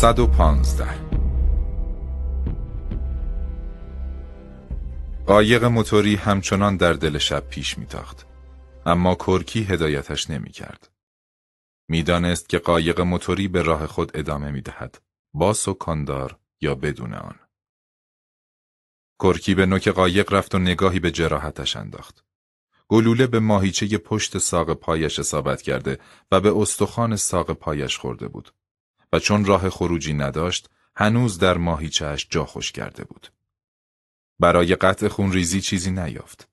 115 قایق موتوری همچنان در دل شب پیش میتاخت اما کرکی هدایتش نمیکرد. میدانست که قایق موتوری به راه خود ادامه میدهد با سکاندار یا بدون آن کرکی به نوک قایق رفت و نگاهی به جراحتش انداخت گلوله به ماهیچه پشت ساق پایش اصابت کرده و به استخوان ساق پایش خورده بود چون راه خروجی نداشت هنوز در ماهیچهش جا خوش کرده بود. برای قطع ریزی چیزی نیافت.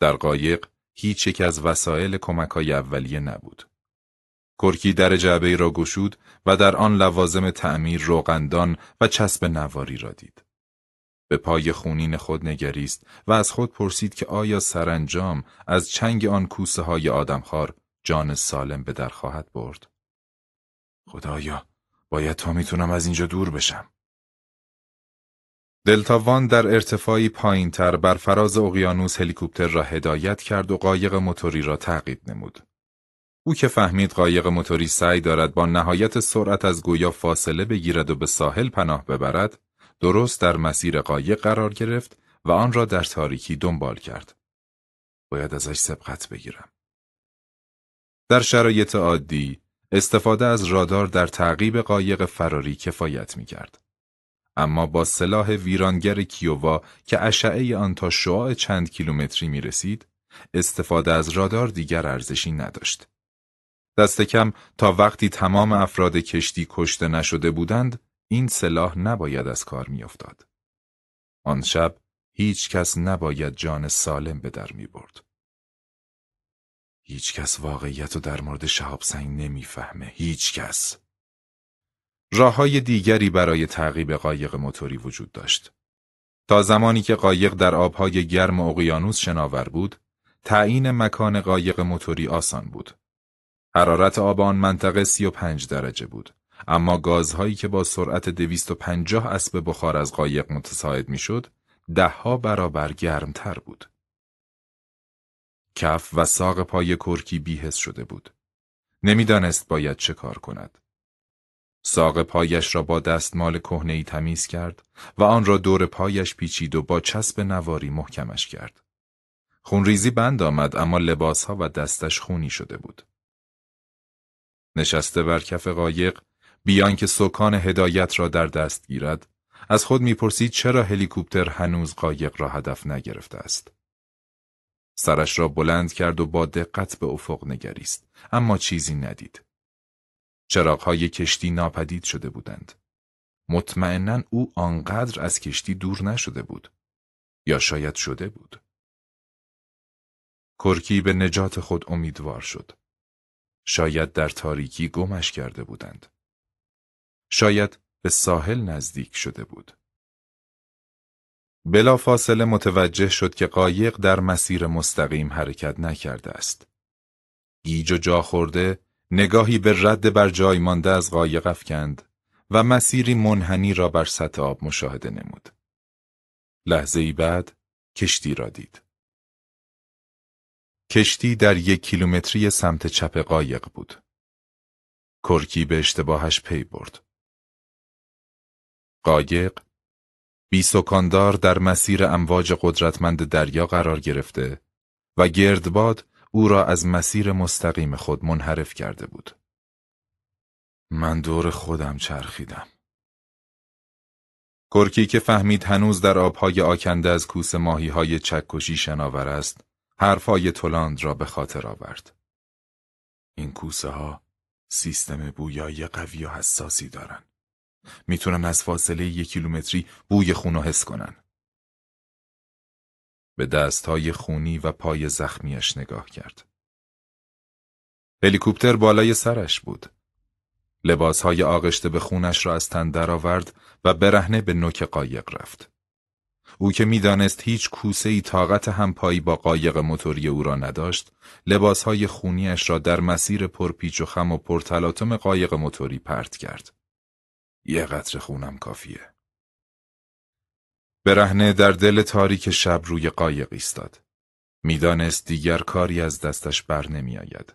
در قایق هیچ یک از وسایل کمک های اولیه نبود. کرکی در جعبه را گشود و در آن لوازم تعمیر روغندان و چسب نواری را دید. به پای خونین خود نگریست و از خود پرسید که آیا سرانجام از چنگ آن کوسه های آدمخوار جان سالم به در خواهد برد؟ خدایا باید تا میتونم از اینجا دور بشم. دلتاوان در ارتفاعی پایین تر بر فراز اقیانوس هلیکوپتر را هدایت کرد و قایق موتوری را تعقیب نمود. او که فهمید قایق موتوری سعی دارد با نهایت سرعت از گویا فاصله بگیرد و به ساحل پناه ببرد، درست در مسیر قایق قرار گرفت و آن را در تاریکی دنبال کرد. باید ازش سبقت بگیرم. در شرایط عادی، استفاده از رادار در تعقیب قایق فراری کفایت می کرد. اما با سلاح ویرانگر کیووا که اشعه آن تا شعاع چند کیلومتری می رسید، استفاده از رادار دیگر ارزشی نداشت. دست کم تا وقتی تمام افراد کشتی کشته نشده بودند، این سلاح نباید از کار میافتاد. آن شب هیچ کس نباید جان سالم به در می برد. هیچکس واقعیت رو در مورد شهاب سنگ نمیفهمه. هیچکس. راه های دیگری برای تعقیب قایق موتوری وجود داشت. تا زمانی که قایق در آبهای گرم اقیانوس شناور بود، تعیین مکان قایق موتوری آسان بود. حرارت آب آن منطقه 35 درجه بود، اما گازهایی که با سرعت 250 اسب بخار از قایق متساعد میشد، دهها برابر گرمتر بود. کف و ساق پای کرکی بیهست شده بود. نمیدانست باید چه کار کند. ساق پایش را با دستمال کهنه ای تمیز کرد و آن را دور پایش پیچید و با چسب نواری محکمش کرد. خونریزی بند آمد اما لباسها و دستش خونی شده بود. نشسته بر کف قایق بیان که سکان هدایت را در دست گیرد از خود میپرسید چرا هلیکوپتر هنوز قایق را هدف نگرفته است. سرش را بلند کرد و با دقت به افق نگریست اما چیزی ندید چراغهای کشتی ناپدید شده بودند مطمئنا او آنقدر از کشتی دور نشده بود یا شاید شده بود کرکی به نجات خود امیدوار شد شاید در تاریکی گمش کرده بودند شاید به ساحل نزدیک شده بود بلافاصله متوجه شد که قایق در مسیر مستقیم حرکت نکرده است. گیج و جا خورده، نگاهی به رد بر جای مانده از قایق افکند و مسیری منحنی را بر سطح آب مشاهده نمود. لحظه ای بعد کشتی را دید. کشتی در یک کیلومتری سمت چپ قایق بود. کرکی به اشتباهش پی برد. قایق بیسکاندار در مسیر امواج قدرتمند دریا قرار گرفته و گردباد او را از مسیر مستقیم خود منحرف کرده بود. من دور خودم چرخیدم. کرکی که فهمید هنوز در آبهای آکنده از کوس ماهی های چکشی شناور است، حرفهای تولاند را به خاطر آورد. این کوسه ها سیستم بویای قوی و حساسی دارند. میتونن از فاصله یک کیلومتری بوی خون رو حس کنن. به دستهای خونی و پای زخمیش نگاه کرد. هلیکوپتر بالای سرش بود. لباسهای آغشته به خونش را از تن درآورد و برهنه به نوک قایق رفت. او که میدانست هیچ کوسه ای طاقت همپایی با قایق موتوری او را نداشت، لباسهای خونیش را در مسیر پرپیچ و خم و پرطلاطم قایق موتوری پرت کرد. یه قطر خونم کافیه. برهنه در دل تاریک شب روی قایق ایستاد. میدانست دیگر کاری از دستش بر نمی آید.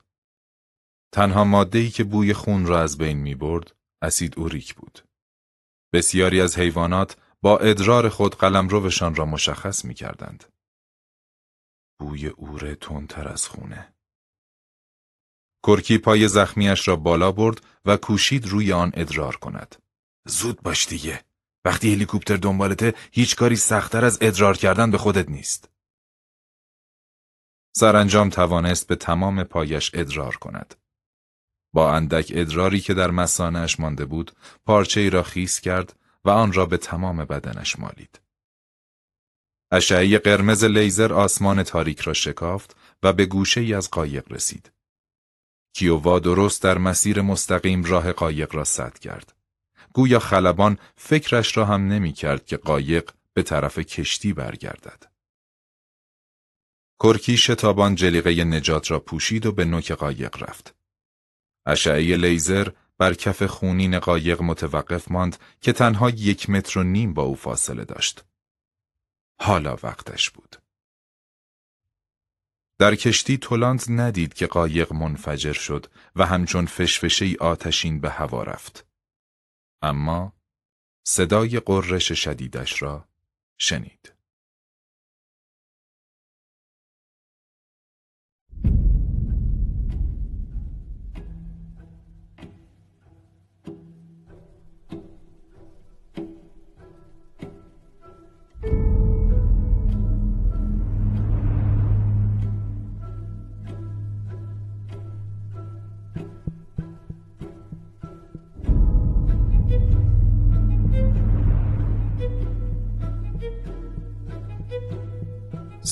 تنها مادهی که بوی خون را از بین می برد، اسید اوریک بود. بسیاری از حیوانات با ادرار خود قلم روشان را مشخص می کردند. بوی اوره تندتر از خونه. کرکی پای زخمیش را بالا برد و کوشید روی آن ادرار کند. زود باش دیگه. وقتی هلیکوپتر دنبالته هیچ کاری سختتر از ادرار کردن به خودت نیست. سرانجام توانست به تمام پایش ادرار کند. با اندک ادراری که در مسانهش مانده بود، پارچه ای را خیس کرد و آن را به تمام بدنش مالید. اشعه قرمز لیزر آسمان تاریک را شکافت و به گوشه ای از قایق رسید. کیووا درست در مسیر مستقیم راه قایق را سد کرد. گویا خلبان فکرش را هم نمی کرد که قایق به طرف کشتی برگردد. کرکی شتابان جلیقه نجات را پوشید و به نوک قایق رفت. اشعه لیزر بر کف خونین قایق متوقف ماند که تنها یک متر و نیم با او فاصله داشت. حالا وقتش بود. در کشتی تولاند ندید که قایق منفجر شد و همچون فشفشه آتشین به هوا رفت. اما صدای قررش شدیدش را شنید.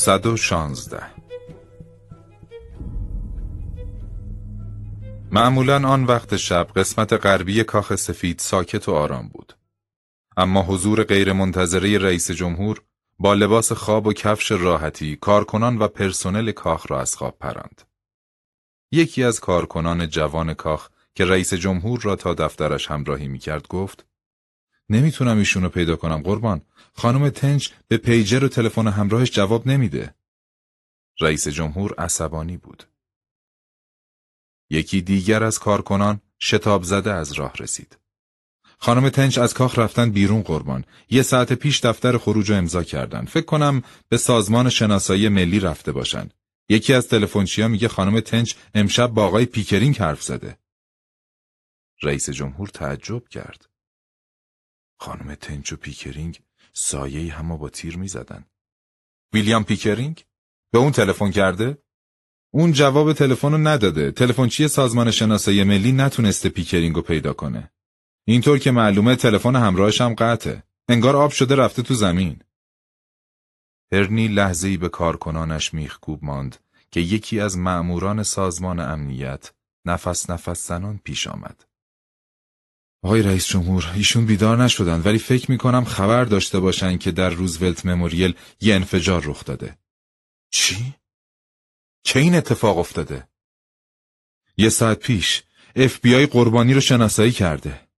116 معمولا آن وقت شب قسمت غربی کاخ سفید ساکت و آرام بود. اما حضور غیرمنتظره رئیس جمهور با لباس خواب و کفش راحتی کارکنان و پرسنل کاخ را از خواب پرند یکی از کارکنان جوان کاخ که رئیس جمهور را تا دفترش همراهی می کرد گفت نمیتونم ایشونو پیدا کنم قربان خانم تنج به پیجر و تلفن همراهش جواب نمیده رئیس جمهور عصبانی بود یکی دیگر از کارکنان شتاب زده از راه رسید خانم تنج از کاخ رفتن بیرون قربان یه ساعت پیش دفتر خروج و امضا کردن فکر کنم به سازمان شناسایی ملی رفته باشن یکی از تلفنچیا میگه خانم تنج امشب با آقای پیکرینگ حرف زده رئیس جمهور تعجب کرد خانم تنچ و پیکرینگ سایه هم با تیر می زدن. ویلیام پیکرینگ؟ به اون تلفن کرده؟ اون جواب تلفن رو نداده. تلفن سازمان شناسایی ملی نتونسته پیکرینگ رو پیدا کنه. اینطور که معلومه تلفن همراهش هم قطعه. انگار آب شده رفته تو زمین. هرنی لحظه ای به کارکنانش میخکوب ماند که یکی از معموران سازمان امنیت نفس نفس زنان پیش آمد. آقای رئیس جمهور ایشون بیدار نشدن ولی فکر میکنم خبر داشته باشن که در روزولت مموریل یه انفجار رخ داده. چی؟ چه این اتفاق افتاده؟ یه ساعت پیش اف بی آی قربانی رو شناسایی کرده.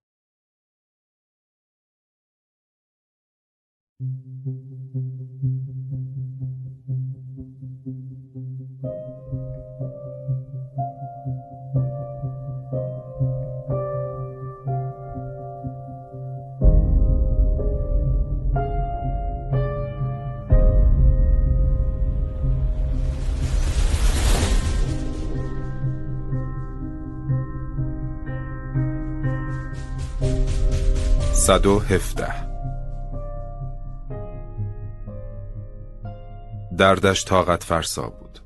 117 دردش طاقت فرسا بود.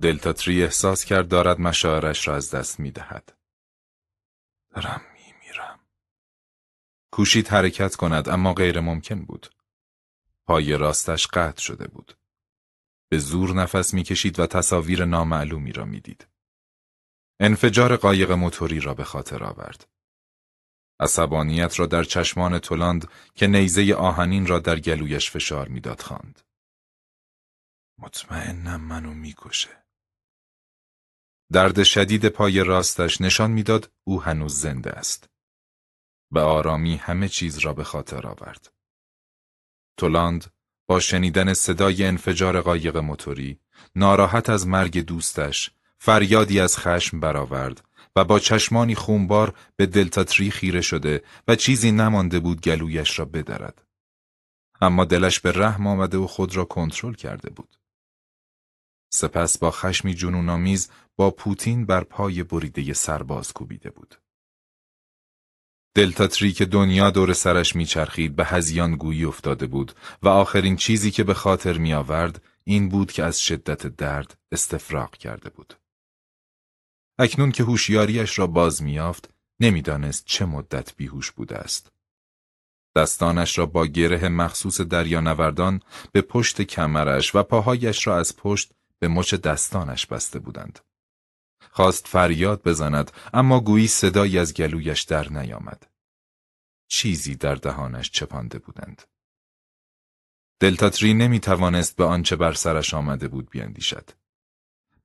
دلتاتری احساس کرد دارد مشاعرش را از دست می دهد. دارم می میرم. کوشید حرکت کند اما غیر ممکن بود. پای راستش قطع شده بود. به زور نفس کشید و تصاویر نامعلومی را میدید. انفجار قایق موتوری را به خاطر آورد. عصبانیت را در چشمان تولاند که نیزه آهنین را در گلویش فشار میداد خواند. مطمئنم منو میکشه. درد شدید پای راستش نشان میداد او هنوز زنده است. به آرامی همه چیز را به خاطر آورد. تولاند با شنیدن صدای انفجار قایق موتوری، ناراحت از مرگ دوستش، فریادی از خشم برآورد و با چشمانی خونبار به دلتاتری خیره شده و چیزی نمانده بود گلویش را بدرد. اما دلش به رحم آمده و خود را کنترل کرده بود. سپس با خشمی جنونآمیز با پوتین بر پای بریده سرباز کوبیده بود. دلتاتری که دنیا دور سرش میچرخید به هزیان گویی افتاده بود و آخرین چیزی که به خاطر می آورد این بود که از شدت درد استفراغ کرده بود. اکنون که هوشیاریش را باز میافت نمیدانست چه مدت بیهوش بوده است. دستانش را با گره مخصوص دریانوردان به پشت کمرش و پاهایش را از پشت به مچ دستانش بسته بودند. خواست فریاد بزند اما گویی صدایی از گلویش در نیامد. چیزی در دهانش چپانده بودند. دلتاتری نمی توانست به آنچه بر سرش آمده بود بیاندیشد.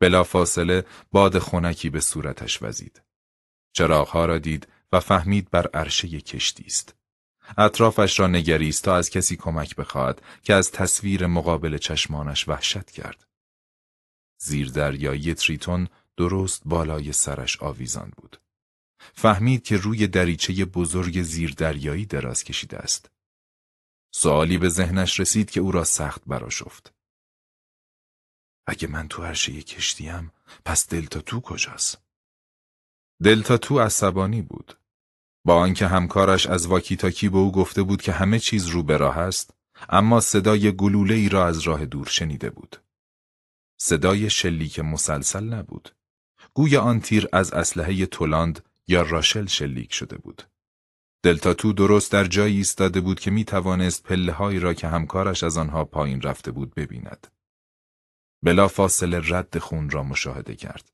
بلافاصله باد خنکی به صورتش وزید. چراغها را دید و فهمید بر عرشه کشتی است. اطرافش را نگریست تا از کسی کمک بخواهد که از تصویر مقابل چشمانش وحشت کرد. زیر دریایی تریتون درست بالای سرش آویزان بود. فهمید که روی دریچه بزرگ زیردریایی دراز کشیده است. سوالی به ذهنش رسید که او را سخت براشفت. اگه من تو عرشه کشتیم پس دلتا تو کجاست؟ دلتا تو عصبانی بود. با آنکه همکارش از واکیتاکی به او گفته بود که همه چیز رو به راه است، اما صدای گلوله ای را از راه دور شنیده بود. صدای شلیک مسلسل نبود. گویا آن تیر از اسلحه تولاند یا راشل شلیک شده بود. دلتا تو درست در جایی ایستاده بود که می توانست پله را که همکارش از آنها پایین رفته بود ببیند. فاصله رد خون را مشاهده کرد.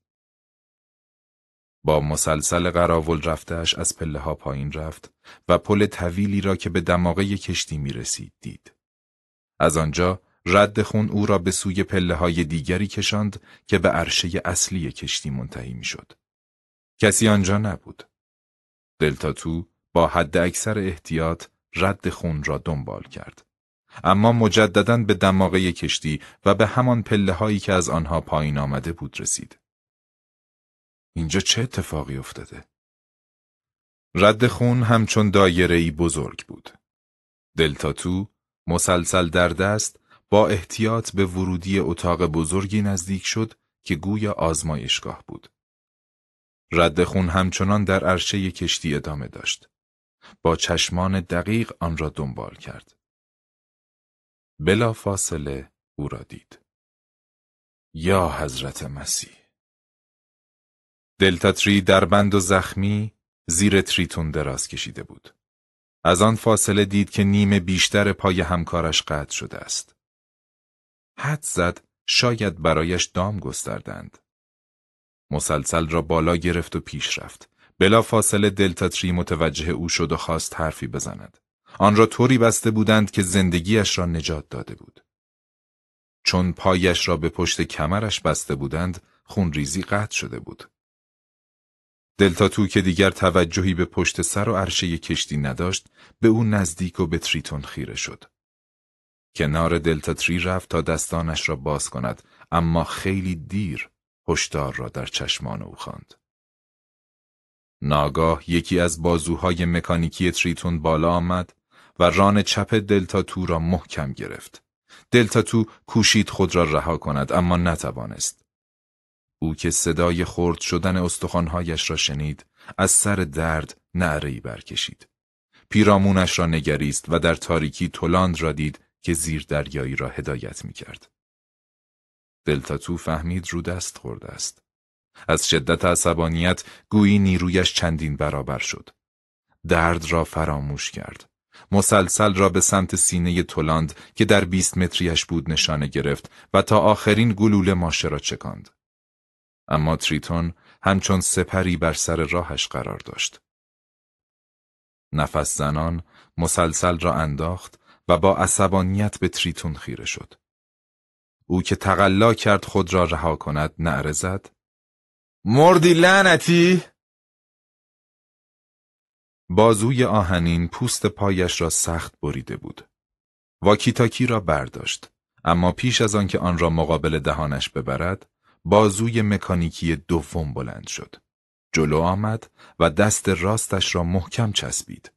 با مسلسل قراول رفتهش از پله ها پایین رفت و پل طویلی را که به دماغه کشتی می رسید دید. از آنجا رد خون او را به سوی پله های دیگری کشاند که به عرشه اصلی کشتی منتهی می شد. کسی آنجا نبود. دلتاتو با حد اکثر احتیاط رد خون را دنبال کرد. اما مجددا به دماغه کشتی و به همان پله هایی که از آنها پایین آمده بود رسید. اینجا چه اتفاقی افتاده؟ رد خون همچون ای بزرگ بود. تو، مسلسل در دست با احتیاط به ورودی اتاق بزرگی نزدیک شد که گویا آزمایشگاه بود. رد خون همچنان در عرشه کشتی ادامه داشت. با چشمان دقیق آن را دنبال کرد. بلا فاصله او را دید. یا حضرت مسیح دلتاتری در بند و زخمی زیر تریتون دراز کشیده بود. از آن فاصله دید که نیمه بیشتر پای همکارش قطع شده است. حد زد شاید برایش دام گستردند. مسلسل را بالا گرفت و پیش رفت. بلا فاصله دلتاتری متوجه او شد و خواست حرفی بزند. آن را طوری بسته بودند که زندگیش را نجات داده بود. چون پایش را به پشت کمرش بسته بودند، خونریزی قطع شده بود. دلتاتو که دیگر توجهی به پشت سر و عرشه کشتی نداشت، به او نزدیک و به تریتون خیره شد. کنار دلتا تری رفت تا دستانش را باز کند، اما خیلی دیر هشدار را در چشمان او خواند. ناگاه یکی از بازوهای مکانیکی تریتون بالا آمد و ران چپ دلتا تو را محکم گرفت. دلتا تو کوشید خود را رها کند اما نتوانست. او که صدای خرد شدن استخوانهایش را شنید از سر درد نعرهی برکشید. پیرامونش را نگریست و در تاریکی تولاند را دید که زیر دریایی را هدایت می کرد. تو فهمید رو دست خورده است. از شدت عصبانیت گویی نیرویش چندین برابر شد. درد را فراموش کرد. مسلسل را به سمت سینه تولاند که در بیست متریش بود نشانه گرفت و تا آخرین گلوله ماشه را چکاند. اما تریتون همچون سپری بر سر راهش قرار داشت. نفس زنان مسلسل را انداخت و با عصبانیت به تریتون خیره شد. او که تقلا کرد خود را رها کند نعره زد. مردی لعنتی! بازوی آهنین پوست پایش را سخت بریده بود. واکیتاکی را برداشت، اما پیش از آنکه آن را مقابل دهانش ببرد، بازوی مکانیکی دوم بلند شد. جلو آمد و دست راستش را محکم چسبید.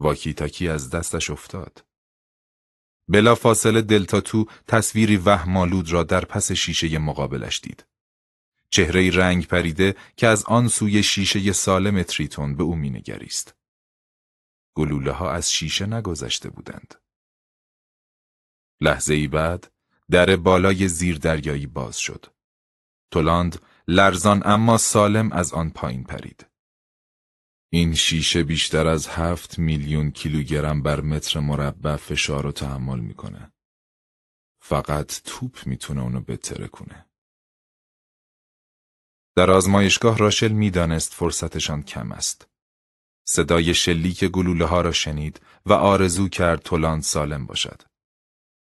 واکیتاکی از دستش افتاد. بلا فاصله دلتاتو تصویری وهمالود را در پس شیشه مقابلش دید. چهره رنگ پریده که از آن سوی شیشه سالم تریتون به او مینگریست. گلوله ها از شیشه نگذشته بودند. لحظه ای بعد در بالای زیر دریایی باز شد. تولاند لرزان اما سالم از آن پایین پرید. این شیشه بیشتر از هفت میلیون کیلوگرم بر متر مربع فشار رو تحمل میکنه. فقط توپ میتونه اونو بتره کنه. در آزمایشگاه راشل میدانست فرصتشان کم است. صدای شلیک گلوله ها را شنید و آرزو کرد تولان سالم باشد.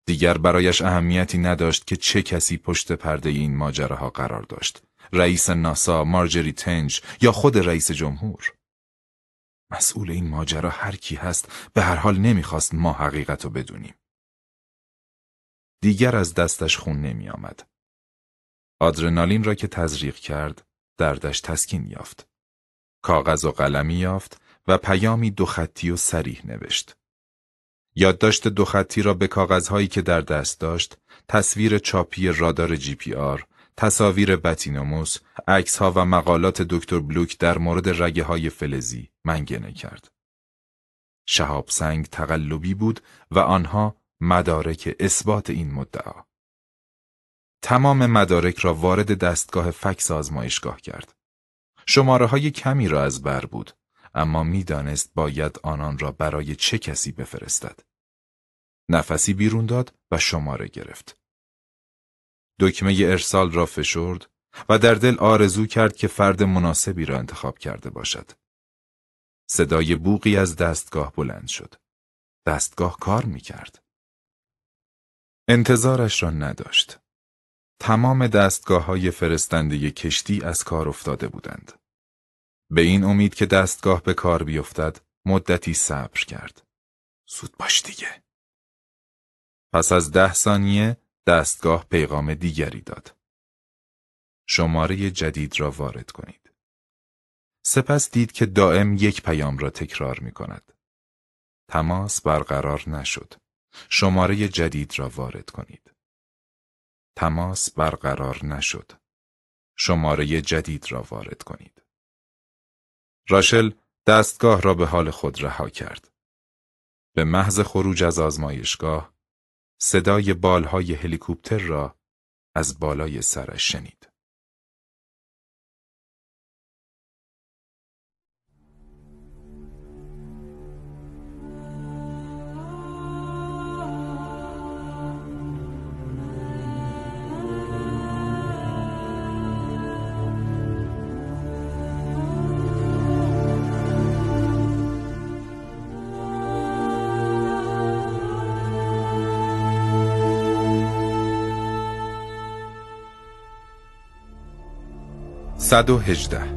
دیگر برایش اهمیتی نداشت که چه کسی پشت پرده این ماجراها قرار داشت. رئیس ناسا، مارجری تنج یا خود رئیس جمهور. مسئول این ماجرا هر کی هست به هر حال نمیخواست ما حقیقت رو بدونیم. دیگر از دستش خون نمی آمد. آدرنالین را که تزریق کرد، دردش تسکین یافت. کاغذ و قلمی یافت و پیامی دو خطی و سریح نوشت. یادداشت دو خطی را به کاغذهایی که در دست داشت، تصویر چاپی رادار جی پی آر، تصاویر بتینوموس، عکسها و مقالات دکتر بلوک در مورد رگه های فلزی منگنه کرد. شهاب سنگ تقلبی بود و آنها مدارک اثبات این مدعا. تمام مدارک را وارد دستگاه فکس آزمایشگاه کرد. شماره های کمی را از بر بود، اما میدانست باید آنان را برای چه کسی بفرستد. نفسی بیرون داد و شماره گرفت. دکمه ارسال را فشرد و در دل آرزو کرد که فرد مناسبی را انتخاب کرده باشد. صدای بوقی از دستگاه بلند شد. دستگاه کار می کرد. انتظارش را نداشت. تمام دستگاه های فرستنده کشتی از کار افتاده بودند. به این امید که دستگاه به کار بیفتد، مدتی صبر کرد. سود باش دیگه. پس از ده ثانیه دستگاه پیغام دیگری داد. شماره جدید را وارد کنید. سپس دید که دائم یک پیام را تکرار می کند. تماس برقرار نشد. شماره جدید را وارد کنید. تماس برقرار نشد. شماره جدید را وارد کنید. راشل دستگاه را به حال خود رها کرد. به محض خروج از آزمایشگاه، صدای بالهای هلیکوپتر را از بالای سرش شنید. 118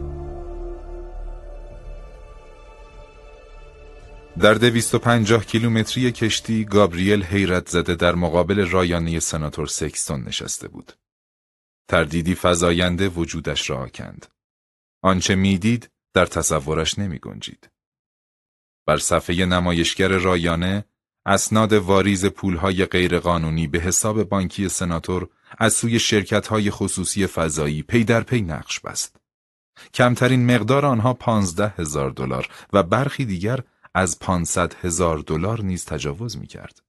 در 250 کیلومتری کشتی گابریل حیرت زده در مقابل رایانه سناتور سکستون نشسته بود. تردیدی فزاینده وجودش را آکند. آنچه میدید در تصورش نمی گنجید. بر صفحه نمایشگر رایانه اسناد واریز پولهای غیرقانونی به حساب بانکی سناتور از سوی های خصوصی فضایی پی در پی نقش بست. کمترین مقدار آنها پانزده هزار دلار و برخی دیگر از پانصد هزار دلار نیز تجاوز می کرد.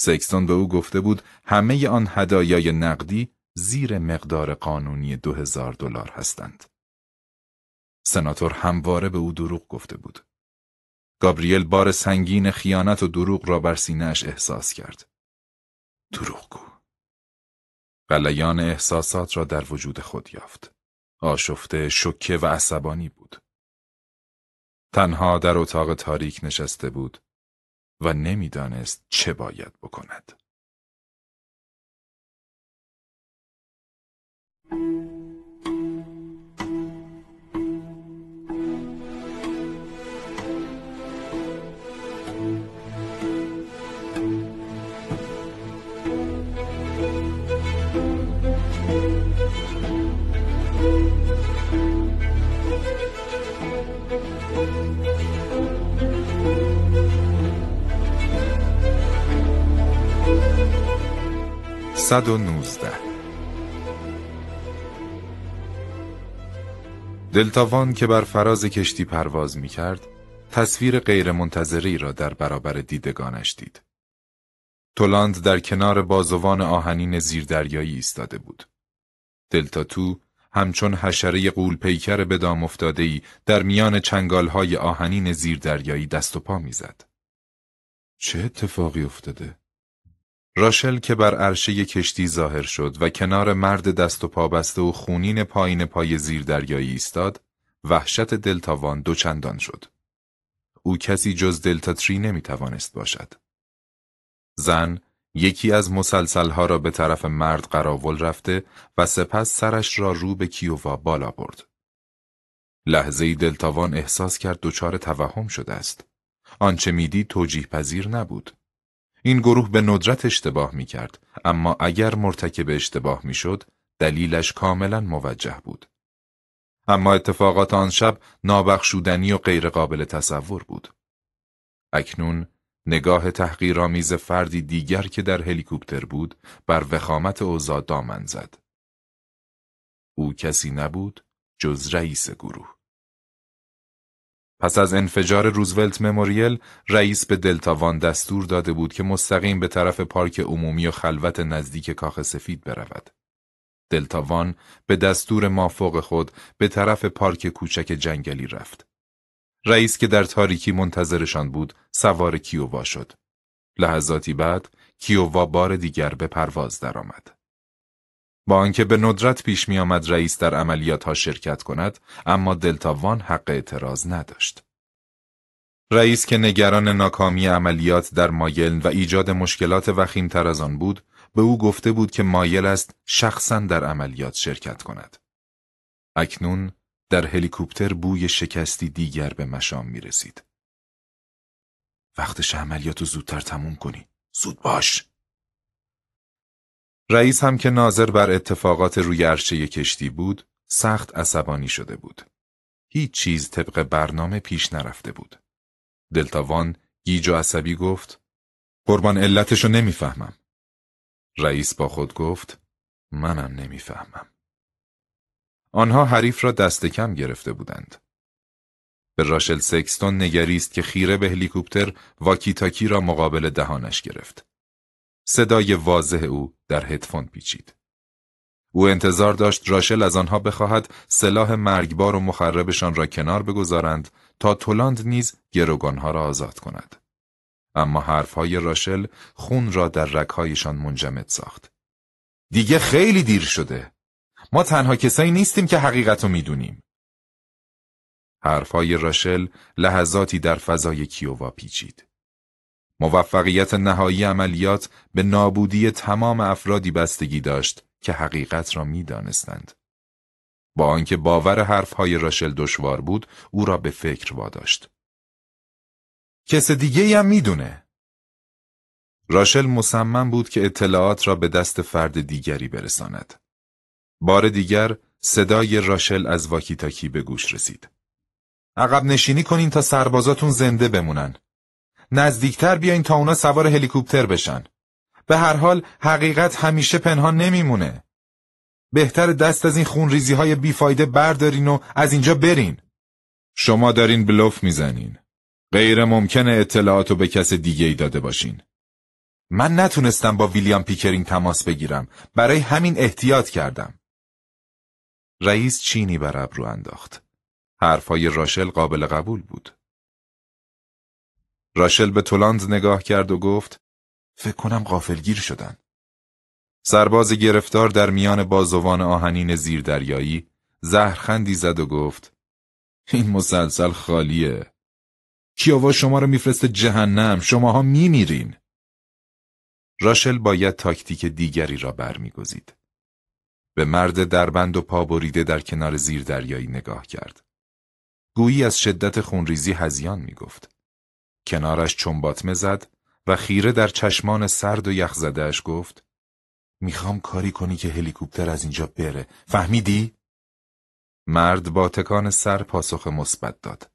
سکستون به او گفته بود همه آن هدایای نقدی زیر مقدار قانونی دو هزار دلار هستند. سناتور همواره به او دروغ گفته بود. گابریل بار سنگین خیانت و دروغ را بر سینهش احساس کرد. گو قلیان احساسات را در وجود خود یافت. آشفته، شکه و عصبانی بود. تنها در اتاق تاریک نشسته بود و نمیدانست چه باید بکند. 119 دلتاوان که بر فراز کشتی پرواز می کرد، تصویر منتظری را در برابر دیدگانش دید. تولاند در کنار بازوان آهنین زیردریایی ایستاده بود. دلتا تو همچون حشره قول پیکر به دام افتادهی در میان چنگال های آهنین زیردریایی دست و پا زد چه اتفاقی افتاده؟ راشل که بر عرشه کشتی ظاهر شد و کنار مرد دست و پا بسته و خونین پایین پای زیر دریایی ایستاد، وحشت دلتاوان دوچندان شد. او کسی جز دلتاتری توانست باشد. زن یکی از مسلسلها را به طرف مرد قراول رفته و سپس سرش را رو به کیووا بالا برد. لحظه دلتاوان احساس کرد دچار توهم شده است. آنچه میدی توجیح پذیر نبود. این گروه به ندرت اشتباه می کرد، اما اگر مرتکب اشتباه می شد، دلیلش کاملا موجه بود. اما اتفاقات آن شب نابخشودنی و غیرقابل تصور بود. اکنون نگاه تحقیرآمیز فردی دیگر که در هلیکوپتر بود بر وخامت اوزا دامن زد. او کسی نبود جز رئیس گروه. پس از انفجار روزولت مموریل، رئیس به دلتاوان دستور داده بود که مستقیم به طرف پارک عمومی و خلوت نزدیک کاخ سفید برود. دلتاوان به دستور مافوق خود به طرف پارک کوچک جنگلی رفت. رئیس که در تاریکی منتظرشان بود، سوار کیووا شد. لحظاتی بعد، کیووا بار دیگر به پرواز درآمد. با آنکه به ندرت پیش می آمد رئیس در عملیات ها شرکت کند، اما دلتاوان حق اعتراض نداشت. رئیس که نگران ناکامی عملیات در مایل و ایجاد مشکلات وخیمتر از آن بود، به او گفته بود که مایل است شخصا در عملیات شرکت کند. اکنون در هلیکوپتر بوی شکستی دیگر به مشام می رسید. وقتش عملیاتو زودتر تموم کنی. زود باش. رئیس هم که ناظر بر اتفاقات روی عرشه کشتی بود، سخت عصبانی شده بود. هیچ چیز طبق برنامه پیش نرفته بود. دلتاوان گیج و عصبی گفت قربان علتشو نمیفهمم. رئیس با خود گفت منم نمیفهمم. آنها حریف را دست کم گرفته بودند. به راشل سکستون نگریست که خیره به هلیکوپتر واکیتاکی را مقابل دهانش گرفت. صدای واضح او در هدفون پیچید. او انتظار داشت راشل از آنها بخواهد سلاح مرگبار و مخربشان را کنار بگذارند تا تولاند نیز گروگانها را آزاد کند. اما حرفهای راشل خون را در رکهایشان منجمد ساخت. دیگه خیلی دیر شده. ما تنها کسایی نیستیم که حقیقت رو میدونیم. حرفهای راشل لحظاتی در فضای کیووا پیچید. موفقیت نهایی عملیات به نابودی تمام افرادی بستگی داشت که حقیقت را میدانستند. با آنکه باور حرفهای راشل دشوار بود، او را به فکر واداشت. کس دیگه هم میدونه. راشل مصمم بود که اطلاعات را به دست فرد دیگری برساند. بار دیگر صدای راشل از واکیتاکی به گوش رسید. عقب نشینی کنین تا سربازاتون زنده بمونن. نزدیکتر بیاین تا اونا سوار هلیکوپتر بشن. به هر حال حقیقت همیشه پنهان نمیمونه. بهتر دست از این خونریزی های بیفایده بردارین و از اینجا برین. شما دارین بلوف میزنین. غیر ممکنه اطلاعاتو به کس دیگه ای داده باشین. من نتونستم با ویلیام پیکرینگ تماس بگیرم. برای همین احتیاط کردم. رئیس چینی بر ابرو انداخت. حرفای راشل قابل قبول بود. راشل به تولاند نگاه کرد و گفت فکر کنم غافلگیر شدن. سرباز گرفتار در میان بازوان آهنین زیردریایی زهرخندی زد و گفت این مسلسل خالیه. کیاوا شما رو میفرسته جهنم شماها میمیرین. راشل باید تاکتیک دیگری را برمیگزید. به مرد دربند و پا بریده در کنار زیردریایی نگاه کرد. گویی از شدت خونریزی هزیان میگفت. کنارش چنباتمه زد و خیره در چشمان سرد و یخ زدهش گفت میخوام کاری کنی که هلیکوپتر از اینجا بره. فهمیدی؟ مرد با تکان سر پاسخ مثبت داد.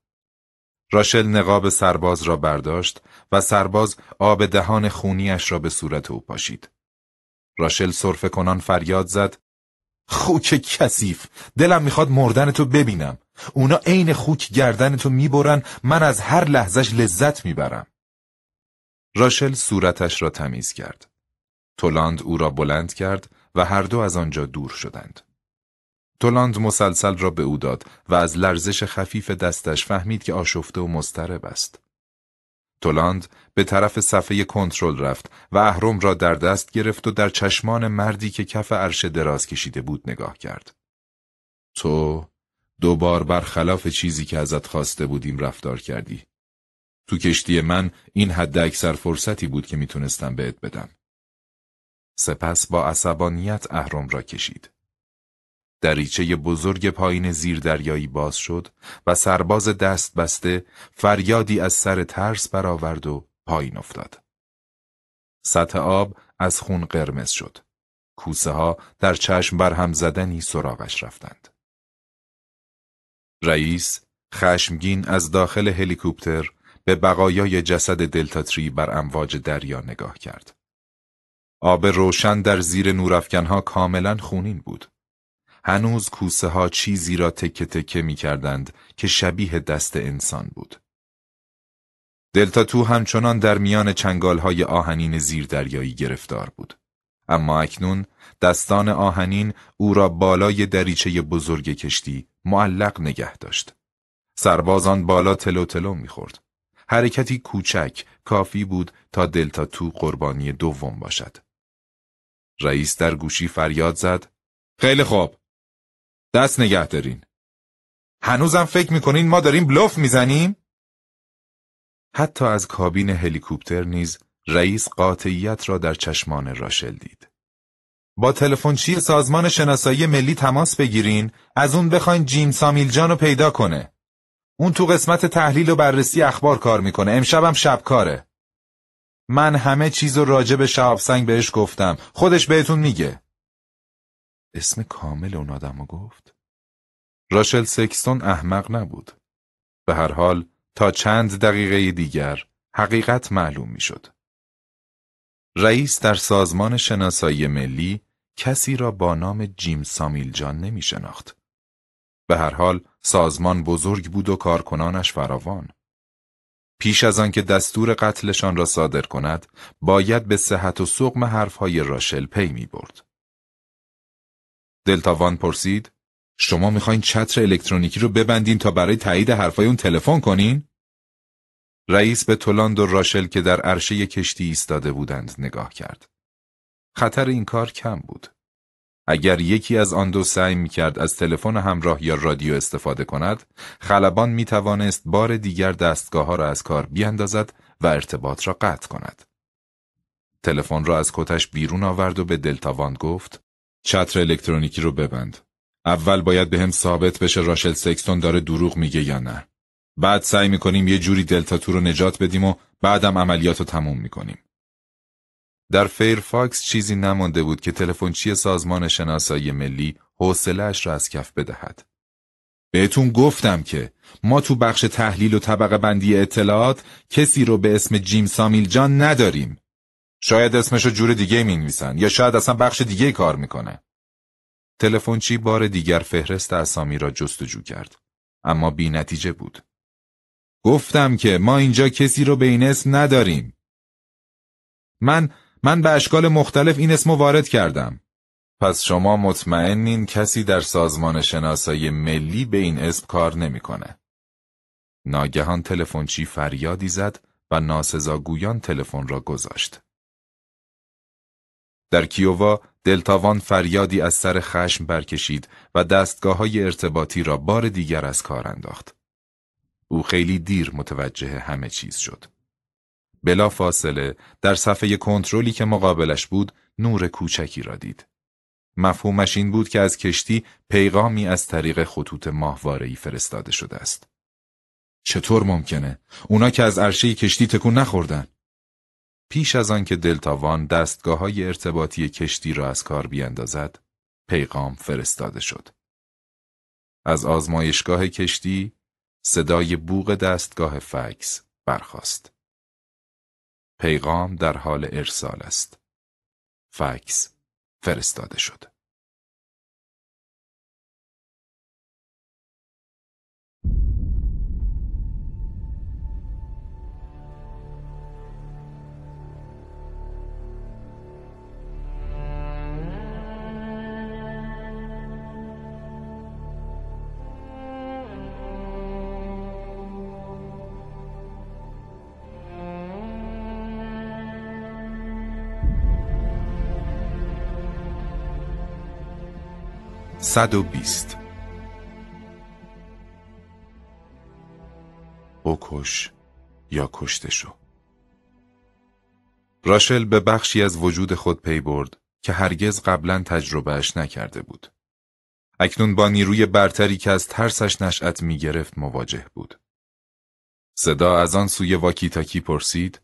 راشل نقاب سرباز را برداشت و سرباز آب دهان خونیش را به صورت او پاشید. راشل صرف کنان فریاد زد خوک کثیف دلم میخواد مردن تو ببینم اونا عین خوک گردن تو میبرن من از هر لحظش لذت میبرم راشل صورتش را تمیز کرد تولاند او را بلند کرد و هر دو از آنجا دور شدند تولاند مسلسل را به او داد و از لرزش خفیف دستش فهمید که آشفته و مضطرب است تولاند به طرف صفحه کنترل رفت و اهرم را در دست گرفت و در چشمان مردی که کف عرش دراز کشیده بود نگاه کرد. تو دوبار برخلاف چیزی که ازت خواسته بودیم رفتار کردی. تو کشتی من این حد اکثر فرصتی بود که میتونستم بهت بدم. سپس با عصبانیت اهرم را کشید. دریچه بزرگ پایین زیر دریایی باز شد و سرباز دست بسته فریادی از سر ترس برآورد و پایین افتاد. سطح آب از خون قرمز شد. کوسه ها در چشم برهم زدنی سراغش رفتند. رئیس خشمگین از داخل هلیکوپتر به بقایای جسد دلتاتری بر امواج دریا نگاه کرد. آب روشن در زیر نورافکنها کاملا خونین بود. هنوز کوسه ها چیزی را تکه تکه می کردند که شبیه دست انسان بود. دلتاتو همچنان در میان چنگال های آهنین زیر دریایی گرفتار بود. اما اکنون دستان آهنین او را بالای دریچه بزرگ کشتی معلق نگه داشت. سربازان بالا تلو تلو می خورد حرکتی کوچک کافی بود تا دلتاتو قربانی دوم باشد. رئیس در گوشی فریاد زد خیلی خوب دست نگه دارین. هنوزم فکر میکنین ما داریم بلوف میزنیم؟ حتی از کابین هلیکوپتر نیز رئیس قاطعیت را در چشمان راشل دید. با تلفنچی سازمان شناسایی ملی تماس بگیرین از اون بخواین جیم سامیل رو پیدا کنه. اون تو قسمت تحلیل و بررسی اخبار کار میکنه. امشبم شب کاره. من همه چیز و راجع به سنگ بهش گفتم. خودش بهتون میگه. اسم کامل اون آدم رو گفت؟ راشل سکستون احمق نبود. به هر حال تا چند دقیقه دیگر حقیقت معلوم می شد. رئیس در سازمان شناسایی ملی کسی را با نام جیم سامیل جان نمی شناخت. به هر حال سازمان بزرگ بود و کارکنانش فراوان. پیش از آنکه دستور قتلشان را صادر کند، باید به صحت و سقم حرفهای راشل پی می برد. دلتاوان پرسید شما میخواین چتر الکترونیکی رو ببندین تا برای تایید حرفای اون تلفن کنین؟ رئیس به تولاند و راشل که در عرشه کشتی ایستاده بودند نگاه کرد. خطر این کار کم بود. اگر یکی از آن دو سعی میکرد از تلفن همراه یا رادیو استفاده کند، خلبان می توانست بار دیگر دستگاه ها را از کار بیاندازد و ارتباط را قطع کند. تلفن را از کتش بیرون آورد و به دلتاوان گفت چتر الکترونیکی رو ببند. اول باید به هم ثابت بشه راشل سکستون داره دروغ میگه یا نه. بعد سعی میکنیم یه جوری دلتاتو رو نجات بدیم و بعدم عملیات رو تموم میکنیم. در فیرفاکس چیزی نمانده بود که تلفنچی سازمان شناسایی ملی حوصلهاش را از کف بدهد. بهتون گفتم که ما تو بخش تحلیل و طبقه بندی اطلاعات کسی رو به اسم جیم سامیل جان نداریم. شاید اسمش رو جور دیگه می نویسن یا شاید اصلا بخش دیگه کار میکنه. تلفنچی بار دیگر فهرست اسامی را جستجو کرد اما بی نتیجه بود. گفتم که ما اینجا کسی رو به این اسم نداریم. من من به اشکال مختلف این اسم وارد کردم. پس شما مطمئنین کسی در سازمان شناسایی ملی به این اسم کار نمیکنه. ناگهان تلفنچی فریادی زد و ناسزاگویان تلفن را گذاشت. در کیووا دلتاوان فریادی از سر خشم برکشید و دستگاه های ارتباطی را بار دیگر از کار انداخت. او خیلی دیر متوجه همه چیز شد. بلا فاصله در صفحه کنترلی که مقابلش بود نور کوچکی را دید. مفهومش این بود که از کشتی پیغامی از طریق خطوط ماهوارهی فرستاده شده است. چطور ممکنه؟ اونا که از عرشه کشتی تکون نخوردن. پیش از آنکه دلتاوان دستگاه های ارتباطی کشتی را از کار بیاندازد، پیغام فرستاده شد. از آزمایشگاه کشتی صدای بوغ دستگاه فکس برخاست. پیغام در حال ارسال است. فکس فرستاده شد. 120 بکش یا کشته شو راشل به بخشی از وجود خود پی برد که هرگز قبلا تجربهش نکرده بود. اکنون با نیروی برتری که از ترسش نشأت می مواجه بود. صدا از آن سوی واکیتاکی پرسید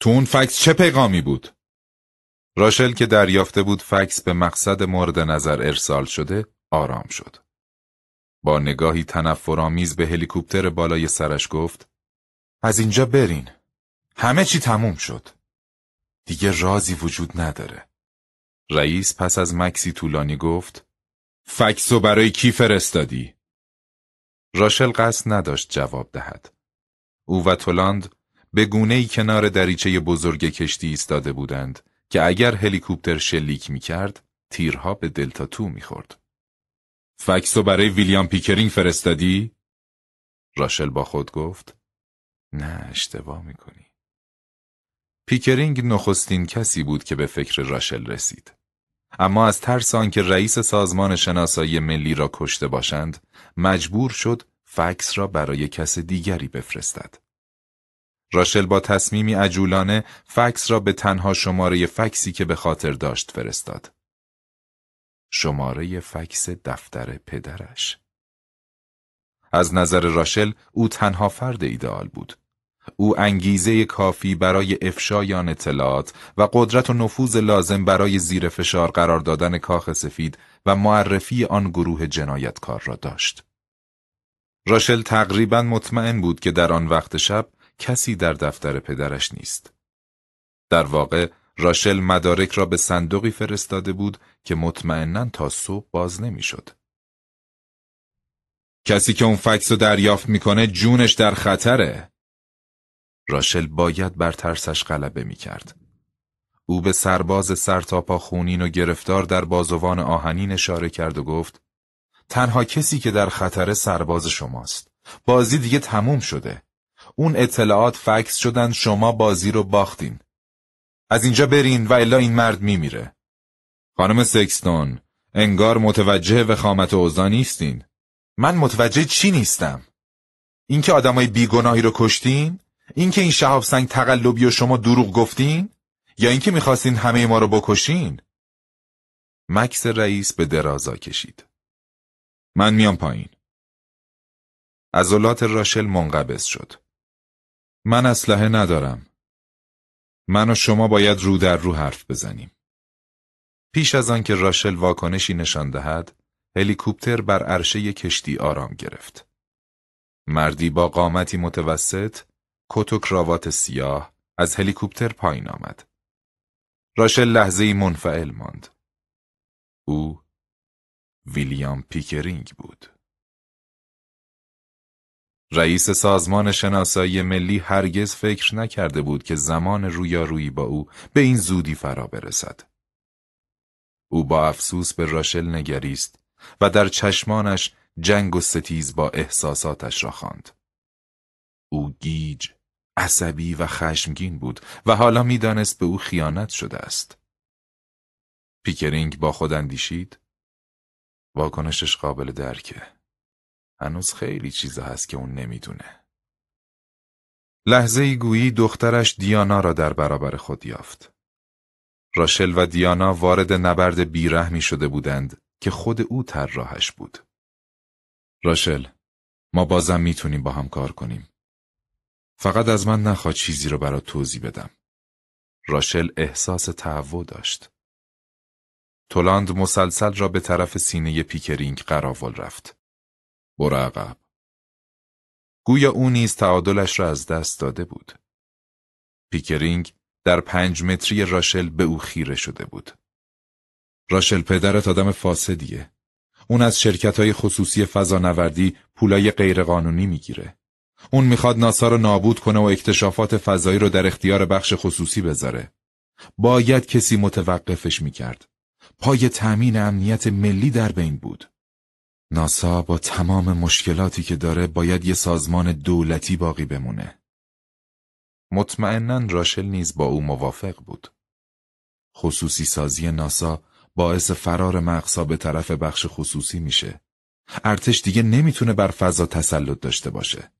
تو اون فکس چه پیغامی بود؟ راشل که دریافته بود فکس به مقصد مورد نظر ارسال شده، آرام شد. با نگاهی تنفرآمیز به هلیکوپتر بالای سرش گفت از اینجا برین. همه چی تموم شد. دیگه رازی وجود نداره. رئیس پس از مکسی طولانی گفت فکسو برای کی فرستادی؟ راشل قصد نداشت جواب دهد. او و تولاند به گونه ای کنار دریچه بزرگ کشتی ایستاده بودند که اگر هلیکوپتر شلیک میکرد تیرها به دلتا تو میخورد. فکسو برای ویلیام پیکرینگ فرستادی؟ راشل با خود گفت نه اشتباه میکنی. پیکرینگ نخستین کسی بود که به فکر راشل رسید. اما از ترس آنکه رئیس سازمان شناسایی ملی را کشته باشند مجبور شد فکس را برای کس دیگری بفرستد. راشل با تصمیمی عجولانه فکس را به تنها شماره فکسی که به خاطر داشت فرستاد. شماره فکس دفتر پدرش. از نظر راشل او تنها فرد ایدئال بود. او انگیزه کافی برای افشایان اطلاعات و قدرت و نفوذ لازم برای زیر فشار قرار دادن کاخ سفید و معرفی آن گروه جنایتکار را داشت. راشل تقریبا مطمئن بود که در آن وقت شب کسی در دفتر پدرش نیست. در واقع راشل مدارک را به صندوقی فرستاده بود که مطمئنا تا صبح باز نمیشد. کسی که اون فکس رو دریافت میکنه جونش در خطره. راشل باید بر ترسش غلبه میکرد. او به سرباز سرتاپا خونین و گرفتار در بازوان آهنین اشاره کرد و گفت تنها کسی که در خطر سرباز شماست. بازی دیگه تموم شده. اون اطلاعات فکس شدن شما بازی رو باختین. از اینجا برین و الا این مرد میمیره. خانم سکستون، انگار متوجه وخامت اوضاع نیستین. من متوجه چی نیستم؟ اینکه آدمای بیگناهی رو کشتین؟ اینکه این شهاب سنگ تقلبی و شما دروغ گفتین؟ یا اینکه میخواستین همه ما رو بکشین؟ مکس رئیس به درازا کشید. من میام پایین. عضلات راشل منقبض شد. من اسلحه ندارم. من و شما باید رو در رو حرف بزنیم. پیش از که راشل واکنشی نشان دهد، هلیکوپتر بر عرشه کشتی آرام گرفت. مردی با قامتی متوسط، کت و کراوات سیاه از هلیکوپتر پایین آمد. راشل لحظه منفعل ماند. او ویلیام پیکرینگ بود. رئیس سازمان شناسایی ملی هرگز فکر نکرده بود که زمان رویارویی با او به این زودی فرا برسد. او با افسوس به راشل نگریست و در چشمانش جنگ و ستیز با احساساتش را خواند. او گیج، عصبی و خشمگین بود و حالا میدانست به او خیانت شده است. پیکرینگ با خود اندیشید. واکنشش قابل درکه. هنوز خیلی چیزا هست که اون نمیدونه. لحظه ای گویی دخترش دیانا را در برابر خود یافت. راشل و دیانا وارد نبرد بیرحمی شده بودند که خود او طراحش بود. راشل، ما بازم میتونیم با هم کار کنیم. فقط از من نخوا چیزی رو برات توضیح بدم. راشل احساس تهوع داشت. تولاند مسلسل را به طرف سینه پیکرینگ قراول رفت. برو گویا او نیز تعادلش را از دست داده بود. پیکرینگ در پنج متری راشل به او خیره شده بود. راشل پدرت آدم فاسدیه. اون از شرکت های خصوصی فضانوردی پولای غیرقانونی میگیره. اون میخواد ناسا رو نابود کنه و اکتشافات فضایی رو در اختیار بخش خصوصی بذاره. باید کسی متوقفش میکرد. پای تأمین امنیت ملی در بین بود. ناسا با تمام مشکلاتی که داره باید یه سازمان دولتی باقی بمونه. مطمئنا راشل نیز با او موافق بود. خصوصی سازی ناسا باعث فرار مقصا به طرف بخش خصوصی میشه. ارتش دیگه نمیتونه بر فضا تسلط داشته باشه.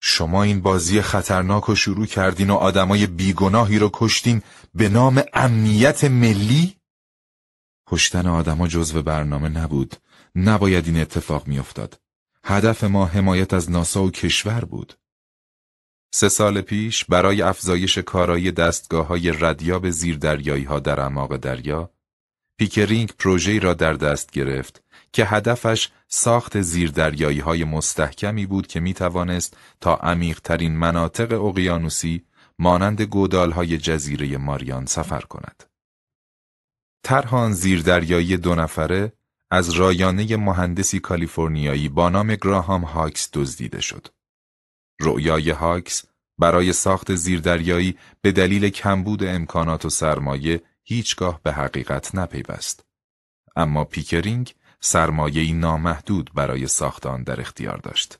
شما این بازی خطرناک رو شروع کردین و آدمای بیگناهی رو کشتین به نام امنیت ملی؟ کشتن آدما جزو برنامه نبود نباید این اتفاق میافتاد. هدف ما حمایت از ناسا و کشور بود. سه سال پیش برای افزایش کارایی دستگاه های ردیاب زیردریایی ها در اعماق دریا، پیکرینگ پروژه را در دست گرفت که هدفش ساخت زیردریایی های مستحکمی بود که می توانست تا عمیقترین مناطق اقیانوسی مانند گودال های جزیره ماریان سفر کند. طرحان زیردریایی دو نفره از رایانه مهندسی کالیفرنیایی با نام گراهام هاکس دزدیده شد. رؤیای هاکس برای ساخت زیردریایی به دلیل کمبود امکانات و سرمایه هیچگاه به حقیقت نپیوست. اما پیکرینگ سرمایه‌ای نامحدود برای ساخت آن در اختیار داشت.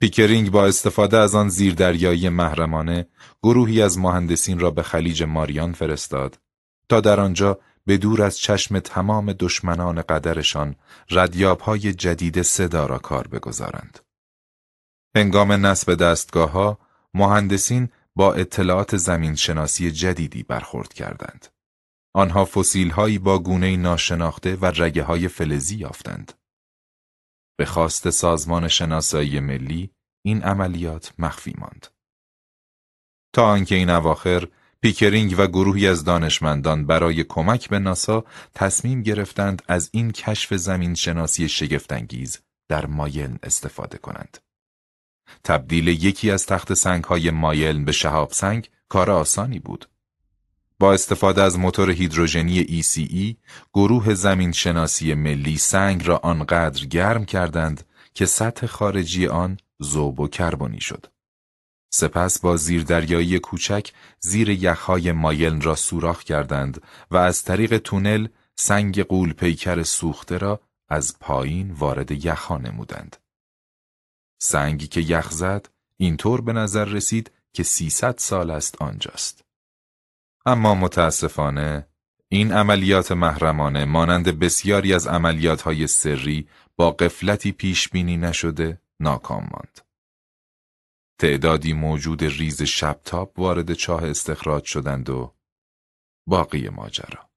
پیکرینگ با استفاده از آن زیردریایی محرمانه گروهی از مهندسین را به خلیج ماریان فرستاد تا در آنجا به دور از چشم تمام دشمنان قدرشان های جدید صدا را کار بگذارند. هنگام نصب دستگاه ها، مهندسین با اطلاعات زمینشناسی جدیدی برخورد کردند. آنها هایی با گونه ناشناخته و رگه های فلزی یافتند. به خواست سازمان شناسایی ملی این عملیات مخفی ماند. تا آنکه این اواخر پیکرینگ و گروهی از دانشمندان برای کمک به ناسا تصمیم گرفتند از این کشف زمین شناسی شگفتانگیز در مایل استفاده کنند. تبدیل یکی از تخت سنگ های مایلن به شهاب سنگ کار آسانی بود. با استفاده از موتور هیدروژنی ECE، گروه زمین شناسی ملی سنگ را آنقدر گرم کردند که سطح خارجی آن زوب و کربنی شد. سپس با دریایی کوچک زیر یخهای مایلن را سوراخ کردند و از طریق تونل سنگ قول پیکر سوخته را از پایین وارد یخها نمودند. سنگی که یخ زد اینطور به نظر رسید که 300 سال است آنجاست. اما متاسفانه این عملیات محرمانه مانند بسیاری از عملیات های سری با قفلتی پیش بینی نشده ناکام ماند. تعدادی موجود ریز شبتاب وارد چاه استخراج شدند و باقی ماجرا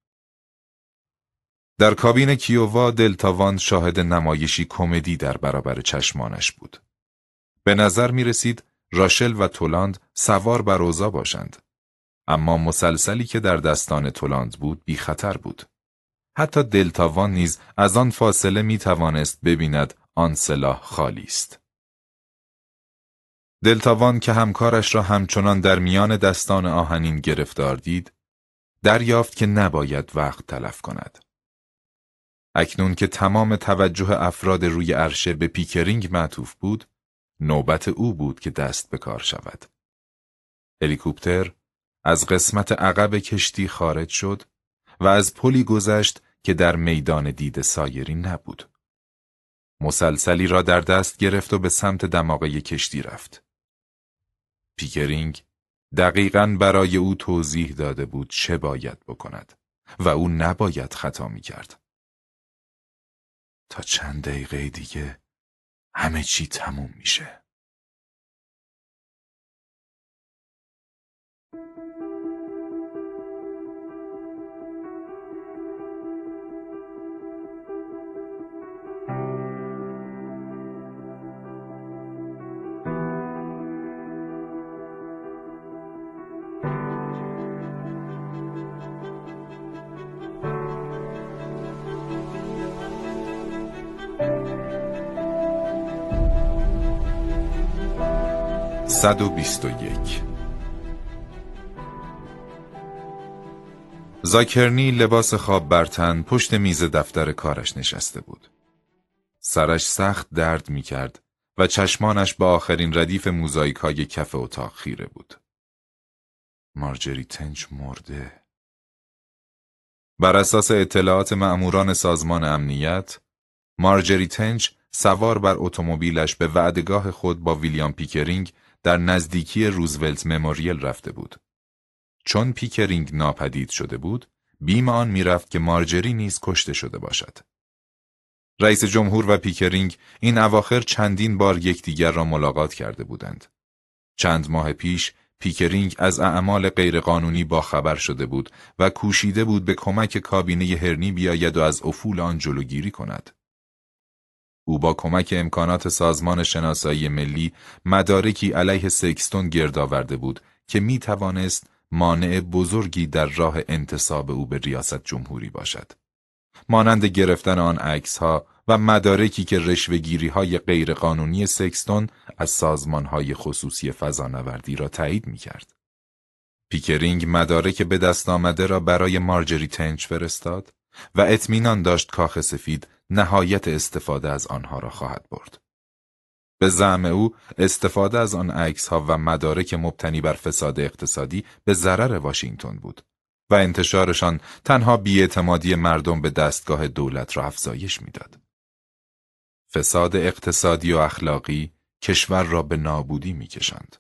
در کابین کیووا دلتاوان شاهد نمایشی کمدی در برابر چشمانش بود. به نظر می رسید راشل و تولاند سوار بر اوزا باشند. اما مسلسلی که در دستان تولاند بود بی خطر بود. حتی دلتاوان نیز از آن فاصله می توانست ببیند آن سلاح خالی است. دلتاوان که همکارش را همچنان در میان دستان آهنین گرفتار دید، دریافت که نباید وقت تلف کند. اکنون که تمام توجه افراد روی عرشه به پیکرینگ معطوف بود، نوبت او بود که دست به کار شود. هلیکوپتر از قسمت عقب کشتی خارج شد و از پلی گذشت که در میدان دید سایری نبود. مسلسلی را در دست گرفت و به سمت دماغه کشتی رفت. پیکرینگ دقیقا برای او توضیح داده بود چه باید بکند و او نباید خطا می کرد. تا چند دقیقه دیگه همه چی تموم میشه. 121 زاکرنی لباس خواب برتن پشت میز دفتر کارش نشسته بود. سرش سخت درد میکرد و چشمانش با آخرین ردیف موزایک های کف اتاق خیره بود. مارجری تنج مرده. بر اساس اطلاعات معموران سازمان امنیت، مارجری تنج سوار بر اتومبیلش به وعدگاه خود با ویلیام پیکرینگ در نزدیکی روزولت مموریل رفته بود. چون پیکرینگ ناپدید شده بود، بیم آن میرفت که مارجری نیز کشته شده باشد. رئیس جمهور و پیکرینگ این اواخر چندین بار یکدیگر را ملاقات کرده بودند. چند ماه پیش پیکرینگ از اعمال غیرقانونی باخبر شده بود و کوشیده بود به کمک کابینه هرنی بیاید و از افول آن جلوگیری کند. او با کمک امکانات سازمان شناسایی ملی مدارکی علیه سکستون گرد آورده بود که می توانست مانع بزرگی در راه انتصاب او به ریاست جمهوری باشد. مانند گرفتن آن عکس ها و مدارکی که رشوهگیری های غیرقانونی سکستون از سازمان های خصوصی فضانوردی را تایید می کرد. پیکرینگ مدارک به دست آمده را برای مارجری تنج فرستاد و اطمینان داشت کاخ سفید نهایت استفاده از آنها را خواهد برد. به زعم او استفاده از آن عکس ها و مدارک مبتنی بر فساد اقتصادی به ضرر واشنگتن بود و انتشارشان تنها بیاعتمادی مردم به دستگاه دولت را افزایش میداد. فساد اقتصادی و اخلاقی کشور را به نابودی میکشند.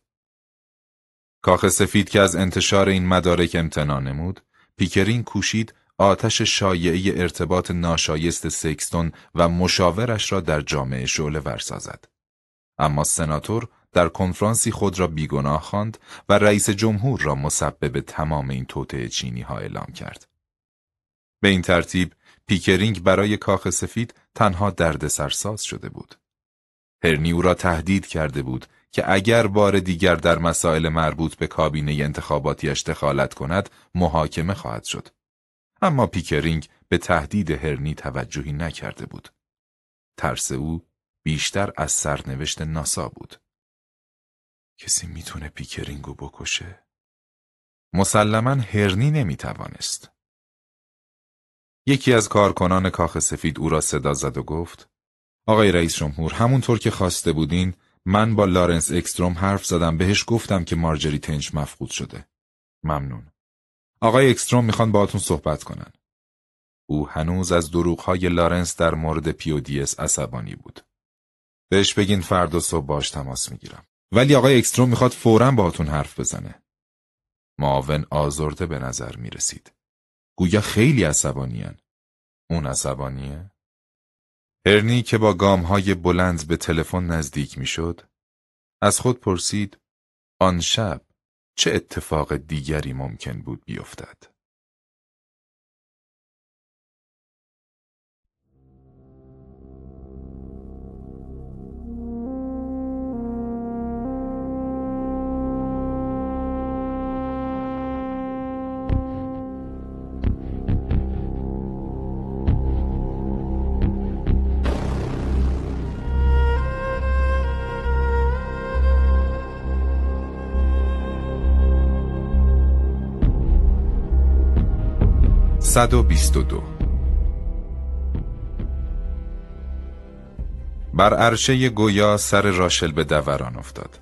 کاخ سفید که از انتشار این مدارک امتنا نمود، پیکرین کوشید آتش شایعی ارتباط ناشایست سیکستون و مشاورش را در جامعه شعله ورسازد. اما سناتور در کنفرانسی خود را بیگناه خواند و رئیس جمهور را مسبب تمام این توطعه چینی ها اعلام کرد. به این ترتیب پیکرینگ برای کاخ سفید تنها دردسرساز شده بود. هرنی را تهدید کرده بود که اگر بار دیگر در مسائل مربوط به کابینه انتخاباتی دخالت کند محاکمه خواهد شد. اما پیکرینگ به تهدید هرنی توجهی نکرده بود. ترس او بیشتر از سرنوشت ناسا بود. کسی میتونه پیکرینگو بکشه؟ مسلما هرنی نمیتوانست. یکی از کارکنان کاخ سفید او را صدا زد و گفت آقای رئیس جمهور همونطور که خواسته بودین من با لارنس اکستروم حرف زدم بهش گفتم که مارجری تنج مفقود شده. ممنون. آقای اکستروم میخوان باهاتون صحبت کنن. او هنوز از دروغهای لارنس در مورد پیودیس عصبانی بود. بهش بگین فردا صبح باش تماس میگیرم. ولی آقای اکستروم میخواد فوراً باهاتون حرف بزنه. معاون آزرده به نظر میرسید. گویا خیلی عصبانیان. اون عصبانیه؟ هرنی که با گامهای بلند به تلفن نزدیک میشد، از خود پرسید آن شب چه اتفاق دیگری ممکن بود بیفتد؟ 122 بر عرشه گویا سر راشل به دوران افتاد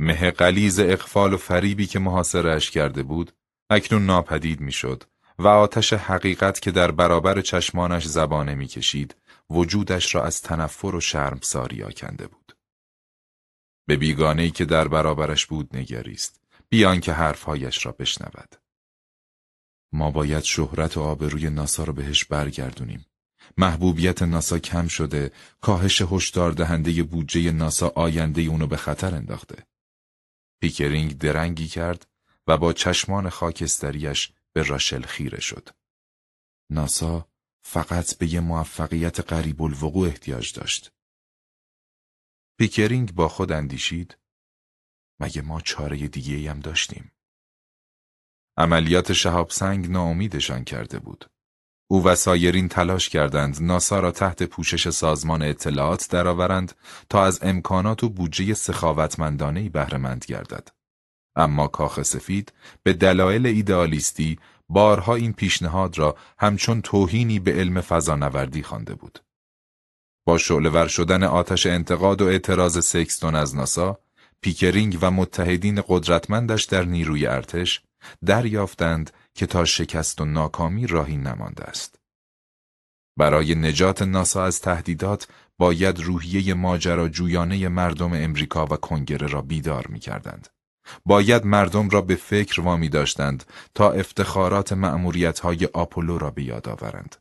مه قلیز اقفال و فریبی که محاصرهاش کرده بود اکنون ناپدید میشد و آتش حقیقت که در برابر چشمانش زبانه میکشید وجودش را از تنفر و شرم شرمساری آکنده بود به بیگانه که در برابرش بود نگریست بیان که حرفهایش را بشنود ما باید شهرت و آبروی ناسا رو بهش برگردونیم. محبوبیت ناسا کم شده، کاهش هشدار دهنده بودجه ناسا آینده اونو به خطر انداخته. پیکرینگ درنگی کرد و با چشمان خاکستریش به راشل خیره شد. ناسا فقط به یه موفقیت قریب الوقوع احتیاج داشت. پیکرینگ با خود اندیشید مگه ما چاره دیگه هم داشتیم. عملیات شهابسنگ ناامیدشان کرده بود. او و سایرین تلاش کردند ناسا را تحت پوشش سازمان اطلاعات درآورند تا از امکانات و بودجه سخاوتمندانهای بهرهمند گردد. اما کاخ سفید به دلایل ایدئالیستی بارها این پیشنهاد را همچون توهینی به علم فضانوردی خوانده بود. با شعلور شدن آتش انتقاد و اعتراض سکستون از ناسا، پیکرینگ و متحدین قدرتمندش در نیروی ارتش دریافتند که تا شکست و ناکامی راهی نمانده است. برای نجات ناسا از تهدیدات باید روحیه ماجراجویانه مردم امریکا و کنگره را بیدار می کردند. باید مردم را به فکر وامی داشتند تا افتخارات معمولیت های آپولو را به یاد آورند.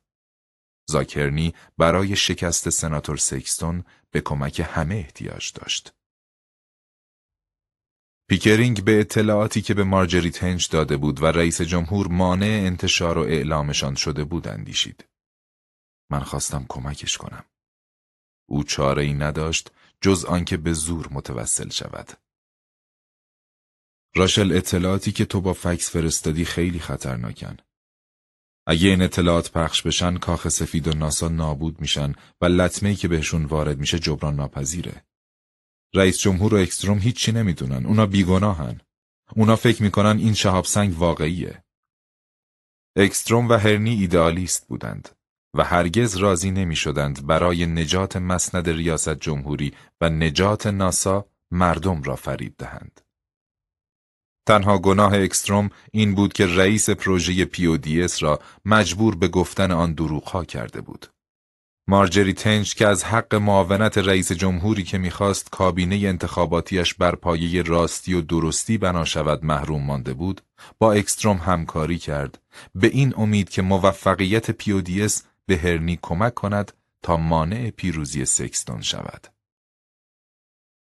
زاکرنی برای شکست سناتور سیکستون به کمک همه احتیاج داشت. پیکرینگ به اطلاعاتی که به مارجری تنج داده بود و رئیس جمهور مانع انتشار و اعلامشان شده بود اندیشید. من خواستم کمکش کنم. او چاره ای نداشت جز آنکه به زور متوسل شود. راشل اطلاعاتی که تو با فکس فرستادی خیلی خطرناکن. اگه این اطلاعات پخش بشن کاخ سفید و ناسا نابود میشن و لطمه‌ای که بهشون وارد میشه جبران ناپذیره. رئیس جمهور و اکستروم هیچی نمیدونن. اونا بیگناهن. اونا فکر میکنن این شهاب سنگ واقعیه. اکستروم و هرنی ایدئالیست بودند و هرگز راضی نمیشدند برای نجات مسند ریاست جمهوری و نجات ناسا مردم را فریب دهند. تنها گناه اکستروم این بود که رئیس پروژه پیودیس را مجبور به گفتن آن دروغها کرده بود. مارجری تنج که از حق معاونت رئیس جمهوری که میخواست کابینه انتخاباتیش بر پایه راستی و درستی بنا شود محروم مانده بود با اکستروم همکاری کرد به این امید که موفقیت پیودیس به هرنی کمک کند تا مانع پیروزی سکستون شود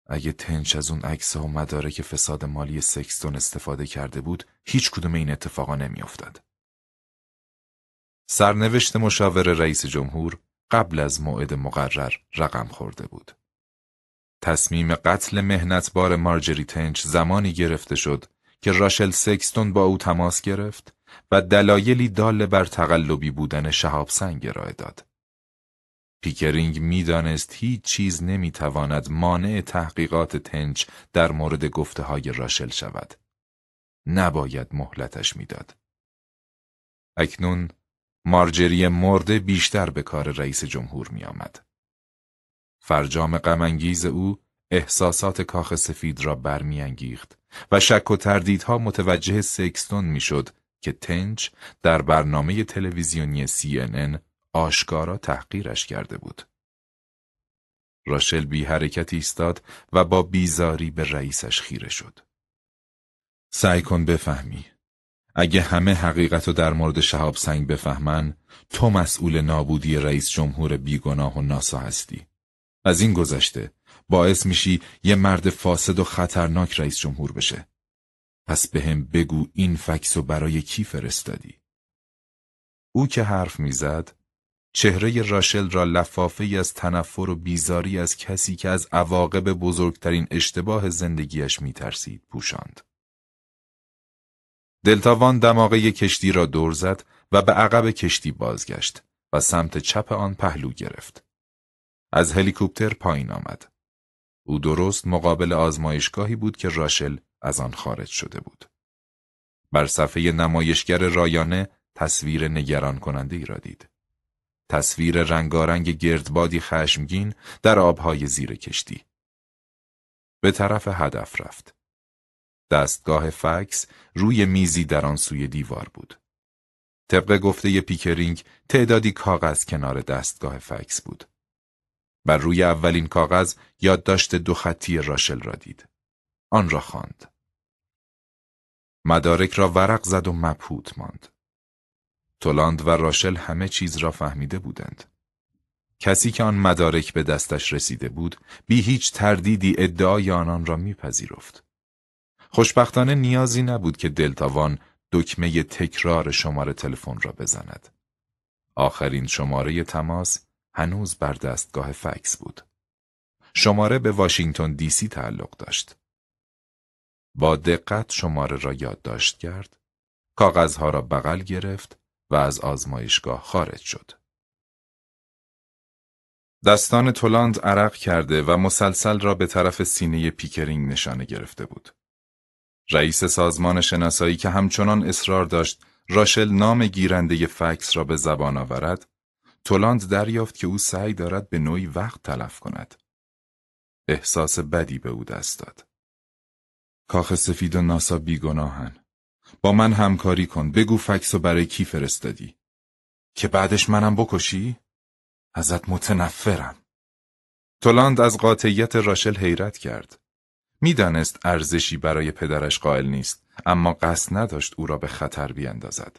اگه تنج از اون عکس و مدارک فساد مالی سکستون استفاده کرده بود هیچ کدوم این اتفاقا نمیافتد. سرنوشت مشاور رئیس جمهور قبل از موعد مقرر رقم خورده بود. تصمیم قتل مهنتبار مارجری تنچ زمانی گرفته شد که راشل سکستون با او تماس گرفت و دلایلی دال بر تقلبی بودن شهاب سنگ ارائه داد. پیکرینگ میدانست هیچ چیز نمیتواند مانع تحقیقات تنج در مورد گفته های راشل شود. نباید مهلتش میداد. اکنون مارجری مرده بیشتر به کار رئیس جمهور می آمد. فرجام غمانگیز او احساسات کاخ سفید را برمیانگیخت و شک و تردیدها متوجه سکستون میشد که تنج در برنامه تلویزیونی CNN آشکارا تحقیرش کرده بود. راشل بی حرکت ایستاد و با بیزاری به رئیسش خیره شد. سعی کن بفهمی. اگه همه حقیقت رو در مورد شهاب سنگ بفهمن تو مسئول نابودی رئیس جمهور بیگناه و ناسا هستی از این گذشته باعث میشی یه مرد فاسد و خطرناک رئیس جمهور بشه پس به هم بگو این فکس رو برای کی فرستادی او که حرف میزد چهره راشل را لفافه از تنفر و بیزاری از کسی که از عواقب بزرگترین اشتباه زندگیش میترسید پوشاند دلتاوان دماغه کشتی را دور زد و به عقب کشتی بازگشت و سمت چپ آن پهلو گرفت. از هلیکوپتر پایین آمد. او درست مقابل آزمایشگاهی بود که راشل از آن خارج شده بود. بر صفحه نمایشگر رایانه تصویر نگران کننده ای را دید. تصویر رنگارنگ گردبادی خشمگین در آبهای زیر کشتی. به طرف هدف رفت. دستگاه فکس روی میزی در آن سوی دیوار بود. طبق گفته پیکرینگ تعدادی کاغذ کنار دستگاه فکس بود. بر روی اولین کاغذ یادداشت دو خطی راشل را دید. آن را خواند. مدارک را ورق زد و مبهوت ماند. تولاند و راشل همه چیز را فهمیده بودند. کسی که آن مدارک به دستش رسیده بود، بی هیچ تردیدی ادعای آنان را میپذیرفت. خوشبختانه نیازی نبود که دلتاوان دکمه تکرار شماره تلفن را بزند. آخرین شماره تماس هنوز بر دستگاه فکس بود. شماره به واشنگتن دی سی تعلق داشت. با دقت شماره را یادداشت کرد، کاغذها را بغل گرفت و از آزمایشگاه خارج شد. دستان تولاند عرق کرده و مسلسل را به طرف سینه پیکرینگ نشانه گرفته بود. رئیس سازمان شناسایی که همچنان اصرار داشت راشل نام گیرنده فکس را به زبان آورد، تولاند دریافت که او سعی دارد به نوعی وقت تلف کند. احساس بدی به او دست داد. کاخ سفید و ناسا بیگناهن. با من همکاری کن. بگو فکس و برای کی فرستادی؟ که بعدش منم بکشی؟ ازت متنفرم. تولاند از قاطعیت راشل حیرت کرد. میدانست ارزشی برای پدرش قائل نیست اما قصد نداشت او را به خطر بیاندازد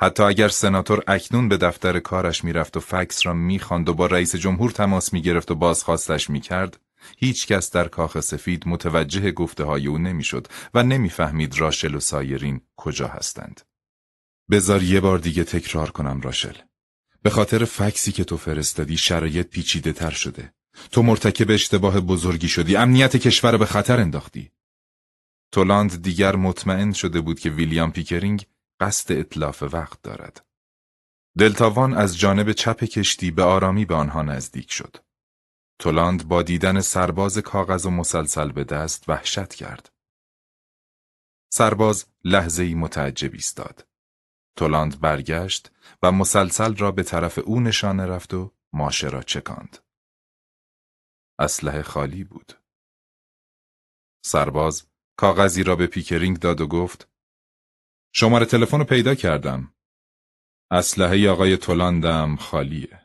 حتی اگر سناتور اکنون به دفتر کارش میرفت و فکس را میخواند و با رئیس جمهور تماس میگرفت و بازخواستش میکرد هیچ کس در کاخ سفید متوجه گفته های او نمیشد و نمیفهمید راشل و سایرین کجا هستند بزار یه بار دیگه تکرار کنم راشل به خاطر فکسی که تو فرستادی شرایط پیچیده تر شده تو مرتکب اشتباه بزرگی شدی امنیت کشور به خطر انداختی تولاند دیگر مطمئن شده بود که ویلیام پیکرینگ قصد اطلاف وقت دارد دلتاوان از جانب چپ کشتی به آرامی به آنها نزدیک شد تولاند با دیدن سرباز کاغذ و مسلسل به دست وحشت کرد سرباز لحظه متعجب ایستاد تولاند برگشت و مسلسل را به طرف او نشانه رفت و ماشه را چکاند اسلحه خالی بود. سرباز کاغذی را به پیکرینگ داد و گفت شماره تلفن رو پیدا کردم. اسلحه آقای تولاندم خالیه.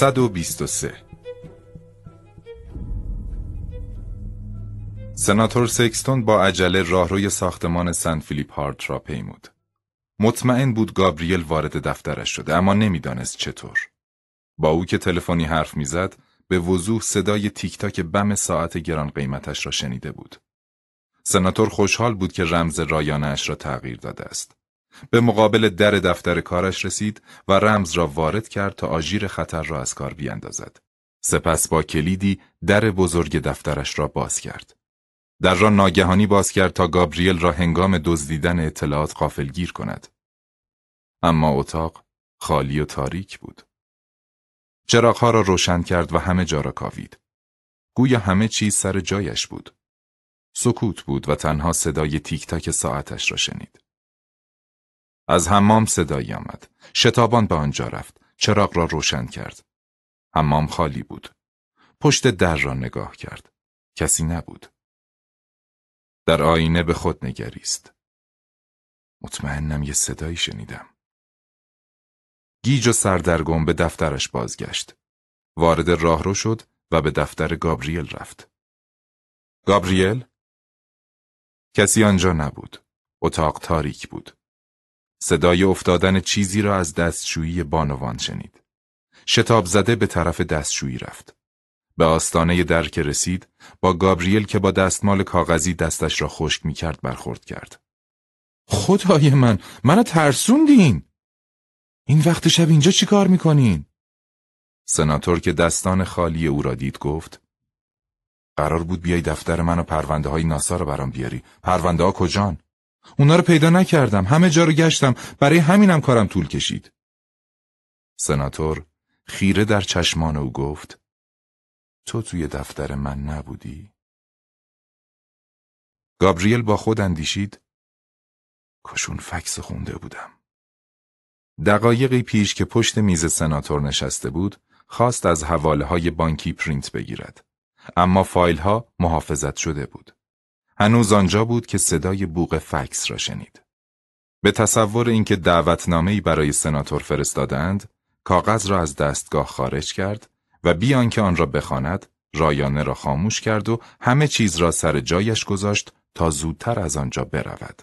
123 سناتور سکستون با عجله راهروی ساختمان سن فیلیپ هارت را پیمود. مطمئن بود گابریل وارد دفترش شده اما نمیدانست چطور. با او که تلفنی حرف میزد، به وضوح صدای تیک تاک بم ساعت گران قیمتش را شنیده بود. سناتور خوشحال بود که رمز اش را تغییر داده است. به مقابل در دفتر کارش رسید و رمز را وارد کرد تا آژیر خطر را از کار بیاندازد. سپس با کلیدی در بزرگ دفترش را باز کرد. در را ناگهانی باز کرد تا گابریل را هنگام دزدیدن اطلاعات گیر کند. اما اتاق خالی و تاریک بود. چراغها را روشن کرد و همه جا را کاوید. گویا همه چیز سر جایش بود. سکوت بود و تنها صدای تیک تاک ساعتش را شنید. از حمام صدایی آمد. شتابان به آنجا رفت. چراغ را روشن کرد. حمام خالی بود. پشت در را نگاه کرد. کسی نبود. در آینه به خود نگریست. مطمئنم یه صدایی شنیدم. گیج و سردرگم به دفترش بازگشت. وارد راهرو شد و به دفتر گابریل رفت. گابریل؟ کسی آنجا نبود. اتاق تاریک بود. صدای افتادن چیزی را از دستشویی بانوان شنید. شتاب زده به طرف دستشویی رفت. به آستانه در که رسید، با گابریل که با دستمال کاغذی دستش را خشک می کرد برخورد کرد. خدای من، منو ترسوندین! این وقت شب اینجا چی کار میکنین؟ سناتور که دستان خالی او را دید گفت قرار بود بیای دفتر من و پرونده های ناسا رو برام بیاری. پرونده ها کجان؟ اونا رو پیدا نکردم. همه جا رو گشتم. برای همینم کارم طول کشید. سناتور خیره در چشمان او گفت تو توی دفتر من نبودی؟ گابریل با خود اندیشید کشون فکس خونده بودم. دقایقی پیش که پشت میز سناتور نشسته بود، خواست از حواله های بانکی پرینت بگیرد. اما فایل ها محافظت شده بود. هنوز آنجا بود که صدای بوق فکس را شنید. به تصور اینکه دعوتنامه‌ای برای سناتور فرستادند، کاغذ را از دستگاه خارج کرد و بیان که آن را بخواند، رایانه را خاموش کرد و همه چیز را سر جایش گذاشت تا زودتر از آنجا برود.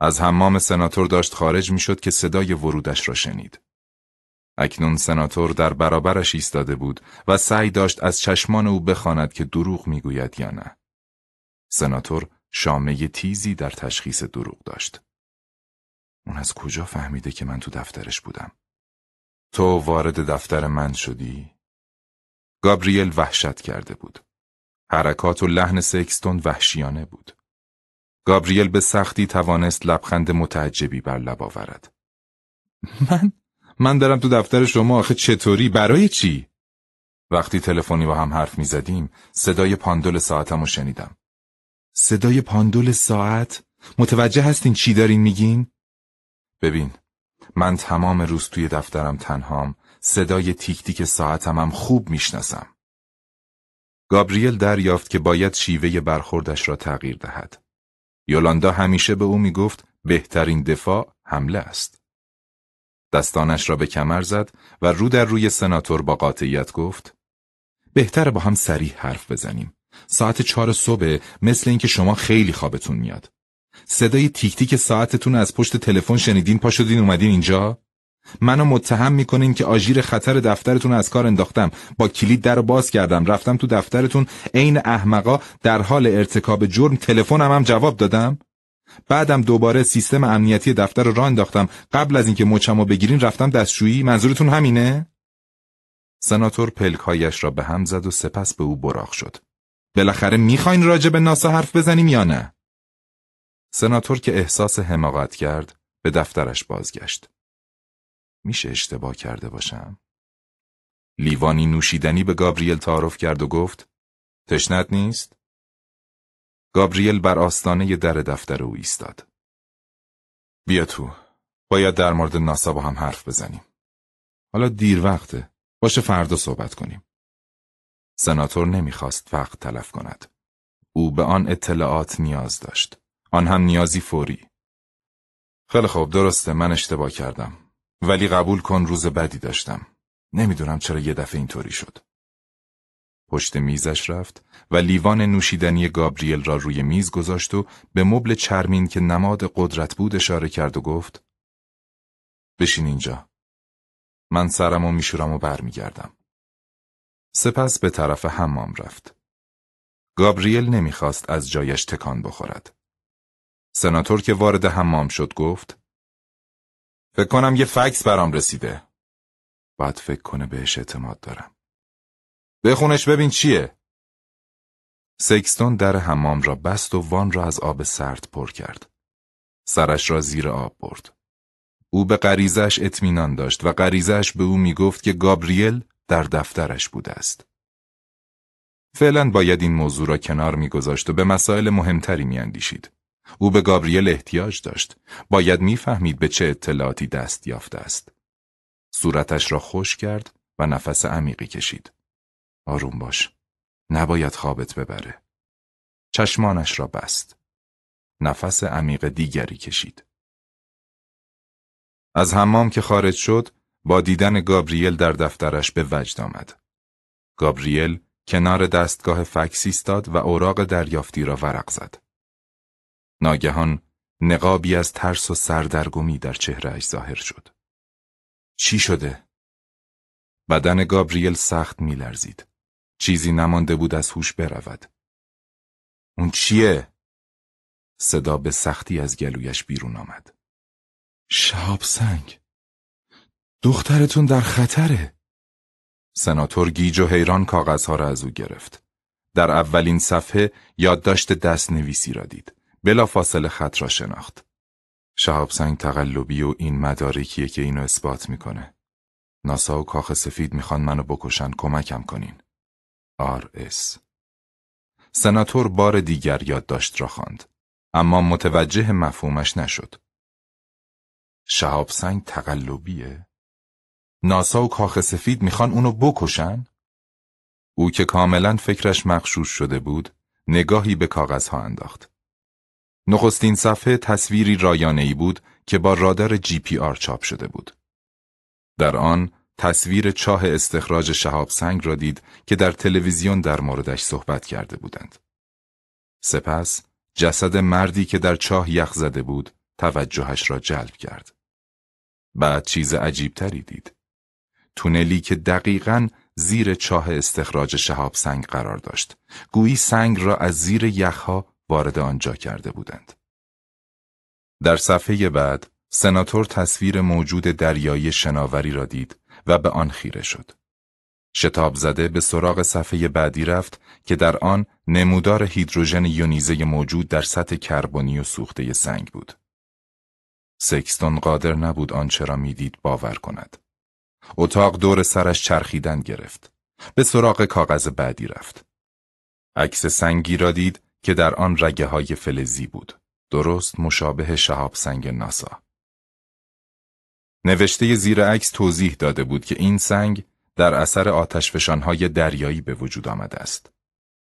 از حمام سناتور داشت خارج میشد که صدای ورودش را شنید. اکنون سناتور در برابرش ایستاده بود و سعی داشت از چشمان او بخواند که دروغ میگوید یا نه. سناتور شامه تیزی در تشخیص دروغ داشت. اون از کجا فهمیده که من تو دفترش بودم؟ تو وارد دفتر من شدی؟ گابریل وحشت کرده بود. حرکات و لحن سکستون وحشیانه بود. گابریل به سختی توانست لبخند متعجبی بر لب آورد. من؟ من دارم تو دفتر شما آخه چطوری؟ برای چی؟ وقتی تلفنی با هم حرف می زدیم صدای پاندل ساعتم رو شنیدم. صدای پاندول ساعت متوجه هستین چی دارین میگین؟ ببین من تمام روز توی دفترم تنهام صدای تیک تیک ساعتم هم خوب میشناسم. گابریل دریافت که باید شیوه برخوردش را تغییر دهد. یولاندا همیشه به او میگفت بهترین دفاع حمله است. دستانش را به کمر زد و رو در روی سناتور با قاطعیت گفت بهتر با هم سریح حرف بزنیم. ساعت چهار صبح مثل اینکه شما خیلی خوابتون میاد صدای تیک تیک ساعتتون از پشت تلفن شنیدین پا شدین اومدین اینجا منو متهم میکنین که آژیر خطر دفترتون از کار انداختم با کلید در باز کردم رفتم تو دفترتون عین احمقا در حال ارتکاب جرم تلفنم هم جواب دادم بعدم دوباره سیستم امنیتی دفتر رو را انداختم قبل از اینکه مچمو بگیرین رفتم دستشویی منظورتون همینه سناتور پلکهایش را به هم زد و سپس به او براخ شد بالاخره میخواین راجع به ناسا حرف بزنیم یا نه؟ سناتور که احساس حماقت کرد به دفترش بازگشت. میشه اشتباه کرده باشم. لیوانی نوشیدنی به گابریل تعارف کرد و گفت تشنت نیست؟ گابریل بر آستانه در دفتر او ایستاد. بیا تو. باید در مورد ناسا با هم حرف بزنیم. حالا دیر وقته. باشه فردا صحبت کنیم. سناتور نمیخواست وقت تلف کند. او به آن اطلاعات نیاز داشت. آن هم نیازی فوری. خیلی خوب درسته من اشتباه کردم. ولی قبول کن روز بدی داشتم. نمیدونم چرا یه دفعه اینطوری شد. پشت میزش رفت و لیوان نوشیدنی گابریل را روی میز گذاشت و به مبل چرمین که نماد قدرت بود اشاره کرد و گفت بشین اینجا. من سرم و میشورم و برمیگردم. سپس به طرف حمام رفت. گابریل نمیخواست از جایش تکان بخورد. سناتور که وارد حمام شد گفت فکر کنم یه فکس برام رسیده. بعد فکر کنه بهش اعتماد دارم. بخونش ببین چیه؟ سکستون در حمام را بست و وان را از آب سرد پر کرد. سرش را زیر آب برد. او به غریزش اطمینان داشت و غریزش به او میگفت که گابریل در دفترش بوده است. فعلا باید این موضوع را کنار میگذاشت و به مسائل مهمتری میاندیشید. او به گابریل احتیاج داشت. باید میفهمید به چه اطلاعاتی دست یافته است. صورتش را خوش کرد و نفس عمیقی کشید. آروم باش. نباید خوابت ببره. چشمانش را بست. نفس عمیق دیگری کشید. از حمام که خارج شد، با دیدن گابریل در دفترش به وجد آمد. گابریل کنار دستگاه فکس ایستاد و اوراق دریافتی را ورق زد. ناگهان نقابی از ترس و سردرگمی در اش ظاهر شد. چی شده؟ بدن گابریل سخت میلرزید. چیزی نمانده بود از هوش برود. اون چیه؟ صدا به سختی از گلویش بیرون آمد. شاب سنگ دخترتون در خطره. سناتور گیج و حیران کاغذها را از او گرفت. در اولین صفحه یادداشت دست نویسی را دید. بلا فاصله خط را شناخت. شهابسنگ تقلبی و این مدارکیه که اینو اثبات میکنه. ناسا و کاخ سفید میخوان منو بکشن کمکم کنین. آر اس. سناتور بار دیگر یادداشت را خواند. اما متوجه مفهومش نشد. شهاب تقلبیه؟ ناسا و کاخ سفید میخوان اونو بکشن؟ او که کاملا فکرش مخشوش شده بود، نگاهی به کاغذها انداخت. نخستین صفحه تصویری رایانه‌ای بود که با رادار جی پی آر چاپ شده بود. در آن تصویر چاه استخراج شهاب سنگ را دید که در تلویزیون در موردش صحبت کرده بودند. سپس جسد مردی که در چاه یخ زده بود توجهش را جلب کرد. بعد چیز عجیبتری دید. تونلی که دقیقا زیر چاه استخراج شهاب سنگ قرار داشت. گویی سنگ را از زیر یخها وارد آنجا کرده بودند. در صفحه بعد سناتور تصویر موجود دریایی شناوری را دید و به آن خیره شد. شتاب زده به سراغ صفحه بعدی رفت که در آن نمودار هیدروژن یونیزه موجود در سطح کربنی و سوخته سنگ بود. سکستون قادر نبود آنچه را میدید باور کند. اتاق دور سرش چرخیدن گرفت. به سراغ کاغذ بعدی رفت. عکس سنگی را دید که در آن رگه های فلزی بود. درست مشابه شهاب سنگ ناسا. نوشته زیر عکس توضیح داده بود که این سنگ در اثر های دریایی به وجود آمده است.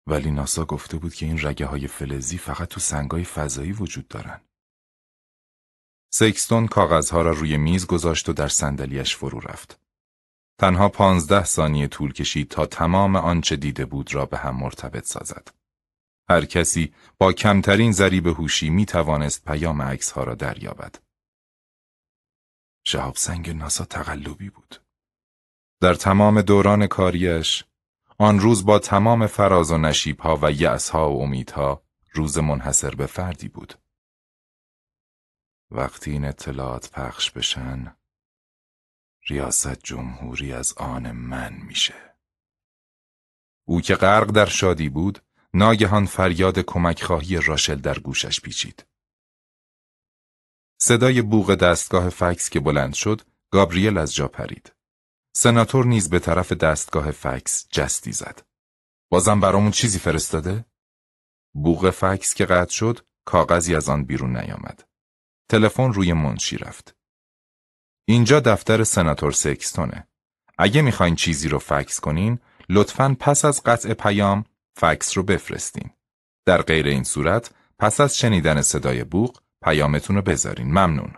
ولی ناسا گفته بود که این رگه های فلزی فقط تو های فضایی وجود دارند سکستون کاغذها را روی میز گذاشت و در صندلیاش فرو رفت. تنها پانزده ثانیه طول کشید تا تمام آنچه دیده بود را به هم مرتبط سازد. هر کسی با کمترین ذریب هوشی می توانست پیام عکس را دریابد. شهاب سنگ ناسا تقلبی بود. در تمام دوران کاریش، آن روز با تمام فراز و نشیبها و یعصها و امیدها روز منحصر به فردی بود. وقتی این اطلاعات پخش بشن ریاست جمهوری از آن من میشه او که غرق در شادی بود ناگهان فریاد کمک خواهی راشل در گوشش پیچید صدای بوغ دستگاه فکس که بلند شد گابریل از جا پرید سناتور نیز به طرف دستگاه فکس جستی زد بازم برامون چیزی فرستاده؟ بوغ فکس که قطع شد کاغذی از آن بیرون نیامد تلفن روی منشی رفت. اینجا دفتر سناتور سکستونه. اگه میخواین چیزی رو فکس کنین، لطفاً پس از قطع پیام فکس رو بفرستین. در غیر این صورت، پس از شنیدن صدای بوق، پیامتون رو بذارین. ممنون.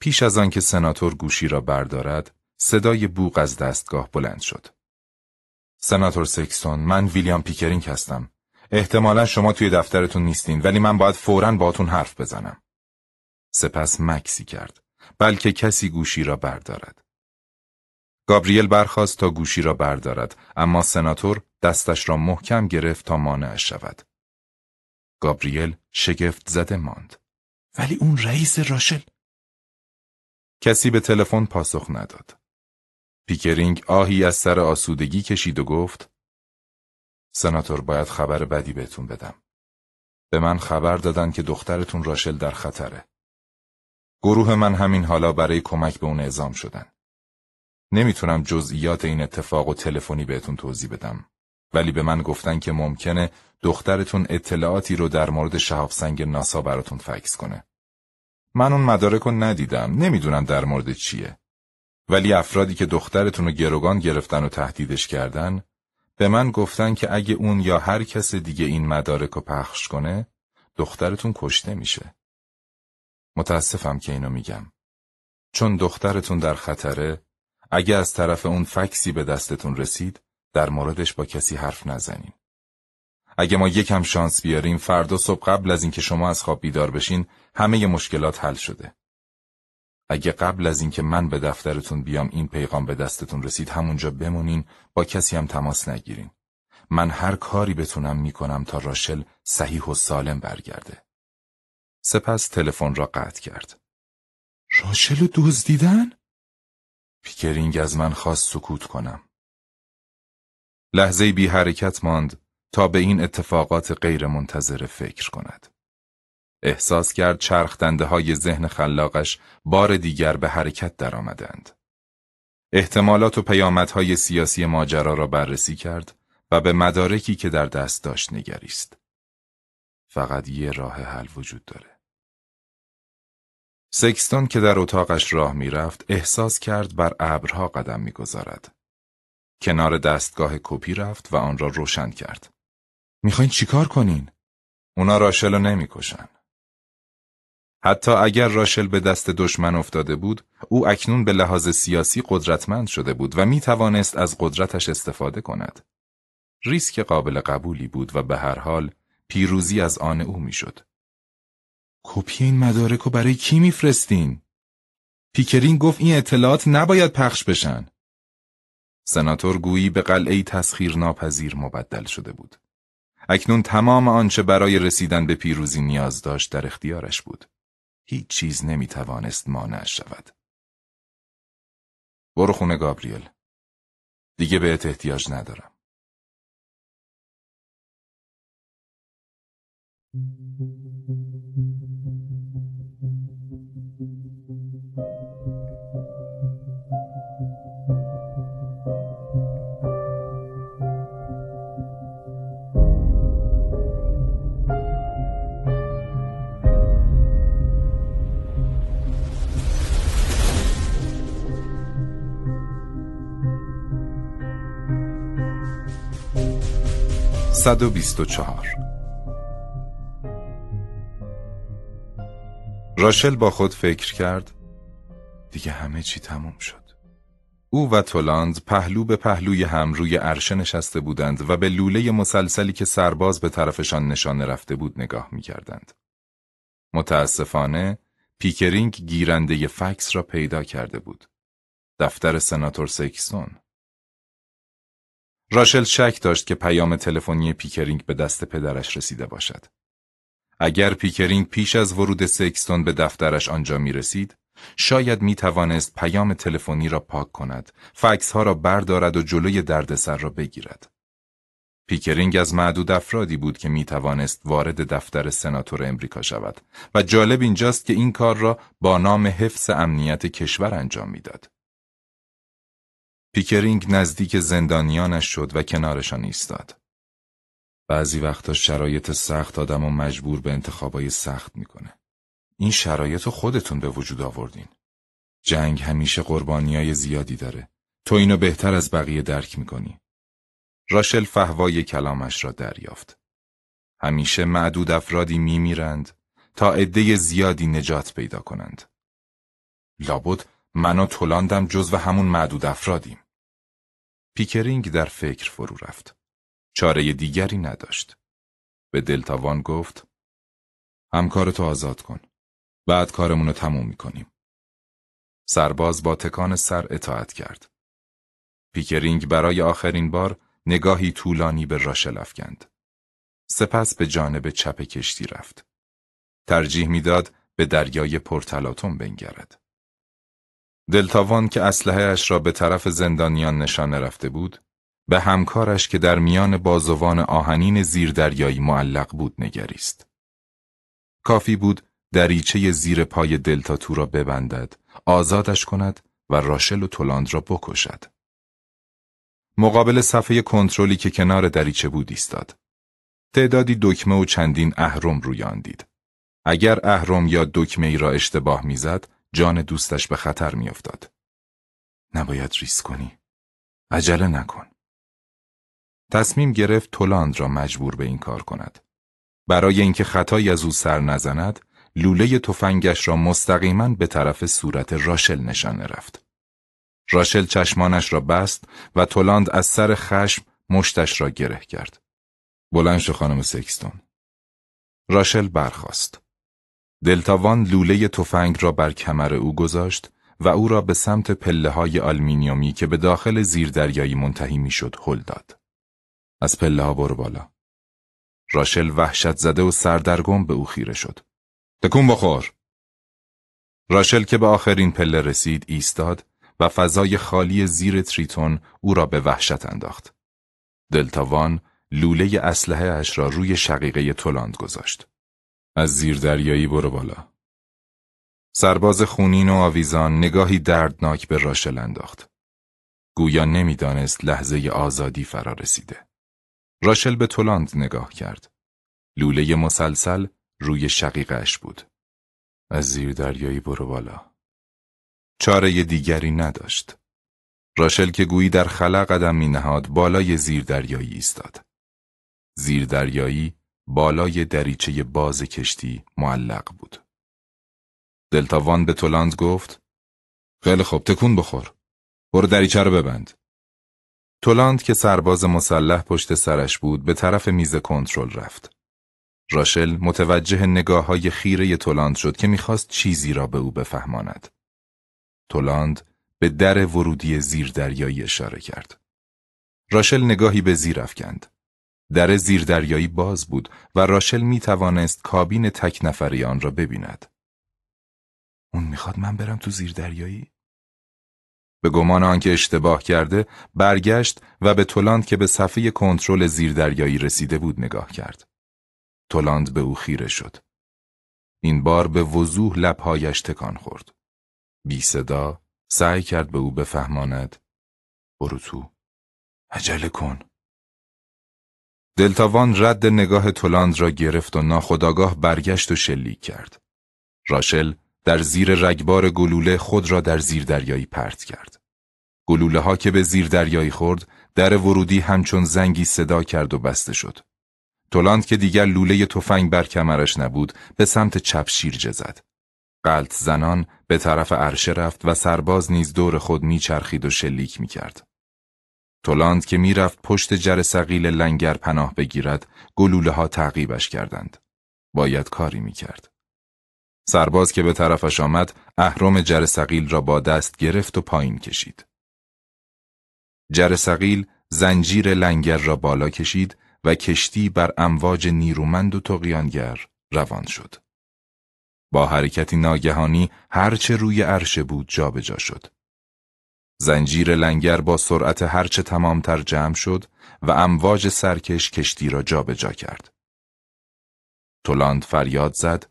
پیش از آن که سناتور گوشی را بردارد، صدای بوق از دستگاه بلند شد. سناتور سکستون، من ویلیام پیکرینگ هستم. احتمالا شما توی دفترتون نیستین ولی من باید فوراً باتون حرف بزنم. سپس مکسی کرد بلکه کسی گوشی را بردارد گابریل برخاست تا گوشی را بردارد اما سناتور دستش را محکم گرفت تا مانعش شود گابریل شگفت زده ماند ولی اون رئیس راشل کسی به تلفن پاسخ نداد پیکرینگ آهی از سر آسودگی کشید و گفت سناتور باید خبر بدی بهتون بدم به من خبر دادن که دخترتون راشل در خطره گروه من همین حالا برای کمک به اون اعزام شدن. نمیتونم جزئیات این اتفاق و تلفنی بهتون توضیح بدم. ولی به من گفتن که ممکنه دخترتون اطلاعاتی رو در مورد شهاب سنگ ناسا براتون فکس کنه. من اون مدارک رو ندیدم. نمیدونم در مورد چیه. ولی افرادی که دخترتون رو گروگان گرفتن و تهدیدش کردن به من گفتن که اگه اون یا هر کس دیگه این مدارک رو پخش کنه دخترتون کشته میشه. متاسفم که اینو میگم. چون دخترتون در خطره، اگه از طرف اون فکسی به دستتون رسید، در موردش با کسی حرف نزنین. اگه ما یکم شانس بیاریم فردا صبح قبل از اینکه شما از خواب بیدار بشین همه مشکلات حل شده. اگه قبل از اینکه من به دفترتون بیام این پیغام به دستتون رسید همونجا بمونین با کسی هم تماس نگیرین. من هر کاری بتونم میکنم تا راشل صحیح و سالم برگرده. سپس تلفن را قطع کرد. راشل دوز دیدن؟ پیکرینگ از من خواست سکوت کنم. لحظه بی حرکت ماند تا به این اتفاقات غیرمنتظره فکر کند. احساس کرد چرخ های ذهن خلاقش بار دیگر به حرکت درآمدند. احتمالات و پیامدهای سیاسی ماجرا را بررسی کرد و به مدارکی که در دست داشت نگریست. فقط یه راه حل وجود داره. سکستون که در اتاقش راه میرفت احساس کرد بر ابرها قدم میگذارد. کنار دستگاه کپی رفت و آن را روشن کرد. میخواین چیکار کنین؟ اونا راشل رو نمیکشن. حتی اگر راشل به دست دشمن افتاده بود، او اکنون به لحاظ سیاسی قدرتمند شده بود و می توانست از قدرتش استفاده کند. ریسک قابل قبولی بود و به هر حال پیروزی از آن او میشد. کپی این مدارک رو برای کی میفرستین؟ پیکرین گفت این اطلاعات نباید پخش بشن. سناتور گویی به قلعه تسخیر ناپذیر مبدل شده بود. اکنون تمام آنچه برای رسیدن به پیروزی نیاز داشت در اختیارش بود. هیچ چیز نمیتوانست مانع شود. برو خونه گابریل. دیگه بهت احتیاج ندارم. 124. راشل با خود فکر کرد دیگه همه چی تموم شد او و تولاند پهلو به پهلوی هم روی عرشه نشسته بودند و به لوله مسلسلی که سرباز به طرفشان نشانه رفته بود نگاه می کردند. متاسفانه پیکرینگ گیرنده فکس را پیدا کرده بود. دفتر سناتور سیکسون راشل شک داشت که پیام تلفنی پیکرینگ به دست پدرش رسیده باشد. اگر پیکرینگ پیش از ورود سکستون به دفترش آنجا می رسید، شاید می توانست پیام تلفنی را پاک کند، فکس ها را بردارد و جلوی دردسر را بگیرد. پیکرینگ از معدود افرادی بود که می توانست وارد دفتر سناتور امریکا شود و جالب اینجاست که این کار را با نام حفظ امنیت کشور انجام میداد. پیکرینگ نزدیک زندانیانش شد و کنارشان ایستاد. بعضی وقتا شرایط سخت آدم و مجبور به انتخابای سخت میکنه. این شرایط رو خودتون به وجود آوردین. جنگ همیشه های زیادی داره. تو اینو بهتر از بقیه درک میکنی. راشل فهوای کلامش را دریافت. همیشه معدود افرادی میمیرند تا عده زیادی نجات پیدا کنند. لابد من منو جز جزو همون معدود افرادیم. پیکرینگ در فکر فرو رفت. چاره دیگری نداشت. به دلتاوان گفت همکارتو آزاد کن. بعد کارمونو تموم میکنیم. سرباز با تکان سر اطاعت کرد. پیکرینگ برای آخرین بار نگاهی طولانی به راشل افکند. سپس به جانب چپ کشتی رفت. ترجیح میداد به دریای پرتلاتون بنگرد. دلتاوان که اش را به طرف زندانیان نشانه رفته بود، به همکارش که در میان بازوان آهنین زیردریایی معلق بود نگریست. کافی بود دریچه زیر پای دلتاتو را ببندد، آزادش کند و راشل و تولاند را بکشد. مقابل صفحه کنترلی که کنار دریچه بود ایستاد. تعدادی دکمه و چندین اهرم آن دید. اگر اهرم یا دکمه ای را اشتباه میزد، جان دوستش به خطر میافتاد. نباید ریس کنی. عجله نکن. تصمیم گرفت تولاند را مجبور به این کار کند. برای اینکه خطای از او سر نزند، لوله تفنگش را مستقیما به طرف صورت راشل نشانه رفت. راشل چشمانش را بست و تولاند از سر خشم مشتش را گره کرد. بلند شو خانم سکستون. راشل برخاست. دلتاوان لوله تفنگ را بر کمر او گذاشت و او را به سمت پله های آلمینیومی که به داخل زیردریایی منتهی میشد هل داد. از پله ها برو بالا. راشل وحشت زده و سردرگم به او خیره شد. تکون بخور. راشل که به آخرین پله رسید ایستاد و فضای خالی زیر تریتون او را به وحشت انداخت. دلتاوان لوله اسلحه اش را روی شقیقه تولاند گذاشت. از زیر دریایی برو بالا. سرباز خونین و آویزان نگاهی دردناک به راشل انداخت. گویا نمیدانست لحظه آزادی فرا رسیده. راشل به تولاند نگاه کرد. لوله مسلسل روی شقیقش بود. از زیر دریایی برو بالا. چاره دیگری نداشت. راشل که گویی در خلا قدم می نهاد بالای زیر دریایی ایستاد. زیر دریایی بالای دریچه باز کشتی معلق بود. دلتاوان به تولاند گفت خیلی خوب تکون بخور. برو دریچه رو ببند. تولاند که سرباز مسلح پشت سرش بود به طرف میز کنترل رفت. راشل متوجه نگاه های خیره تولاند شد که میخواست چیزی را به او بفهماند. تولاند به در ورودی زیر دریایی اشاره کرد. راشل نگاهی به زیر افکند. در زیردریایی باز بود و راشل می توانست کابین تک نفری آن را ببیند. اون میخواد من برم تو زیردریایی؟ به گمان آنکه اشتباه کرده برگشت و به تولاند که به صفحه کنترل زیردریایی رسیده بود نگاه کرد. تولاند به او خیره شد. این بار به وضوح لبهایش تکان خورد. بی صدا سعی کرد به او بفهماند برو تو عجله کن دلتاوان رد نگاه تولاند را گرفت و ناخداگاه برگشت و شلیک کرد. راشل در زیر رگبار گلوله خود را در زیر دریایی پرت کرد. گلوله ها که به زیر دریایی خورد، در ورودی همچون زنگی صدا کرد و بسته شد. تولاند که دیگر لوله تفنگ بر کمرش نبود، به سمت چپ شیرجه زد. قلت زنان به طرف عرشه رفت و سرباز نیز دور خود میچرخید و شلیک میکرد. تولاند که میرفت پشت جر سقیل لنگر پناه بگیرد، گلوله ها تعقیبش کردند. باید کاری میکرد. سرباز که به طرفش آمد، اهرم جر سقیل را با دست گرفت و پایین کشید. جر سقیل زنجیر لنگر را بالا کشید و کشتی بر امواج نیرومند و تقیانگر روان شد. با حرکتی ناگهانی هرچه روی عرشه بود جابجا جا شد. زنجیر لنگر با سرعت هرچه تمامتر جمع شد و امواج سرکش کشتی را جابجا جا کرد. تولاند فریاد زد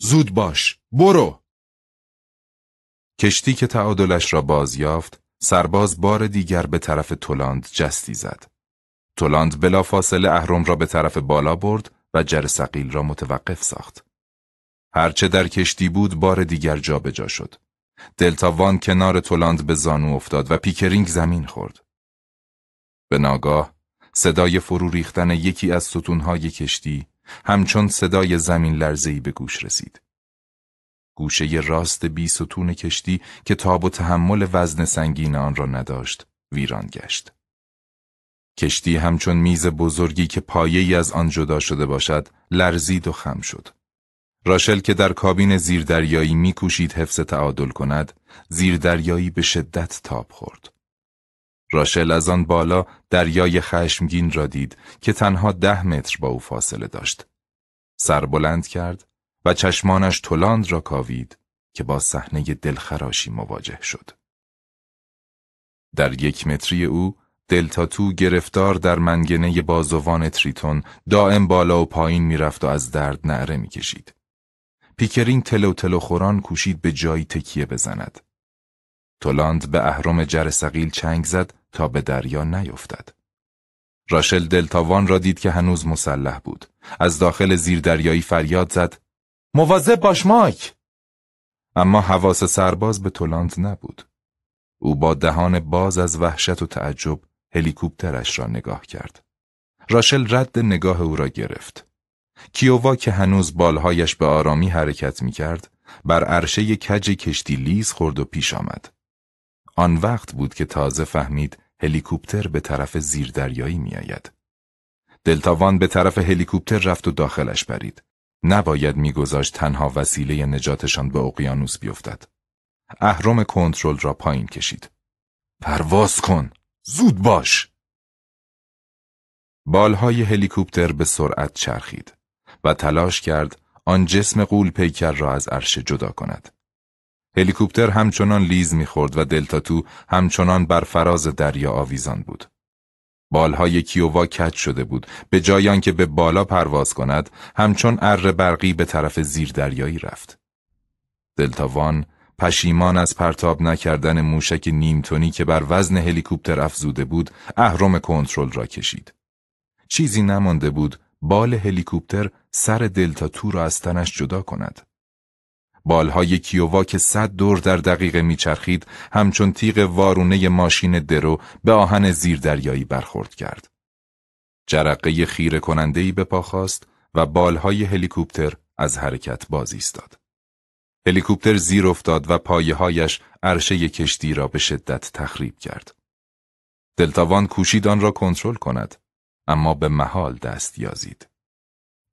زود باش برو کشتی که تعادلش را باز یافت سرباز بار دیگر به طرف تولاند جستی زد تولاند بلافاصله اهرم را به طرف بالا برد و سقیل را متوقف ساخت هرچه در کشتی بود بار دیگر جابجا جا شد دلتا وان کنار تولاند به زانو افتاد و پیکرینگ زمین خورد. به ناگاه صدای فرو ریختن یکی از ستونهای کشتی همچون صدای زمین لرزهی به گوش رسید. گوشه راست بی ستون کشتی که تاب و تحمل وزن سنگین آن را نداشت ویران گشت. کشتی همچون میز بزرگی که پایه از آن جدا شده باشد لرزید و خم شد. راشل که در کابین زیردریایی میکوشید حفظ تعادل کند، زیردریایی به شدت تاب خورد. راشل از آن بالا دریای خشمگین را دید که تنها ده متر با او فاصله داشت. سر بلند کرد و چشمانش طولاند را کاوید که با صحنه دلخراشی مواجه شد. در یک متری او دلتاتو گرفتار در منگنه بازوان تریتون دائم بالا و پایین میرفت و از درد نعره میکشید. پیکرین تلو تلو خوران کوشید به جایی تکیه بزند. تولاند به اهرم سقیل چنگ زد تا به دریا نیفتد. راشل دلتاوان را دید که هنوز مسلح بود. از داخل زیر دریایی فریاد زد. مواظب باش مایک! اما حواس سرباز به تولاند نبود. او با دهان باز از وحشت و تعجب هلیکوپترش را نگاه کرد. راشل رد نگاه او را گرفت. کیووا که هنوز بالهایش به آرامی حرکت می کرد، بر عرشه کج کشتی لیز خورد و پیش آمد. آن وقت بود که تازه فهمید هلیکوپتر به طرف زیردریایی می آید. دلتاوان به طرف هلیکوپتر رفت و داخلش برید. نباید میگذاشت تنها وسیله نجاتشان به اقیانوس بیفتد. اهرم کنترل را پایین کشید. پرواز کن! زود باش! بالهای هلیکوپتر به سرعت چرخید. و تلاش کرد آن جسم قول پیکر را از عرشه جدا کند. هلیکوپتر همچنان لیز میخورد و دلتا تو همچنان بر فراز دریا آویزان بود. بالهای کیووا کج شده بود به جای که به بالا پرواز کند همچون اره برقی به طرف زیر دریایی رفت دلتاوان پشیمان از پرتاب نکردن موشک نیمتونی که بر وزن هلیکوپتر افزوده بود اهرم کنترل را کشید چیزی نمانده بود بال هلیکوپتر سر دلتا تو را از تنش جدا کند. بالهای کیووا که صد دور در دقیقه میچرخید همچون تیغ وارونه ماشین درو به آهن دریایی برخورد کرد. جرقه خیره به پا خواست و بالهای هلیکوپتر از حرکت باز ایستاد. هلیکوپتر زیر افتاد و پایههایش عرشه کشتی را به شدت تخریب کرد. دلتاوان کوشید آن را کنترل کند اما به محال دست یازید.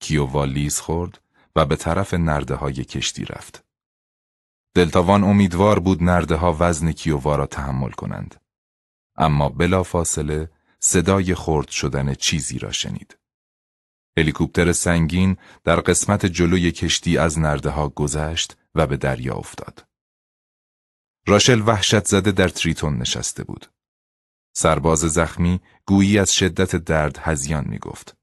کیووا لیز خورد و به طرف نرده های کشتی رفت. دلتاوان امیدوار بود نرده ها وزن کیووا را تحمل کنند. اما بلا فاصله صدای خرد شدن چیزی را شنید. هلیکوپتر سنگین در قسمت جلوی کشتی از نرده ها گذشت و به دریا افتاد. راشل وحشت زده در تریتون نشسته بود. سرباز زخمی گویی از شدت درد هزیان می گفت.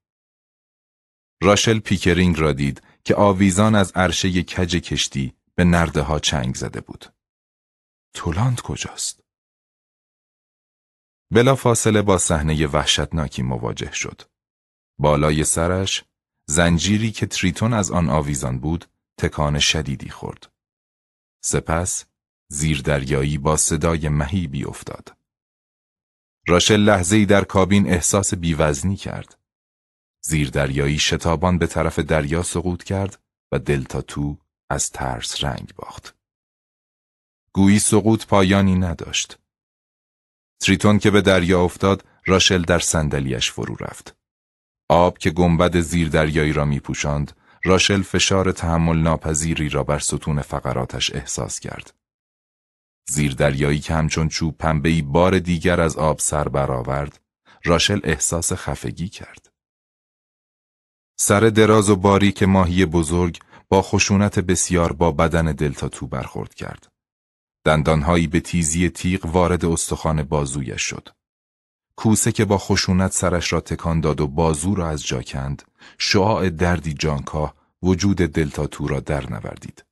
راشل پیکرینگ را دید که آویزان از عرشه کج کشتی به نرده ها چنگ زده بود. تولاند کجاست؟ بلا فاصله با صحنه وحشتناکی مواجه شد. بالای سرش زنجیری که تریتون از آن آویزان بود تکان شدیدی خورد. سپس زیر دریایی با صدای مهیبی افتاد. راشل لحظه‌ای در کابین احساس بیوزنی کرد. زیردریایی شتابان به طرف دریا سقوط کرد و دلتا تو از ترس رنگ باخت. گویی سقوط پایانی نداشت. تریتون که به دریا افتاد، راشل در صندلیاش فرو رفت. آب که گنبد زیردریایی را می راشل فشار تحمل ناپذیری را بر ستون فقراتش احساس کرد. زیردریایی که همچون چوب پنبهی بار دیگر از آب سر برآورد، راشل احساس خفگی کرد. سر دراز و باریک ماهی بزرگ با خشونت بسیار با بدن دلتا تو برخورد کرد. دندانهایی به تیزی تیغ وارد استخوان بازویش شد. کوسه که با خشونت سرش را تکان داد و بازو را از جا کند، شعاع دردی جانکاه وجود دلتا تو را در نوردید.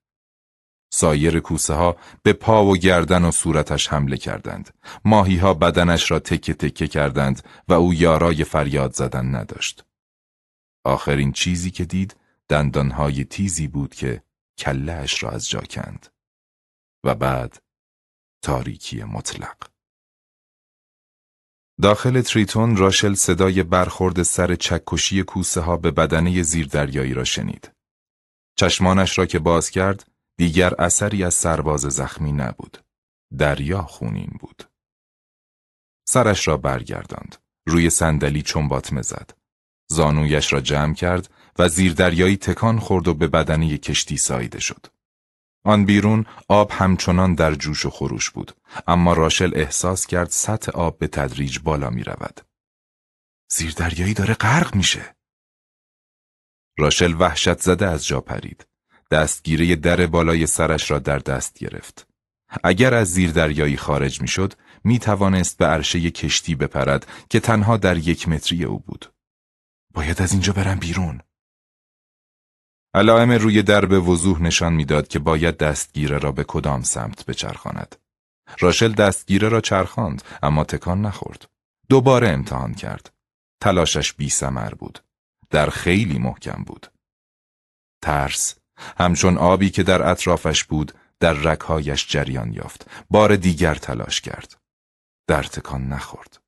سایر کوسه ها به پا و گردن و صورتش حمله کردند. ماهی ها بدنش را تکه تکه کردند و او یارای فریاد زدن نداشت. آخرین چیزی که دید دندانهای تیزی بود که کلهش را از جا کند. و بعد تاریکی مطلق. داخل تریتون راشل صدای برخورد سر چکشی کوسه ها به بدنه زیردریایی را شنید. چشمانش را که باز کرد دیگر اثری از سرباز زخمی نبود. دریا خونین بود. سرش را برگرداند. روی صندلی چنبات زد. زانویش را جمع کرد و زیردریایی تکان خورد و به بدنی کشتی سایده شد. آن بیرون آب همچنان در جوش و خروش بود اما راشل احساس کرد سطح آب به تدریج بالا می رود. زیردریایی داره غرق میشه. راشل وحشت زده از جا پرید. دستگیره در بالای سرش را در دست گرفت. اگر از زیر دریایی خارج شد می توانست به عرشه کشتی بپرد که تنها در یک متری او بود. باید از اینجا برم بیرون. علائم روی در به وضوح نشان میداد که باید دستگیره را به کدام سمت بچرخاند. راشل دستگیره را چرخاند اما تکان نخورد. دوباره امتحان کرد. تلاشش بی سمر بود. در خیلی محکم بود. ترس همچون آبی که در اطرافش بود در رکهایش جریان یافت. بار دیگر تلاش کرد. در تکان نخورد.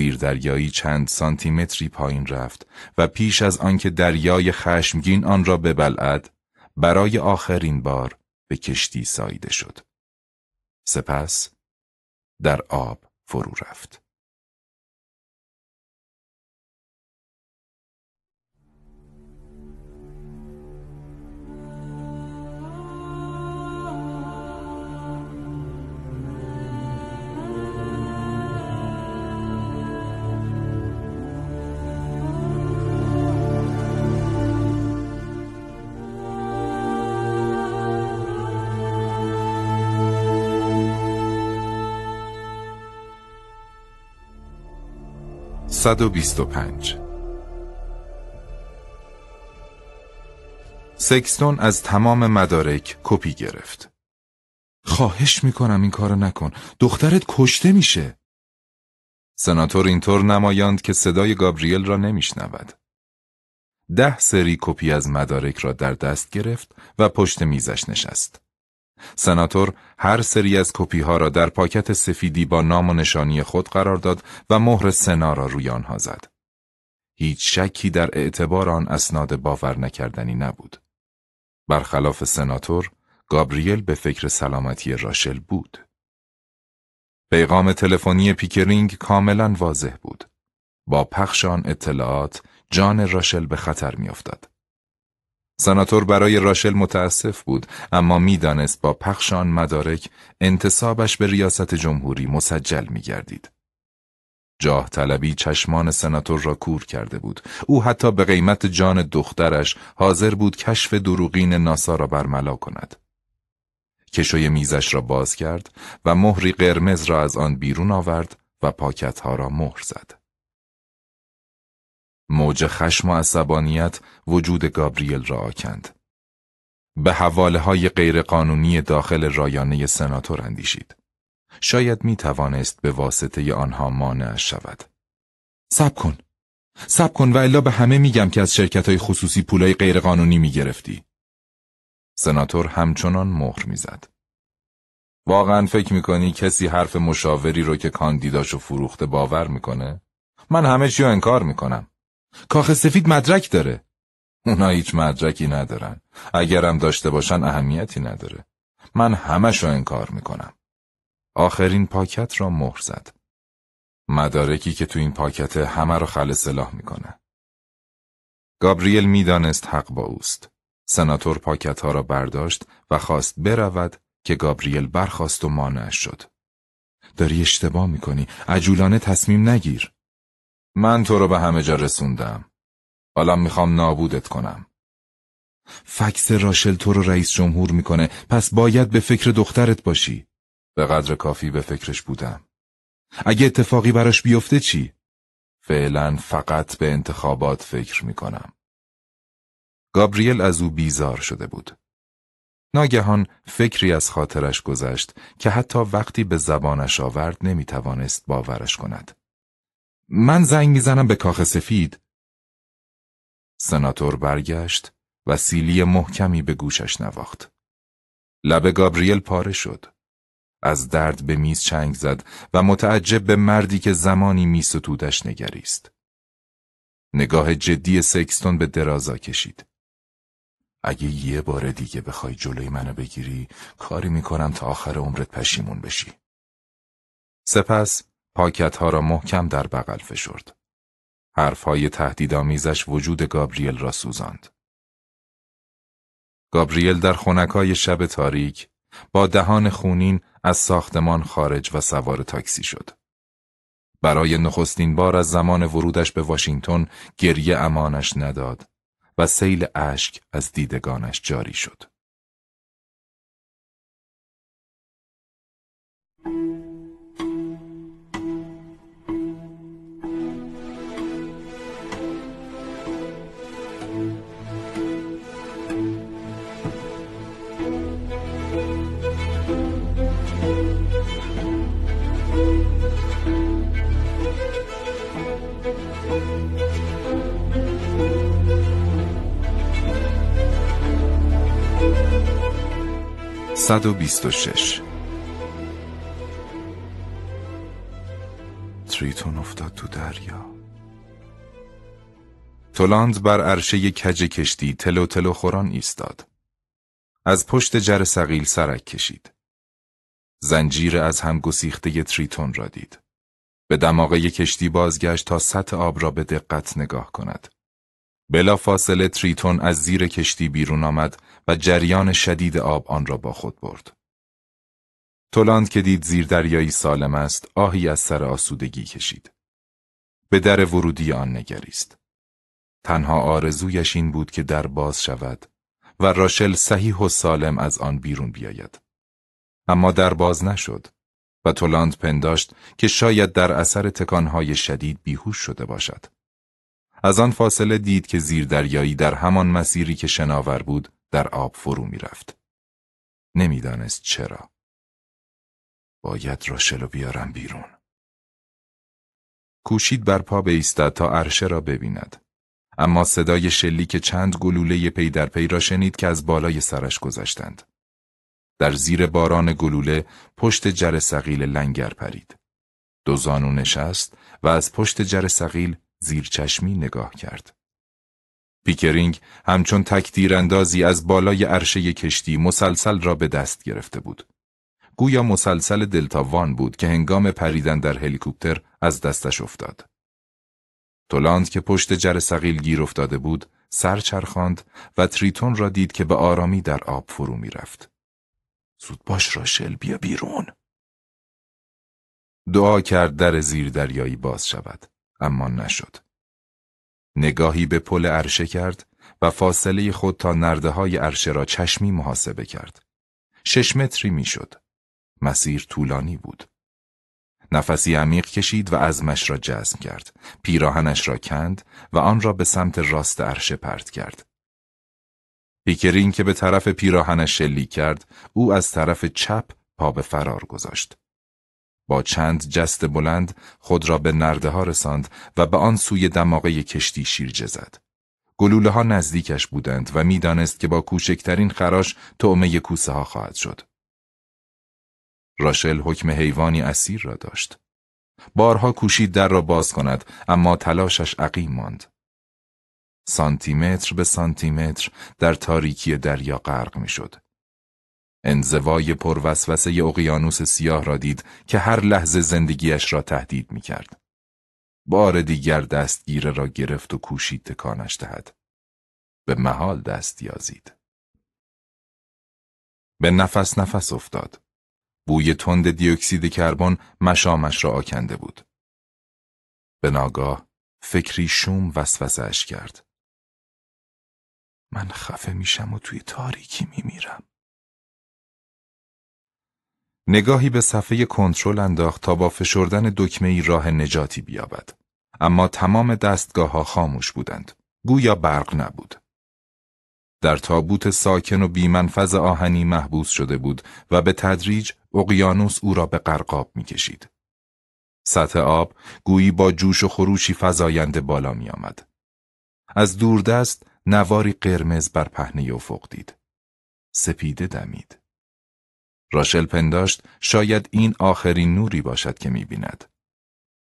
دریایی چند سانتیمتری پایین رفت و پیش از آنکه دریای خشمگین آن را ببلعد برای آخرین بار به کشتی سایده شد. سپس در آب فرو رفت. 125 سکستون از تمام مدارک کپی گرفت. خواهش میکنم این کارو نکن. دخترت کشته میشه. سناتور اینطور نمایاند که صدای گابریل را نمیشنود. ده سری کپی از مدارک را در دست گرفت و پشت میزش نشست. سناتور هر سری از کپی ها را در پاکت سفیدی با نام و نشانی خود قرار داد و مهر سنا را روی آنها زد. هیچ شکی در اعتبار آن اسناد باور نکردنی نبود. برخلاف سناتور، گابریل به فکر سلامتی راشل بود. پیغام تلفنی پیکرینگ کاملا واضح بود. با پخش آن اطلاعات، جان راشل به خطر میافتاد. سناتور برای راشل متاسف بود اما میدانست با پخش آن مدارک انتصابش به ریاست جمهوری مسجل میگردید. جاه طلبی چشمان سناتور را کور کرده بود. او حتی به قیمت جان دخترش حاضر بود کشف دروغین ناسا را برملا کند. کشوی میزش را باز کرد و مهری قرمز را از آن بیرون آورد و پاکتها را مهر زد. موج خشم و عصبانیت وجود گابریل را آکند. به حواله های غیرقانونی داخل رایانه سناتور اندیشید. شاید می توانست به واسطه آنها مانع شود. سب کن. سب کن و الا به همه میگم که از شرکت های خصوصی پولای غیرقانونی می گرفتی. سناتور همچنان مهر میزد. واقعا فکر کنی کسی حرف مشاوری رو که کاندیداشو فروخته باور میکنه؟ من همه چیو انکار میکنم. کاخ سفید مدرک داره. اونا هیچ مدرکی ندارن. اگرم داشته باشن اهمیتی نداره. من همشو انکار میکنم. آخرین پاکت را مهر زد. مدارکی که تو این پاکت همه رو خل سلاح میکنه. گابریل میدانست حق با اوست. سناتور پاکت ها را برداشت و خواست برود که گابریل برخواست و مانع شد. داری اشتباه میکنی. عجولانه تصمیم نگیر. من تو رو به همه جا رسوندم. حالا میخوام نابودت کنم. فکس راشل تو رو رئیس جمهور میکنه پس باید به فکر دخترت باشی. به قدر کافی به فکرش بودم. اگه اتفاقی براش بیفته چی؟ فعلا فقط به انتخابات فکر میکنم. گابریل از او بیزار شده بود. ناگهان فکری از خاطرش گذشت که حتی وقتی به زبانش آورد نمیتوانست باورش کند. من زنگ میزنم به کاخ سفید. سناتور برگشت و سیلی محکمی به گوشش نواخت. لب گابریل پاره شد. از درد به میز چنگ زد و متعجب به مردی که زمانی میستودش نگریست. نگاه جدی سکستون به درازا کشید. اگه یه بار دیگه بخوای جلوی منو بگیری، کاری میکنم تا آخر عمرت پشیمون بشی. سپس پاکت ها را محکم در بغل فشرد. حرفهای تهدیدآمیزش وجود گابریل را سوزاند. گابریل در های شب تاریک با دهان خونین از ساختمان خارج و سوار تاکسی شد. برای نخستین بار از زمان ورودش به واشنگتن گریه امانش نداد و سیل اشک از دیدگانش جاری شد. 126 تریتون افتاد تو دریا تولاند بر عرشه کج کشتی تلو تلو خوران ایستاد از پشت جر سقیل سرک کشید زنجیر از هم گسیخته تریتون را دید به دماغه کشتی بازگشت تا سطح آب را به دقت نگاه کند فاصله تریتون از زیر کشتی بیرون آمد و جریان شدید آب آن را با خود برد. تولاند که دید زیر دریایی سالم است آهی از سر آسودگی کشید. به در ورودی آن نگریست. تنها آرزویش این بود که در باز شود و راشل صحیح و سالم از آن بیرون بیاید. اما در باز نشد و تولاند پنداشت که شاید در اثر تکانهای شدید بیهوش شده باشد. از آن فاصله دید که دریایی در همان مسیری که شناور بود در آب فرو میرفت. نمیدانست چرا. باید راشلو بیارم بیرون. کوشید بر پا بایستد تا عرشه را ببیند. اما صدای شلی که چند گلوله پی در پی را شنید که از بالای سرش گذشتند. در زیر باران گلوله پشت جر سقیل لنگر پرید. دو زانو نشست و از پشت جر سقیل زیرچشمی نگاه کرد. پیکرینگ همچون اندازی از بالای عرشه کشتی مسلسل را به دست گرفته بود. گویا مسلسل دلتا وان بود که هنگام پریدن در هلیکوپتر از دستش افتاد. تولاند که پشت جر سقیل گیر افتاده بود، سر چرخاند و تریتون را دید که به آرامی در آب فرو می رفت. زود باش راشل بیا بیرون. دعا کرد در زیر دریایی باز شود. اما نشد. نگاهی به پل عرشه کرد و فاصله خود تا نرده های عرشه را چشمی محاسبه کرد. شش متری میشد. مسیر طولانی بود. نفسی عمیق کشید و عزمش را جزم کرد. پیراهنش را کند و آن را به سمت راست عرشه پرت کرد. پیکرین که به طرف پیراهنش شلیک کرد، او از طرف چپ پا به فرار گذاشت. با چند جست بلند خود را به نرده ها رساند و به آن سوی دماغه کشتی شیرجه زد. گلوله ها نزدیکش بودند و میدانست که با کوچکترین خراش تعمه کوسه ها خواهد شد. راشل حکم حیوانی اسیر را داشت. بارها کوشید در را باز کند اما تلاشش عقیم ماند. سانتیمتر به سانتیمتر در تاریکی دریا غرق میشد. انزوای پروسوسه اقیانوس سیاه را دید که هر لحظه زندگیش را تهدید می کرد. بار دیگر دستگیره را گرفت و کوشید تکانش دهد. به محال دست یازید. به نفس نفس افتاد. بوی تند دیوکسید کربن مشامش را آکنده بود. به ناگاه فکری شوم اش کرد. من خفه میشم و توی تاریکی میمیرم. نگاهی به صفحه کنترل انداخت تا با فشردن دکمه ای راه نجاتی بیابد. اما تمام دستگاه ها خاموش بودند. گویا برق نبود. در تابوت ساکن و بیمنفذ آهنی محبوس شده بود و به تدریج اقیانوس او را به قرقاب میکشید. سطح آب گویی با جوش و خروشی فزاینده بالا می آمد. از دوردست نواری قرمز بر پهنه افق دید. سپیده دمید. راشل پنداشت شاید این آخرین نوری باشد که میبیند.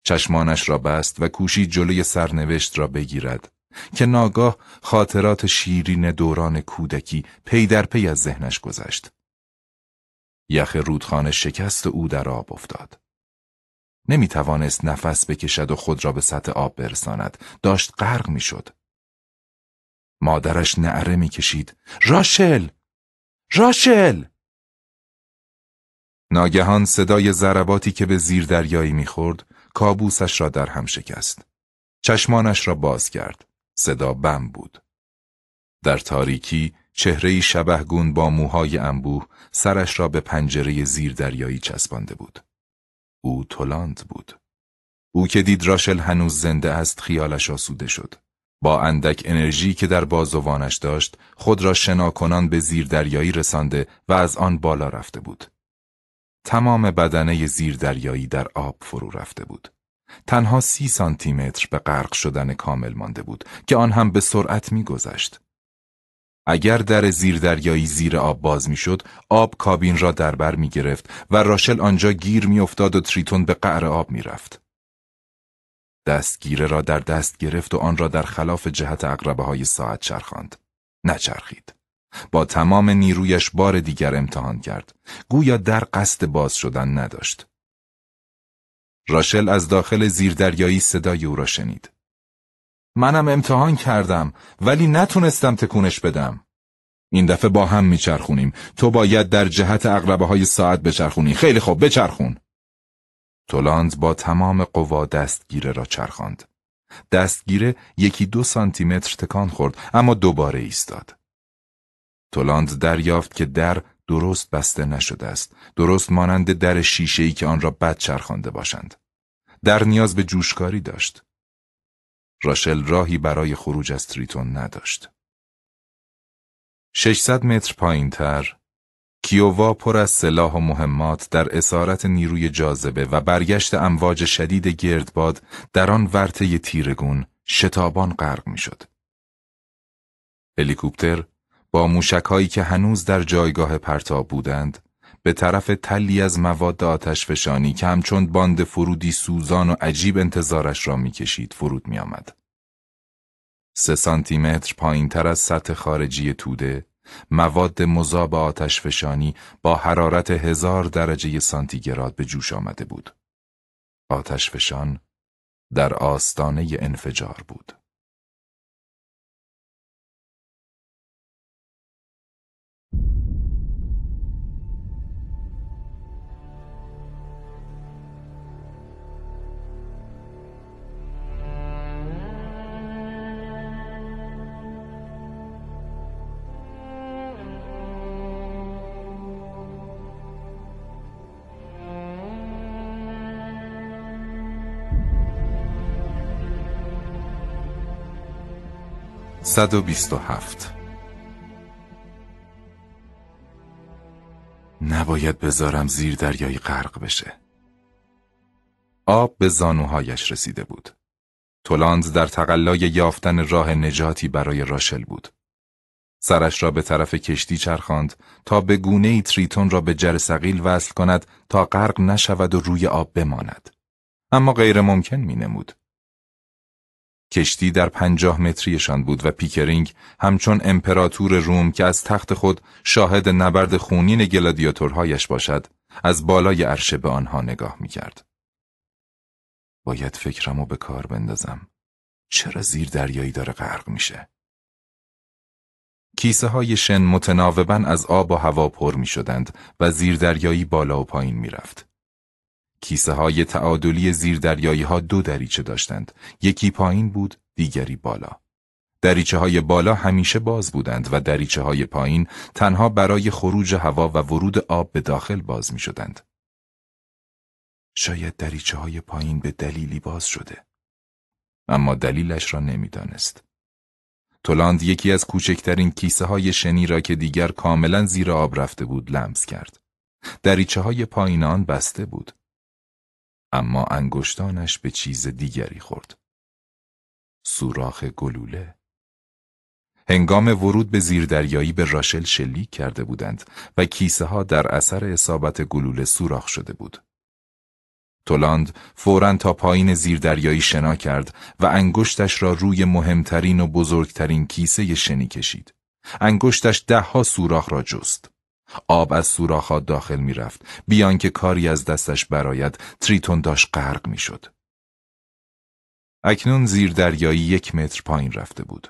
چشمانش را بست و کوشی جلوی سرنوشت را بگیرد که ناگاه خاطرات شیرین دوران کودکی پی در پی از ذهنش گذشت. یخ رودخانه شکست او در آب افتاد. نمی توانست نفس بکشد و خود را به سطح آب برساند. داشت غرق می شد. مادرش نعره می کشید. راشل! راشل! ناگهان صدای ضرباتی که به زیر دریایی میخورد کابوسش را در هم شکست. چشمانش را باز کرد. صدا بم بود. در تاریکی چهره شبهگون با موهای انبوه سرش را به پنجره زیر دریایی چسبانده بود. او تولاند بود. او که دید راشل هنوز زنده است خیالش آسوده شد. با اندک انرژی که در بازوانش داشت خود را شناکنان به زیر دریایی رسانده و از آن بالا رفته بود. تمام بدنه زیردریایی در آب فرو رفته بود. تنها سی متر به غرق شدن کامل مانده بود که آن هم به سرعت میگذشت. اگر در زیردریایی زیر آب باز می شد، آب کابین را دربر می گرفت و راشل آنجا گیر میافتاد و تریتون به قعر آب میرفت. دستگیره را در دست گرفت و آن را در خلاف جهت اقربه های ساعت چرخاند. نچرخید. با تمام نیرویش بار دیگر امتحان کرد. گویا در قصد باز شدن نداشت. راشل از داخل زیردریایی صدای او را شنید. منم امتحان کردم ولی نتونستم تکونش بدم. این دفعه با هم میچرخونیم. تو باید در جهت اقربه های ساعت بچرخونی. خیلی خوب بچرخون. تولاند با تمام قوا دستگیره را چرخاند. دستگیره یکی دو متر تکان خورد اما دوباره ایستاد. تولاند دریافت که در درست بسته نشده است درست مانند در شیشه‌ای که آن را بد چرخانده باشند در نیاز به جوشکاری داشت راشل راهی برای خروج از تریتون نداشت 600 متر تر کیووا پر از سلاح و مهمات در اسارت نیروی جاذبه و برگشت امواج شدید گردباد در آن ورطه تیرگون شتابان غرق میشد. هلیکوپتر با موشک که هنوز در جایگاه پرتاب بودند به طرف تلی از مواد آتشفشانی که همچون باند فرودی سوزان و عجیب انتظارش را میکشید فرود آمد. سه سانتی متر پایین تر از سطح خارجی توده مواد مذاب آتشفشانی با حرارت هزار درجه سانتیگراد به جوش آمده بود. آتشفشان در آستانه انفجار بود. 127 نباید بذارم زیر دریایی غرق بشه. آب به زانوهایش رسیده بود. تولاند در تقلای یافتن راه نجاتی برای راشل بود. سرش را به طرف کشتی چرخاند تا به گونه ای تریتون را به جر سقیل وصل کند تا غرق نشود و روی آب بماند. اما غیر ممکن می نمود. کشتی در پنجاه متریشان بود و پیکرینگ همچون امپراتور روم که از تخت خود شاهد نبرد خونین گلادیاتورهایش باشد از بالای عرشه به آنها نگاه میکرد. باید فکرمو به کار بندازم. چرا زیر دریایی داره غرق میشه؟ کیسه های شن متناوبا از آب و هوا پر می شدند و زیر دریایی بالا و پایین می رفت. کیسه های تعادلی دریایی ها دو دریچه داشتند. یکی پایین بود، دیگری بالا. دریچه های بالا همیشه باز بودند و دریچه های پایین تنها برای خروج هوا و ورود آب به داخل باز می شدند. شاید دریچه های پایین به دلیلی باز شده. اما دلیلش را نمیدانست. تولاند یکی از کوچکترین کیسه های شنی را که دیگر کاملا زیر آب رفته بود لمس کرد. دریچه های پایین آن بسته بود. اما انگشتانش به چیز دیگری خورد. سوراخ گلوله هنگام ورود به زیردریایی به راشل شلیک کرده بودند و کیسه ها در اثر اصابت گلوله سوراخ شده بود. تولاند فورا تا پایین زیردریایی شنا کرد و انگشتش را روی مهمترین و بزرگترین کیسه شنی کشید. انگشتش دهها سوراخ را جست. آب از سوراخها داخل میرفت بیان که کاری از دستش برایت تریتون داشت غرق میشد اکنون زیر دریایی یک متر پایین رفته بود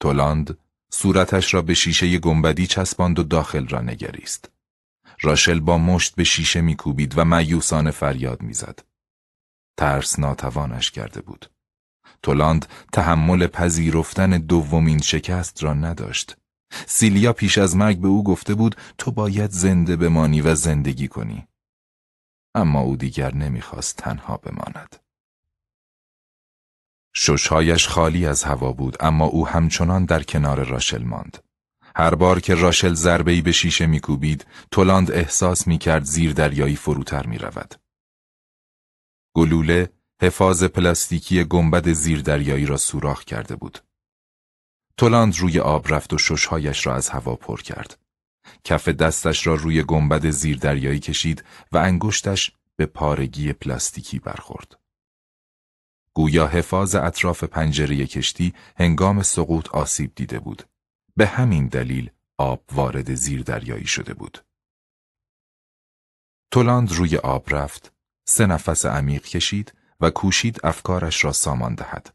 تولاند صورتش را به شیشه گنبدی چسباند و داخل را نگریست راشل با مشت به شیشه میکوبید و میوسان فریاد میزد ترس ناتوانش کرده بود تولاند تحمل پذیرفتن دومین شکست را نداشت سیلیا پیش از مرگ به او گفته بود تو باید زنده بمانی و زندگی کنی. اما او دیگر نمیخواست تنها بماند. ششهایش خالی از هوا بود اما او همچنان در کنار راشل ماند. هر بار که راشل زربهی به شیشه میکوبید، تولاند احساس میکرد زیر دریایی فروتر میرود. گلوله حفاظ پلاستیکی گنبد دریایی را سوراخ کرده بود. تولاند روی آب رفت و ششهایش را از هوا پر کرد. کف دستش را روی گنبد زیر دریایی کشید و انگشتش به پارگی پلاستیکی برخورد. گویا حفاظ اطراف پنجره کشتی هنگام سقوط آسیب دیده بود. به همین دلیل آب وارد زیر دریایی شده بود. تولاند روی آب رفت، سه نفس عمیق کشید و کوشید افکارش را سامان دهد.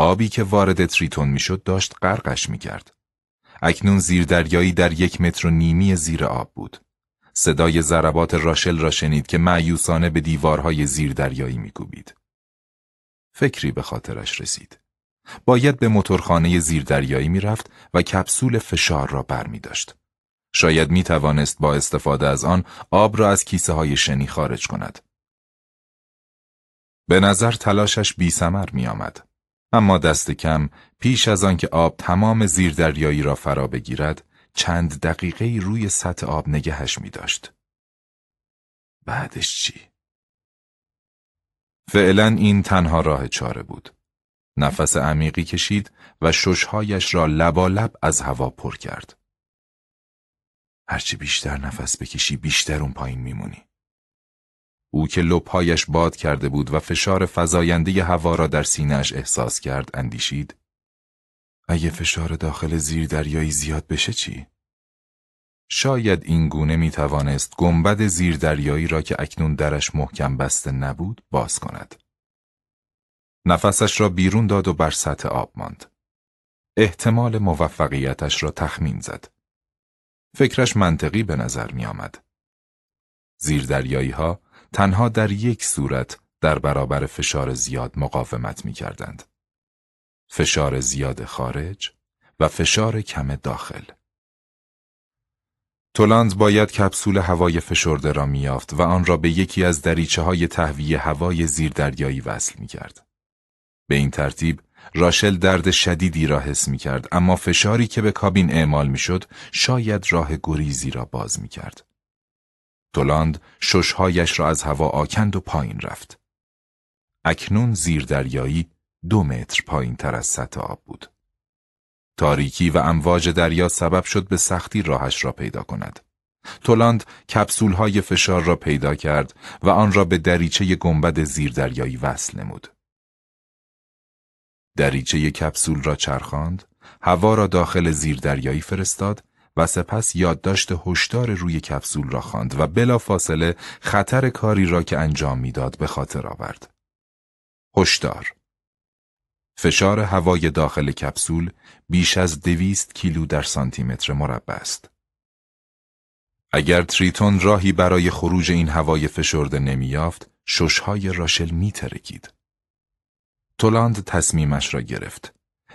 آبی که وارد تریتون میشد داشت غرقش میکرد. اکنون دریایی در یک متر و نیمی زیر آب بود. صدای ضربات راشل را شنید که معیوسانه به دیوارهای زیردریایی میکوبید. فکری به خاطرش رسید. باید به موتورخانه زیردریایی میرفت و کپسول فشار را داشت. شاید می توانست با استفاده از آن آب را از کیسه های شنی خارج کند. به نظر تلاشش بی سمر می آمد. اما دست کم پیش از آنکه آب تمام زیر دریایی را فرا بگیرد چند دقیقه روی سطح آب نگهش می داشت. بعدش چی؟ فعلا این تنها راه چاره بود. نفس عمیقی کشید و ششهایش را لبالب از هوا پر کرد. هرچی بیشتر نفس بکشی بیشتر اون پایین میمونی. او که لبهایش باد کرده بود و فشار فضاینده هوا را در سینهش احساس کرد اندیشید. اگه فشار داخل زیر دریایی زیاد بشه چی؟ شاید این گونه می توانست گنبد زیر دریایی را که اکنون درش محکم بسته نبود باز کند. نفسش را بیرون داد و بر سطح آب ماند. احتمال موفقیتش را تخمین زد. فکرش منطقی به نظر می آمد. زیر دریایی ها تنها در یک صورت در برابر فشار زیاد مقاومت می کردند. فشار زیاد خارج و فشار کم داخل. تولاند باید کپسول هوای فشرده را یافت و آن را به یکی از دریچه های تهویه هوای زیردریایی وصل می کرد. به این ترتیب راشل درد شدیدی را حس می کرد اما فشاری که به کابین اعمال می شد شاید راه گریزی را باز می کرد. تولاند ششهایش را از هوا آکند و پایین رفت. اکنون زیر دریایی دو متر پایین تر از سطح آب بود. تاریکی و امواج دریا سبب شد به سختی راهش را پیدا کند. تولاند کپسول های فشار را پیدا کرد و آن را به دریچه گنبد زیردریایی وصل نمود. دریچه کپسول را چرخاند، هوا را داخل زیردریایی فرستاد و سپس یادداشت هشدار روی کپسول را خواند و بلافاصله خطر کاری را که انجام میداد به خاطر آورد. هشدار فشار هوای داخل کپسول بیش از دویست کیلو در متر مربع است. اگر تریتون راهی برای خروج این هوای فشرده نمییافت، ششهای راشل میترکید. تولاند تصمیمش را گرفت.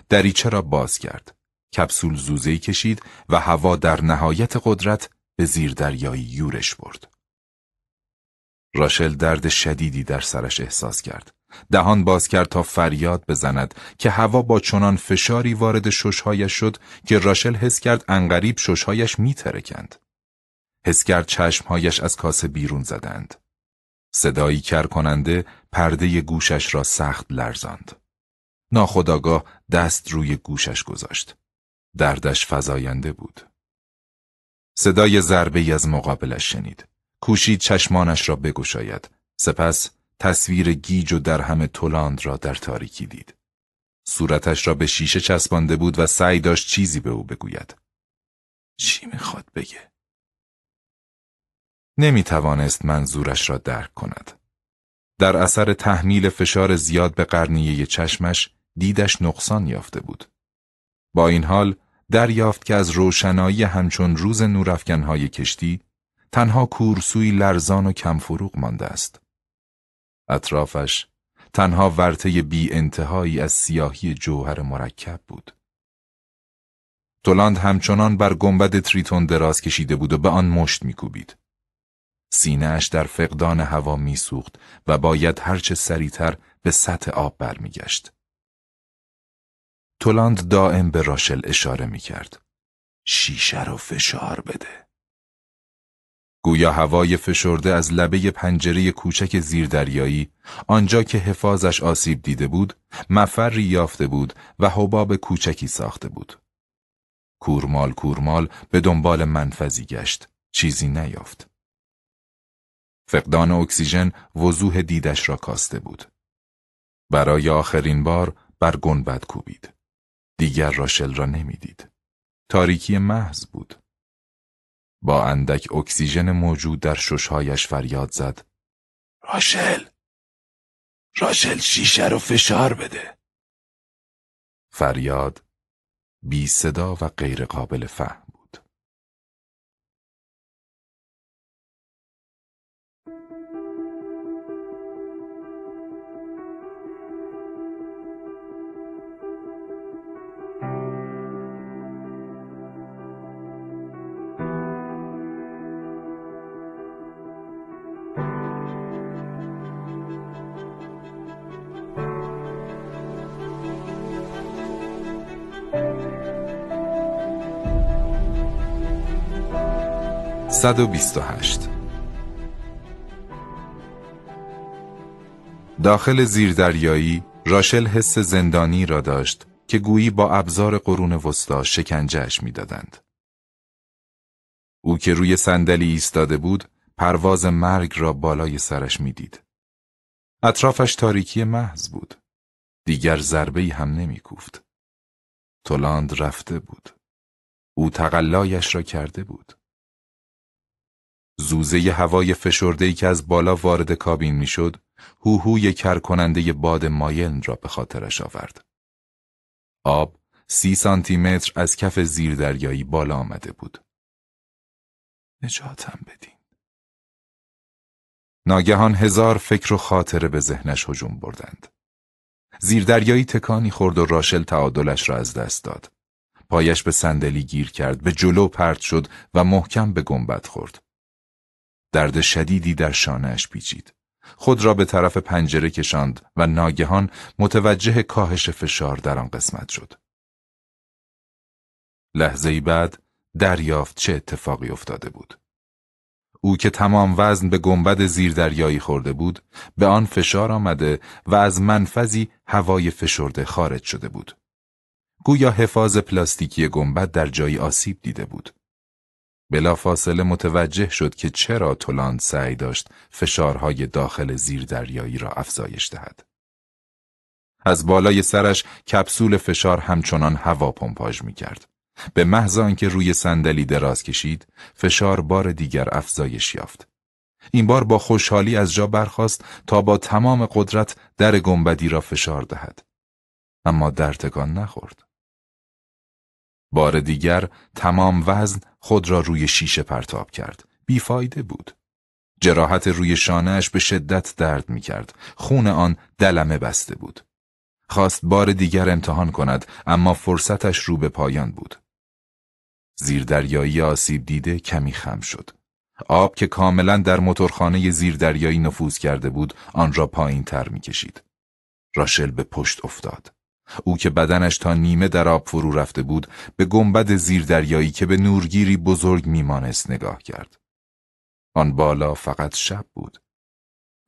دریچه را باز کرد. کپسول زوزهی کشید و هوا در نهایت قدرت به زیر دریایی یورش برد. راشل درد شدیدی در سرش احساس کرد. دهان باز کرد تا فریاد بزند که هوا با چنان فشاری وارد ششهایش شد که راشل حس کرد انقریب ششهایش میترکند. حس کرد چشمهایش از کاسه بیرون زدند. صدایی کر کننده پرده گوشش را سخت لرزاند. ناخداگاه دست روی گوشش گذاشت. دردش فزاینده بود. صدای ضربه ای از مقابلش شنید. کوشید چشمانش را بگشاید. سپس تصویر گیج و در همه را در تاریکی دید. صورتش را به شیشه چسبانده بود و سعی داشت چیزی به او بگوید. چی میخواد بگه؟ نمیتوانست منظورش را درک کند. در اثر تحمیل فشار زیاد به قرنیه چشمش دیدش نقصان یافته بود. با این حال دریافت که از روشنایی همچون روز نورافکنهای کشتی تنها کورسوی لرزان و کمفروغ مانده است. اطرافش تنها ورته بی انتهایی از سیاهی جوهر مرکب بود. تولاند همچنان بر گنبد تریتون دراز کشیده بود و به آن مشت میکوبید. سینهاش در فقدان هوا میسوخت و باید هرچه سریعتر به سطح آب برمیگشت. تولاند دائم به راشل اشاره می کرد. شیشه رو فشار بده. گویا هوای فشرده از لبه پنجره کوچک زیردریایی آنجا که حفاظش آسیب دیده بود مفری یافته بود و حباب کوچکی ساخته بود کورمال کورمال به دنبال منفذی گشت چیزی نیافت فقدان اکسیژن وضوح دیدش را کاسته بود برای آخرین بار بر گنبد کوبید دیگر راشل را نمیدید. تاریکی محض بود. با اندک اکسیژن موجود در ششهایش فریاد زد. راشل! راشل شیشه رو فشار بده. فریاد بی صدا و غیرقابل فهم. 128 داخل زیردریایی راشل حس زندانی را داشت که گویی با ابزار قرون وسطا شکنجهش میدادند. او که روی صندلی ایستاده بود، پرواز مرگ را بالای سرش میدید. اطرافش تاریکی محض بود. دیگر ای هم نمیکوفت. تولاند رفته بود. او تقلایش را کرده بود. زوزه ی هوای ای که از بالا وارد کابین میشد، هوهوی کرکننده باد مایلن را به خاطرش آورد. آب سی سانتی متر از کف زیر دریایی بالا آمده بود. نجاتم بدین. ناگهان هزار فکر و خاطره به ذهنش هجوم بردند. زیردریایی تکانی خورد و راشل تعادلش را از دست داد. پایش به صندلی گیر کرد، به جلو پرت شد و محکم به گنبت خورد. درد شدیدی در شانهش پیچید. خود را به طرف پنجره کشاند و ناگهان متوجه کاهش فشار در آن قسمت شد. لحظه ای بعد دریافت چه اتفاقی افتاده بود. او که تمام وزن به گنبد دریایی خورده بود، به آن فشار آمده و از منفذی هوای فشرده خارج شده بود. گویا حفاظ پلاستیکی گنبد در جایی آسیب دیده بود. بلافاصله متوجه شد که چرا تولاند سعی داشت فشارهای داخل زیردریایی را افزایش دهد. از بالای سرش کپسول فشار همچنان هوا پمپاژ می کرد. به محض آنکه روی صندلی دراز کشید، فشار بار دیگر افزایش یافت. این بار با خوشحالی از جا برخاست تا با تمام قدرت در گنبدی را فشار دهد. اما در تکان نخورد. بار دیگر تمام وزن خود را روی شیشه پرتاب کرد. بیفایده بود. جراحت روی شانهش به شدت درد می کرد. خون آن دلمه بسته بود. خواست بار دیگر امتحان کند اما فرصتش رو به پایان بود. زیردریایی آسیب دیده کمی خم شد. آب که کاملا در موتورخانه زیردریایی نفوذ کرده بود آن را پایین تر می کشید. راشل به پشت افتاد. او که بدنش تا نیمه در آب فرو رفته بود به گنبد دریایی که به نورگیری بزرگ میمانست نگاه کرد. آن بالا فقط شب بود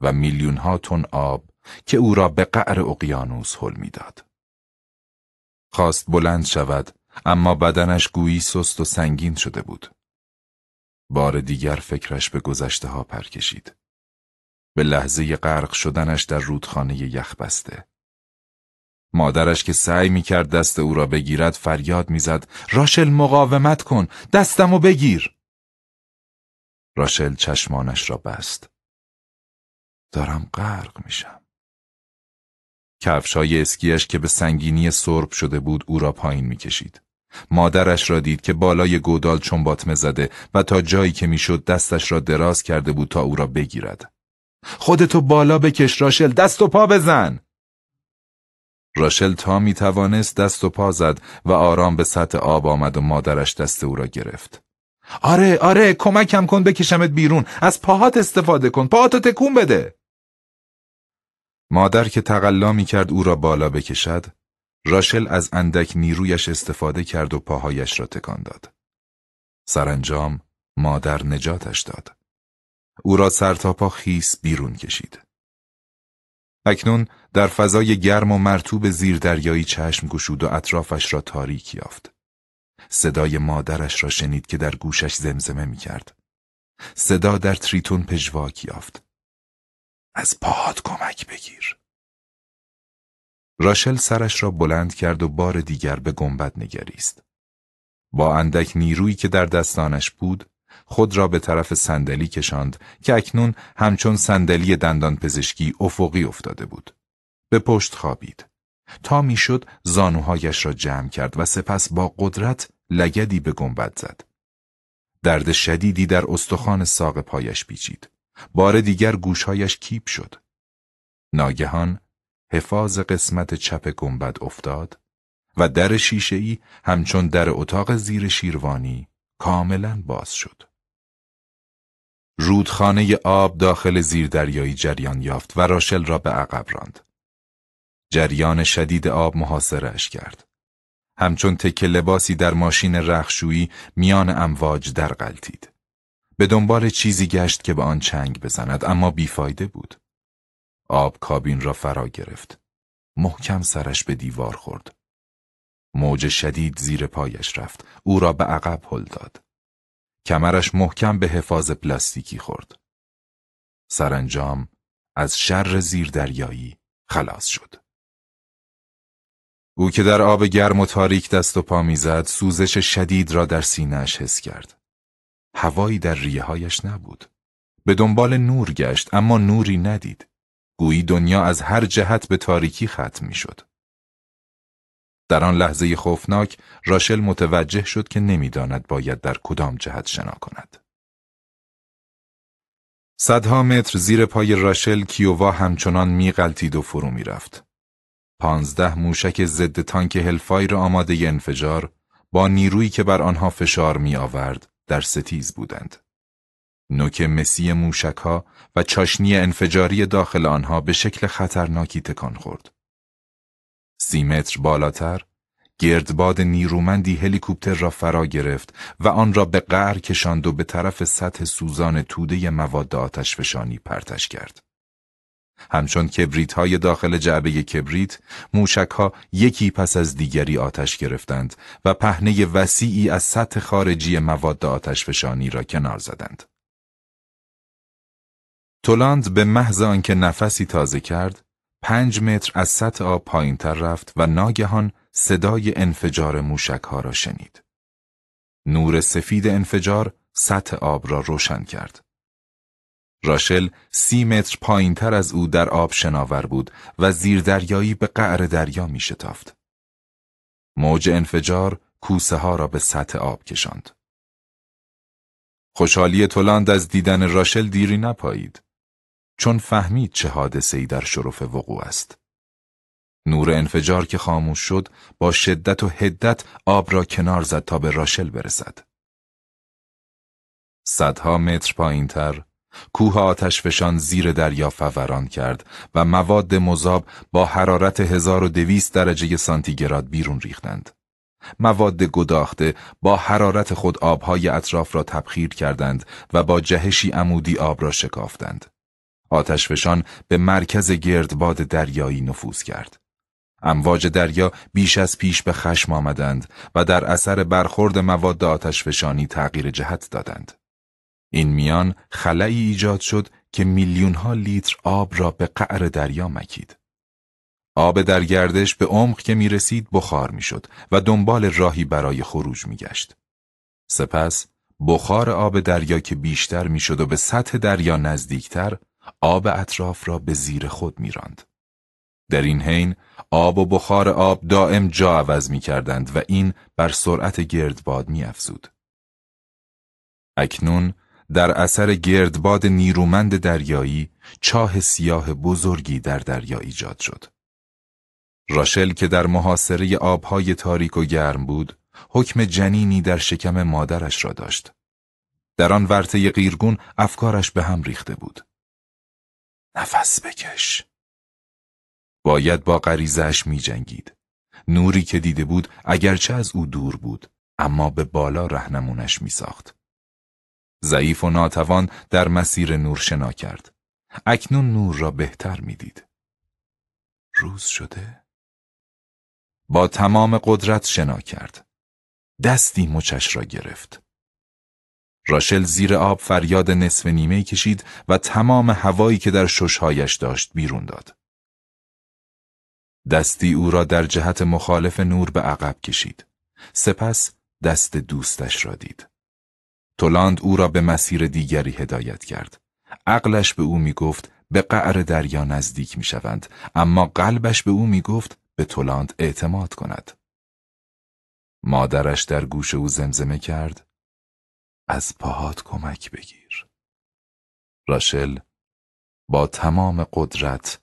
و میلیون ها تن آب که او را به قعر اقیانوس حل میداد. خواست بلند شود اما بدنش گویی سست و سنگین شده بود. بار دیگر فکرش به گذشته ها پرکشید. به لحظه غرق شدنش در رودخانه یخ بسته. مادرش که سعی میکرد دست او را بگیرد فریاد میزد راشل مقاومت کن دستمو بگیر راشل چشمانش را بست دارم غرق میشم کفش های اسکیش که به سنگینی سرب شده بود او را پایین میکشید مادرش را دید که بالای گودال چنباتمه زده و تا جایی که میشد دستش را دراز کرده بود تا او را بگیرد خودتو بالا بکش راشل دست و پا بزن راشل تا می توانست دست و پا زد و آرام به سطح آب آمد و مادرش دست او را گرفت. آره آره کمکم کن بکشمت بیرون از پاهات استفاده کن پاهاتو تکون بده مادر که تقلا می کرد او را بالا بکشد راشل از اندک نیرویش استفاده کرد و پاهایش را تکان داد سرانجام مادر نجاتش داد او را سرتاپا خیس بیرون کشید اکنون در فضای گرم و مرتوب دریایی چشم گشود و اطرافش را تاریک یافت. صدای مادرش را شنید که در گوشش زمزمه می کرد. صدا در تریتون پژواک یافت. از پاهات کمک بگیر. راشل سرش را بلند کرد و بار دیگر به گنبد نگریست. با اندک نیرویی که در دستانش بود، خود را به طرف صندلی کشاند که اکنون همچون صندلی دندان پزشکی افقی افتاده بود. به پشت خوابید. تا میشد زانوهایش را جمع کرد و سپس با قدرت لگدی به گنبد زد. درد شدیدی در استخوان ساق پایش پیچید. بار دیگر گوشهایش کیپ شد. ناگهان حفاظ قسمت چپ گنبد افتاد و در شیشه ای همچون در اتاق زیر شیروانی کاملا باز شد. رودخانه آب داخل زیردریایی جریان یافت و راشل را به عقب راند. جریان شدید آب محاصرش کرد. همچون تک لباسی در ماشین رخشویی میان امواج در به دنبال چیزی گشت که به آن چنگ بزند اما بیفایده بود. آب کابین را فرا گرفت. محکم سرش به دیوار خورد. موج شدید زیر پایش رفت. او را به عقب هل داد. کمرش محکم به حفاظ پلاستیکی خورد. سرانجام از شر دریایی خلاص شد. او که در آب گرم و تاریک دست و پا میزد سوزش شدید را در سینهش حس کرد. هوایی در ریههایش نبود. به دنبال نور گشت اما نوری ندید. گویی دنیا از هر جهت به تاریکی ختم میشد. در آن لحظه خوفناک راشل متوجه شد که نمیداند باید در کدام جهت شنا کند. صدها متر زیر پای راشل کیووا همچنان میغلتید و فرو میرفت. پانزده موشک ضد تانک هلفایر آماده انفجار با نیرویی که بر آنها فشار می در ستیز بودند. نوک مسی موشکها و چاشنی انفجاری داخل آنها به شکل خطرناکی تکان خورد. سی متر بالاتر گردباد نیرومندی هلیکوپتر را فرا گرفت و آن را به قهر کشاند و به طرف سطح سوزان توده مواد آتشفشانی پرتش کرد. همچون کبریت های داخل جعبه کبریت، موشک ها یکی پس از دیگری آتش گرفتند و پهنه وسیعی از سطح خارجی مواد آتشفشانی را کنار زدند. تولاند به محض آنکه نفسی تازه کرد، پنج متر از سطح آب پایین تر رفت و ناگهان صدای انفجار موشک ها را شنید. نور سفید انفجار سطح آب را روشن کرد. راشل سی متر پایین تر از او در آب شناور بود و زیر دریایی به قعر دریا می شتافت. موج انفجار کوسه ها را به سطح آب کشاند. خوشحالی تولاند از دیدن راشل دیری نپایید. چون فهمید چه حادثه ای در شرف وقوع است. نور انفجار که خاموش شد با شدت و هدت آب را کنار زد تا به راشل برسد. صدها متر پایین تر، کوه آتش فشان زیر دریا فوران کرد و مواد مذاب با حرارت 1200 درجه سانتیگراد بیرون ریختند. مواد گداخته با حرارت خود آبهای اطراف را تبخیر کردند و با جهشی عمودی آب را شکافتند. آتشفشان به مرکز گردباد دریایی نفوذ کرد. امواج دریا بیش از پیش به خشم آمدند و در اثر برخورد مواد آتشفشانی تغییر جهت دادند. این میان خلعی ایجاد شد که میلیونها لیتر آب را به قعر دریا مکید. آب در گردش به عمق که می رسید بخار می شد و دنبال راهی برای خروج می گشت. سپس بخار آب دریا که بیشتر می شد و به سطح دریا نزدیکتر آب اطراف را به زیر خود میراند. در این حین آب و بخار آب دائم جا عوض می کردند و این بر سرعت گردباد می افزود. اکنون در اثر گردباد نیرومند دریایی چاه سیاه بزرگی در دریا ایجاد شد. راشل که در محاصره آبهای تاریک و گرم بود، حکم جنینی در شکم مادرش را داشت. در آن ورطه قیرگون افکارش به هم ریخته بود. نفس بکش. باید با غریزش می جنگید. نوری که دیده بود اگرچه از او دور بود اما به بالا رهنمونش میساخت. ضعیف و ناتوان در مسیر نور شنا کرد. اکنون نور را بهتر میدید. روز شده؟ با تمام قدرت شنا کرد. دستی مچش را گرفت. راشل زیر آب فریاد نصف نیمه کشید و تمام هوایی که در ششهایش داشت بیرون داد. دستی او را در جهت مخالف نور به عقب کشید. سپس دست دوستش را دید. تولاند او را به مسیر دیگری هدایت کرد. عقلش به او می گفت به قعر دریا نزدیک می شوند. اما قلبش به او می گفت به تولاند اعتماد کند. مادرش در گوش او زمزمه کرد. از پاهات کمک بگیر. راشل با تمام قدرت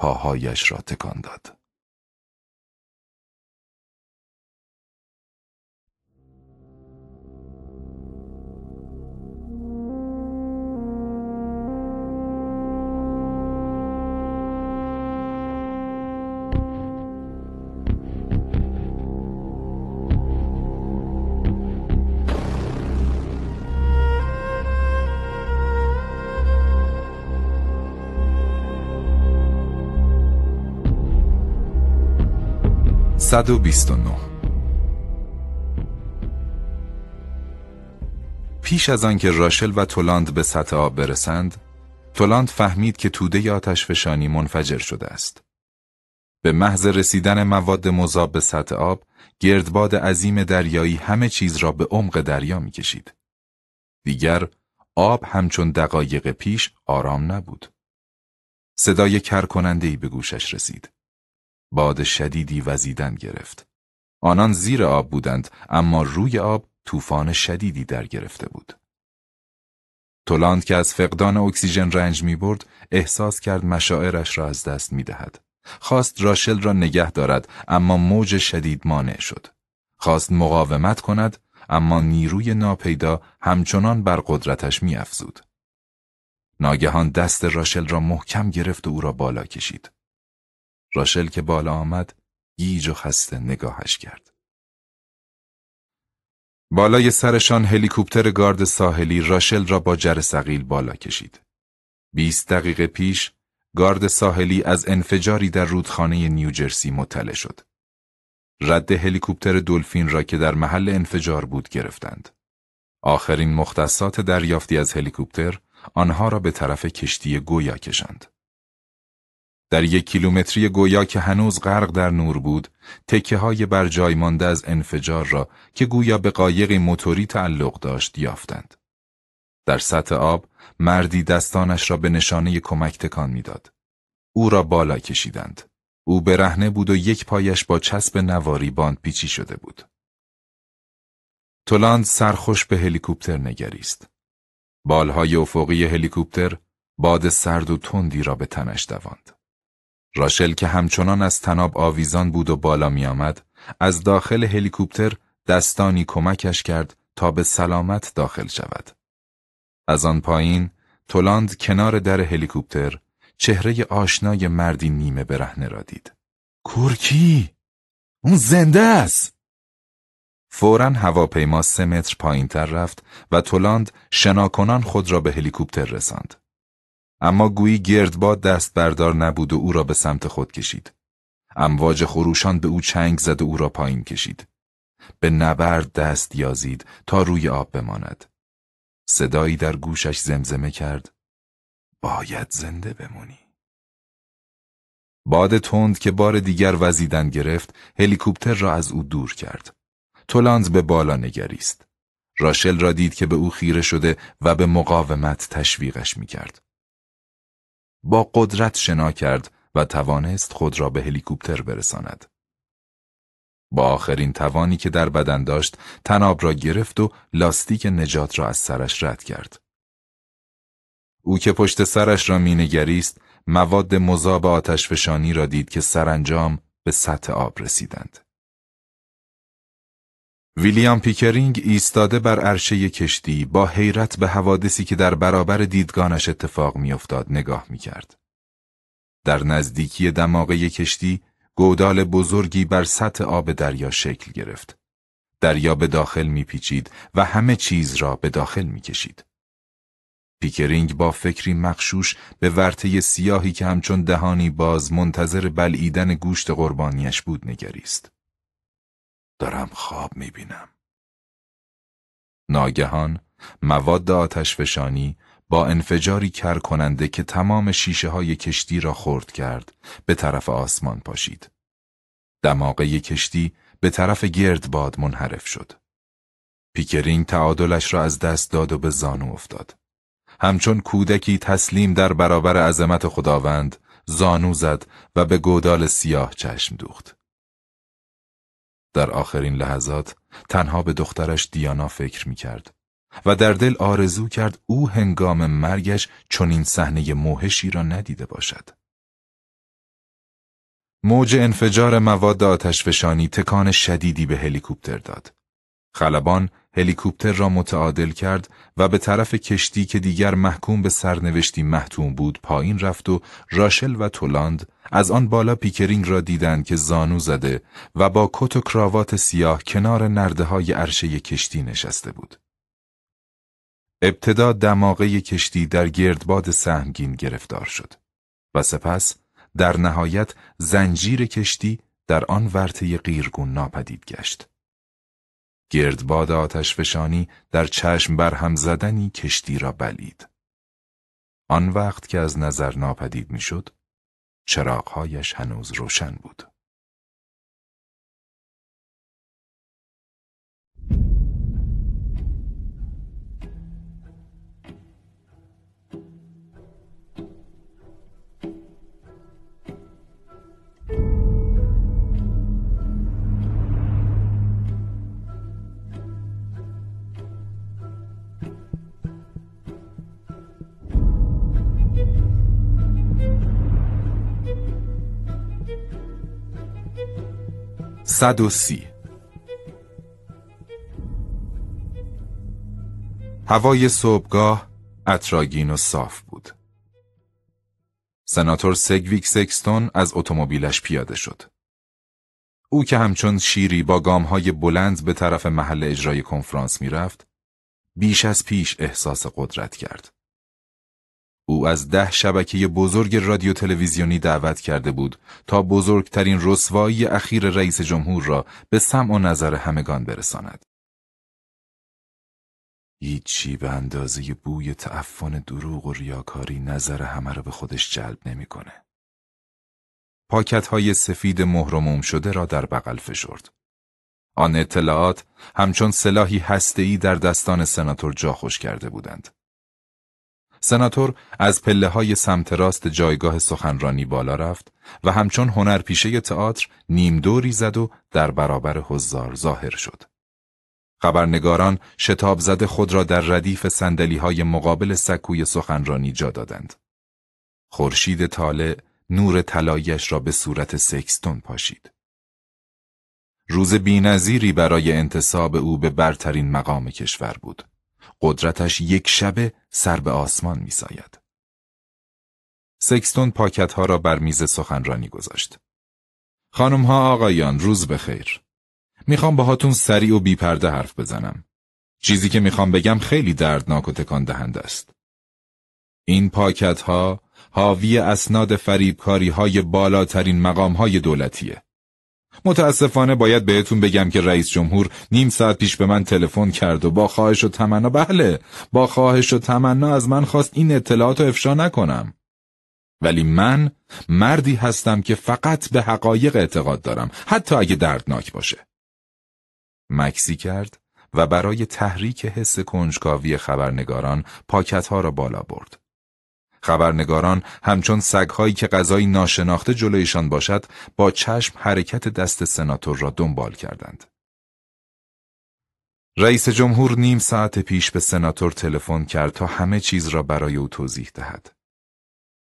پاهایش را تکان داد. 129 پیش از آنکه راشل و تولاند به سطح آب برسند، تولاند فهمید که توده آتش فشانی منفجر شده است. به محض رسیدن مواد مذاب به سطح آب، گردباد عظیم دریایی همه چیز را به عمق دریا می کشید. دیگر آب همچون دقایق پیش آرام نبود. صدای کرکننده ای به گوشش رسید. باد شدیدی وزیدن گرفت. آنان زیر آب بودند اما روی آب طوفان شدیدی در گرفته بود. تولاند که از فقدان اکسیژن رنج می برد، احساس کرد مشاعرش را از دست می دهد. خواست راشل را نگه دارد اما موج شدید مانع شد. خواست مقاومت کند اما نیروی ناپیدا همچنان بر قدرتش می افزود. ناگهان دست راشل را محکم گرفت و او را بالا کشید. راشل که بالا آمد گیج و خسته نگاهش کرد. بالای سرشان هلیکوپتر گارد ساحلی راشل را با سقیل بالا کشید. 20 دقیقه پیش گارد ساحلی از انفجاری در رودخانه نیوجرسی مطلع شد. رد هلیکوپتر دلفین را که در محل انفجار بود گرفتند. آخرین مختصات دریافتی از هلیکوپتر آنها را به طرف کشتی گویا کشند. در یک کیلومتری گویا که هنوز غرق در نور بود، تکه های بر جای مانده از انفجار را که گویا به قایق موتوری تعلق داشت یافتند. در سطح آب، مردی دستانش را به نشانه کمک تکان میداد. او را بالا کشیدند. او برهنه بود و یک پایش با چسب نواری باند پیچی شده بود. تولاند سرخوش به هلیکوپتر نگریست. بالهای افقی هلیکوپتر باد سرد و تندی را به تنش دواند. راشل که همچنان از تناب آویزان بود و بالا می آمد، از داخل هلیکوپتر دستانی کمکش کرد تا به سلامت داخل شود. از آن پایین، تولاند کنار در هلیکوپتر چهره آشنای مردی نیمه برهنه را دید. کورکی! اون زنده است! فورا هواپیما سه متر پایین تر رفت و تولاند شناکنان خود را به هلیکوپتر رساند. اما گویی گردباد دست بردار نبود و او را به سمت خود کشید. امواج خروشان به او چنگ زد و او را پایین کشید. به نبرد دست یازید تا روی آب بماند. صدایی در گوشش زمزمه کرد. باید زنده بمونی. باد تند که بار دیگر وزیدن گرفت، هلیکوپتر را از او دور کرد. تولانز به بالا نگریست. راشل را دید که به او خیره شده و به مقاومت تشویقش می کرد. با قدرت شنا کرد و توانست خود را به هلیکوپتر برساند. با آخرین توانی که در بدن داشت تناب را گرفت و لاستیک نجات را از سرش رد کرد. او که پشت سرش را مینگریست مواد مذاب آتشفشانی را دید که سرانجام به سطح آب رسیدند. ویلیام پیکرینگ ایستاده بر عرشه کشتی با حیرت به حوادثی که در برابر دیدگانش اتفاق میافتاد نگاه میکرد. در نزدیکی دماغه کشتی گودال بزرگی بر سطح آب دریا شکل گرفت. دریا به داخل میپیچید و همه چیز را به داخل میکشید. پیکرینگ با فکری مخشوش به ورطه سیاهی که همچون دهانی باز منتظر بلعیدن گوشت قربانیش بود نگریست. دارم خواب میبینم. ناگهان مواد فشانی با انفجاری کر کننده که تمام شیشه های کشتی را خورد کرد به طرف آسمان پاشید. دماغه کشتی به طرف گردباد منحرف شد. پیکرینگ تعادلش را از دست داد و به زانو افتاد. همچون کودکی تسلیم در برابر عظمت خداوند زانو زد و به گودال سیاه چشم دوخت. در آخرین لحظات تنها به دخترش دیانا فکر می کرد و در دل آرزو کرد او هنگام مرگش چنین صحنه موهشی را ندیده باشد. موج انفجار مواد آتشفشانی تکان شدیدی به هلیکوپتر داد. خلبان هلیکوپتر را متعادل کرد و به طرف کشتی که دیگر محکوم به سرنوشتی محتوم بود پایین رفت و راشل و تولاند از آن بالا پیکرینگ را دیدند که زانو زده و با کت و کراوات سیاه کنار نرده های عرشه کشتی نشسته بود. ابتدا دماغه کشتی در گردباد سهمگین گرفتار شد و سپس در نهایت زنجیر کشتی در آن ورطه قیرگون ناپدید گشت. گردباد آتشفشانی در چشم برهم زدنی کشتی را بلید. آن وقت که از نظر ناپدید میشد، چراغهایش هنوز روشن بود. 130 هوای صبحگاه اتراگین و صاف بود. سناتور سگویک سکستون از اتومبیلش پیاده شد. او که همچون شیری با گامهای بلند به طرف محل اجرای کنفرانس میرفت، بیش از پیش احساس قدرت کرد. او از ده شبکه بزرگ رادیو تلویزیونی دعوت کرده بود تا بزرگترین رسوایی اخیر رئیس جمهور را به سمع و نظر همگان برساند. هیچی به اندازه بوی تعفن دروغ و ریاکاری نظر همه را به خودش جلب نمیکنه. پاکت های سفید مهرموم شده را در بغل فشرد. آن اطلاعات همچون سلاحی هسته‌ای در دستان سناتور جا خوش کرده بودند. سناتور از پله های سمت راست جایگاه سخنرانی بالا رفت و همچون هنرپیشه تئاتر نیم دوری زد و در برابر حضار ظاهر شد. خبرنگاران شتاب زده خود را در ردیف سندلی های مقابل سکوی سخنرانی جا دادند. خورشید طالع نور طلاییش را به صورت سکستون پاشید. روز بینظیری برای انتصاب او به برترین مقام کشور بود. قدرتش یک شبه سر به آسمان ساید سکستون پاکت ها را بر میز سخنرانی گذاشت. خانم ها آقایان روز بخیر. میخوام باهاتون سریع و بیپرده حرف بزنم. چیزی که میخوام بگم خیلی دردناک و تکان دهنده است. این پاکت ها حاوی اسناد فریبکاری های بالاترین مقام های دولتیه. متاسفانه باید بهتون بگم که رئیس جمهور نیم ساعت پیش به من تلفن کرد و با خواهش و تمنا بله با خواهش و تمنا از من خواست این اطلاعات رو افشا نکنم ولی من مردی هستم که فقط به حقایق اعتقاد دارم حتی اگه دردناک باشه مکسی کرد و برای تحریک حس کنجکاوی خبرنگاران پاکت ها را بالا برد خبرنگاران همچون سگهایی که غذای ناشناخته جلویشان باشد با چشم حرکت دست سناتور را دنبال کردند. رئیس جمهور نیم ساعت پیش به سناتور تلفن کرد تا همه چیز را برای او توضیح دهد.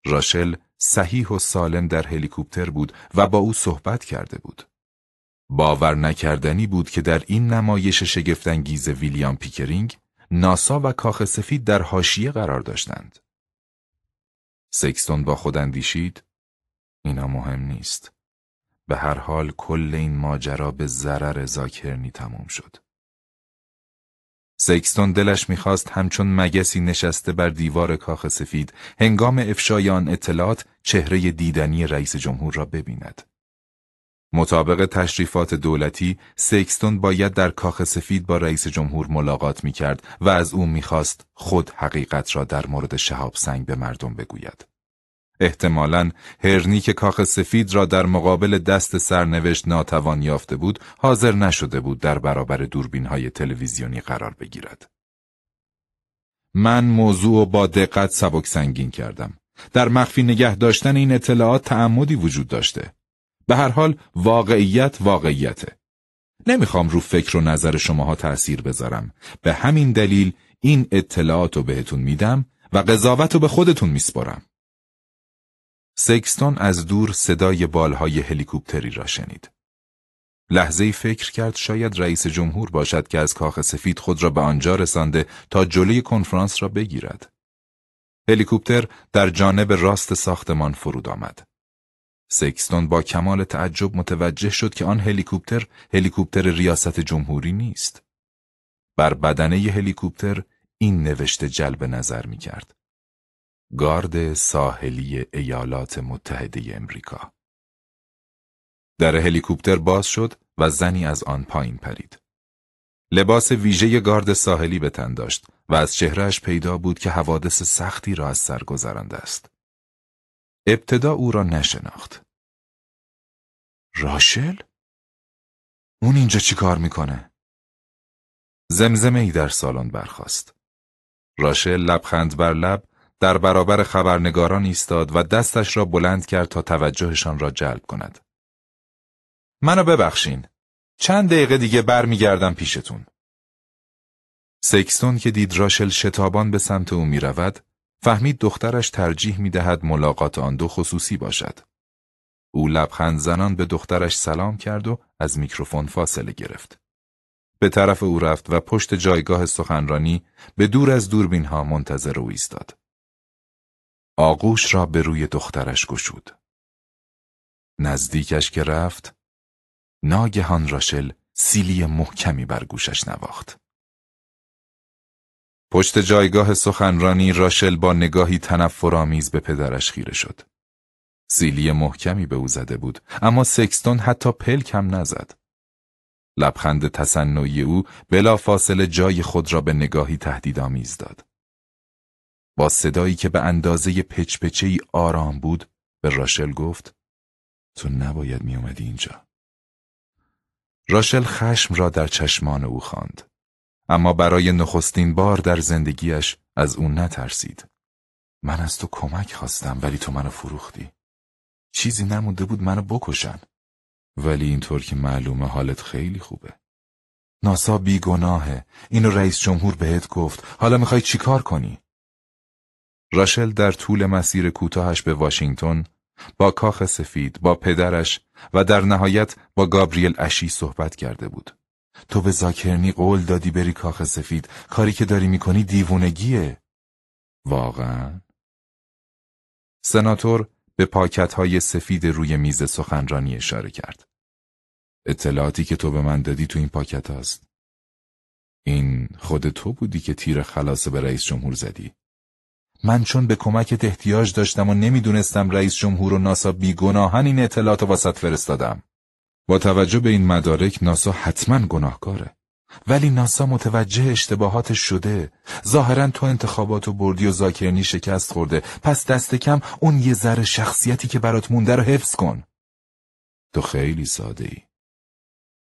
راشل صحیح و سالم در هلیکوپتر بود و با او صحبت کرده بود. باور نکردنی بود که در این نمایش شگفتانگیز ویلیام پیکرینگ، ناسا و کاخ سفید در حاشیه قرار داشتند. سکستون با خود اندیشید اینا مهم نیست. به هر حال کل این ماجرا به ضرر زاکرنی تمام شد. سکستون دلش میخواست همچون مگسی نشسته بر دیوار کاخ سفید هنگام افشای آن اطلاعات چهره دیدنی رئیس جمهور را ببیند. مطابق تشریفات دولتی، سیکستون باید در کاخ سفید با رئیس جمهور ملاقات می کرد و از او می خواست خود حقیقت را در مورد شهاب سنگ به مردم بگوید. احتمالاً هرنی که کاخ سفید را در مقابل دست سرنوشت ناتوان یافته بود، حاضر نشده بود در برابر دوربین های تلویزیونی قرار بگیرد. من موضوع با دقت سبک سنگین کردم. در مخفی نگه داشتن این اطلاعات تعمدی وجود داشته. به هر حال واقعیت واقعیته. نمیخوام رو فکر و نظر شماها تأثیر بذارم. به همین دلیل این اطلاعات رو بهتون میدم و قضاوت رو به خودتون میسپرم. سکستون از دور صدای بالهای هلیکوپتری را شنید. لحظه فکر کرد شاید رئیس جمهور باشد که از کاخ سفید خود را به آنجا رسانده تا جلوی کنفرانس را بگیرد. هلیکوپتر در جانب راست ساختمان فرود آمد. سکستون با کمال تعجب متوجه شد که آن هلیکوپتر هلیکوپتر ریاست جمهوری نیست. بر بدنه هلیکوپتر این نوشته جلب نظر می کرد. گارد ساحلی ایالات متحده امریکا در هلیکوپتر باز شد و زنی از آن پایین پرید. لباس ویژه گارد ساحلی به تن داشت و از چهرهش پیدا بود که حوادث سختی را از سر گذرانده است. ابتدا او را نشناخت. راشل؟ اون اینجا چی کار میکنه؟ زمزمه ای در سالن برخاست. راشل لبخند بر لب در برابر خبرنگاران ایستاد و دستش را بلند کرد تا توجهشان را جلب کند. منو ببخشین. چند دقیقه دیگه برمیگردم پیشتون. سکستون که دید راشل شتابان به سمت او میرود فهمید دخترش ترجیح می دهد ملاقات آن دو خصوصی باشد. او لبخند زنان به دخترش سلام کرد و از میکروفون فاصله گرفت. به طرف او رفت و پشت جایگاه سخنرانی به دور از دوربین ها منتظر او ایستاد. آغوش را به روی دخترش گشود. نزدیکش که رفت، ناگهان راشل سیلی محکمی بر گوشش نواخت. پشت جایگاه سخنرانی راشل با نگاهی تنفرآمیز به پدرش خیره شد. سیلی محکمی به او زده بود اما سکستون حتی پلک هم نزد. لبخند تصنعی او بلا فاصله جای خود را به نگاهی تهدیدآمیز داد. با صدایی که به اندازه پچپچه ای آرام بود به راشل گفت تو نباید می اومدی اینجا. راشل خشم را در چشمان او خواند. اما برای نخستین بار در زندگیش از اون نترسید. من از تو کمک خواستم ولی تو منو فروختی. چیزی نمونده بود منو بکشن. ولی اینطور که معلومه حالت خیلی خوبه. ناسا گناهه. اینو رئیس جمهور بهت گفت. حالا میخوای چیکار کنی؟ راشل در طول مسیر کوتاهش به واشنگتن با کاخ سفید، با پدرش و در نهایت با گابریل اشی صحبت کرده بود. تو به زاکرنی قول دادی بری کاخ سفید کاری که داری میکنی دیوونگیه واقعا سناتور به پاکت های سفید روی میز سخنرانی اشاره کرد اطلاعاتی که تو به من دادی تو این پاکت هاست این خود تو بودی که تیر خلاصه به رئیس جمهور زدی من چون به کمکت احتیاج داشتم و نمیدونستم رئیس جمهور و ناسا بیگناهن این اطلاعات واسط فرستادم با توجه به این مدارک ناسا حتما گناهکاره. ولی ناسا متوجه اشتباهات شده ظاهرا تو انتخابات و بردی و زاکرنی شکست خورده پس دست کم اون یه ذره شخصیتی که برات مونده رو حفظ کن تو خیلی ساده ای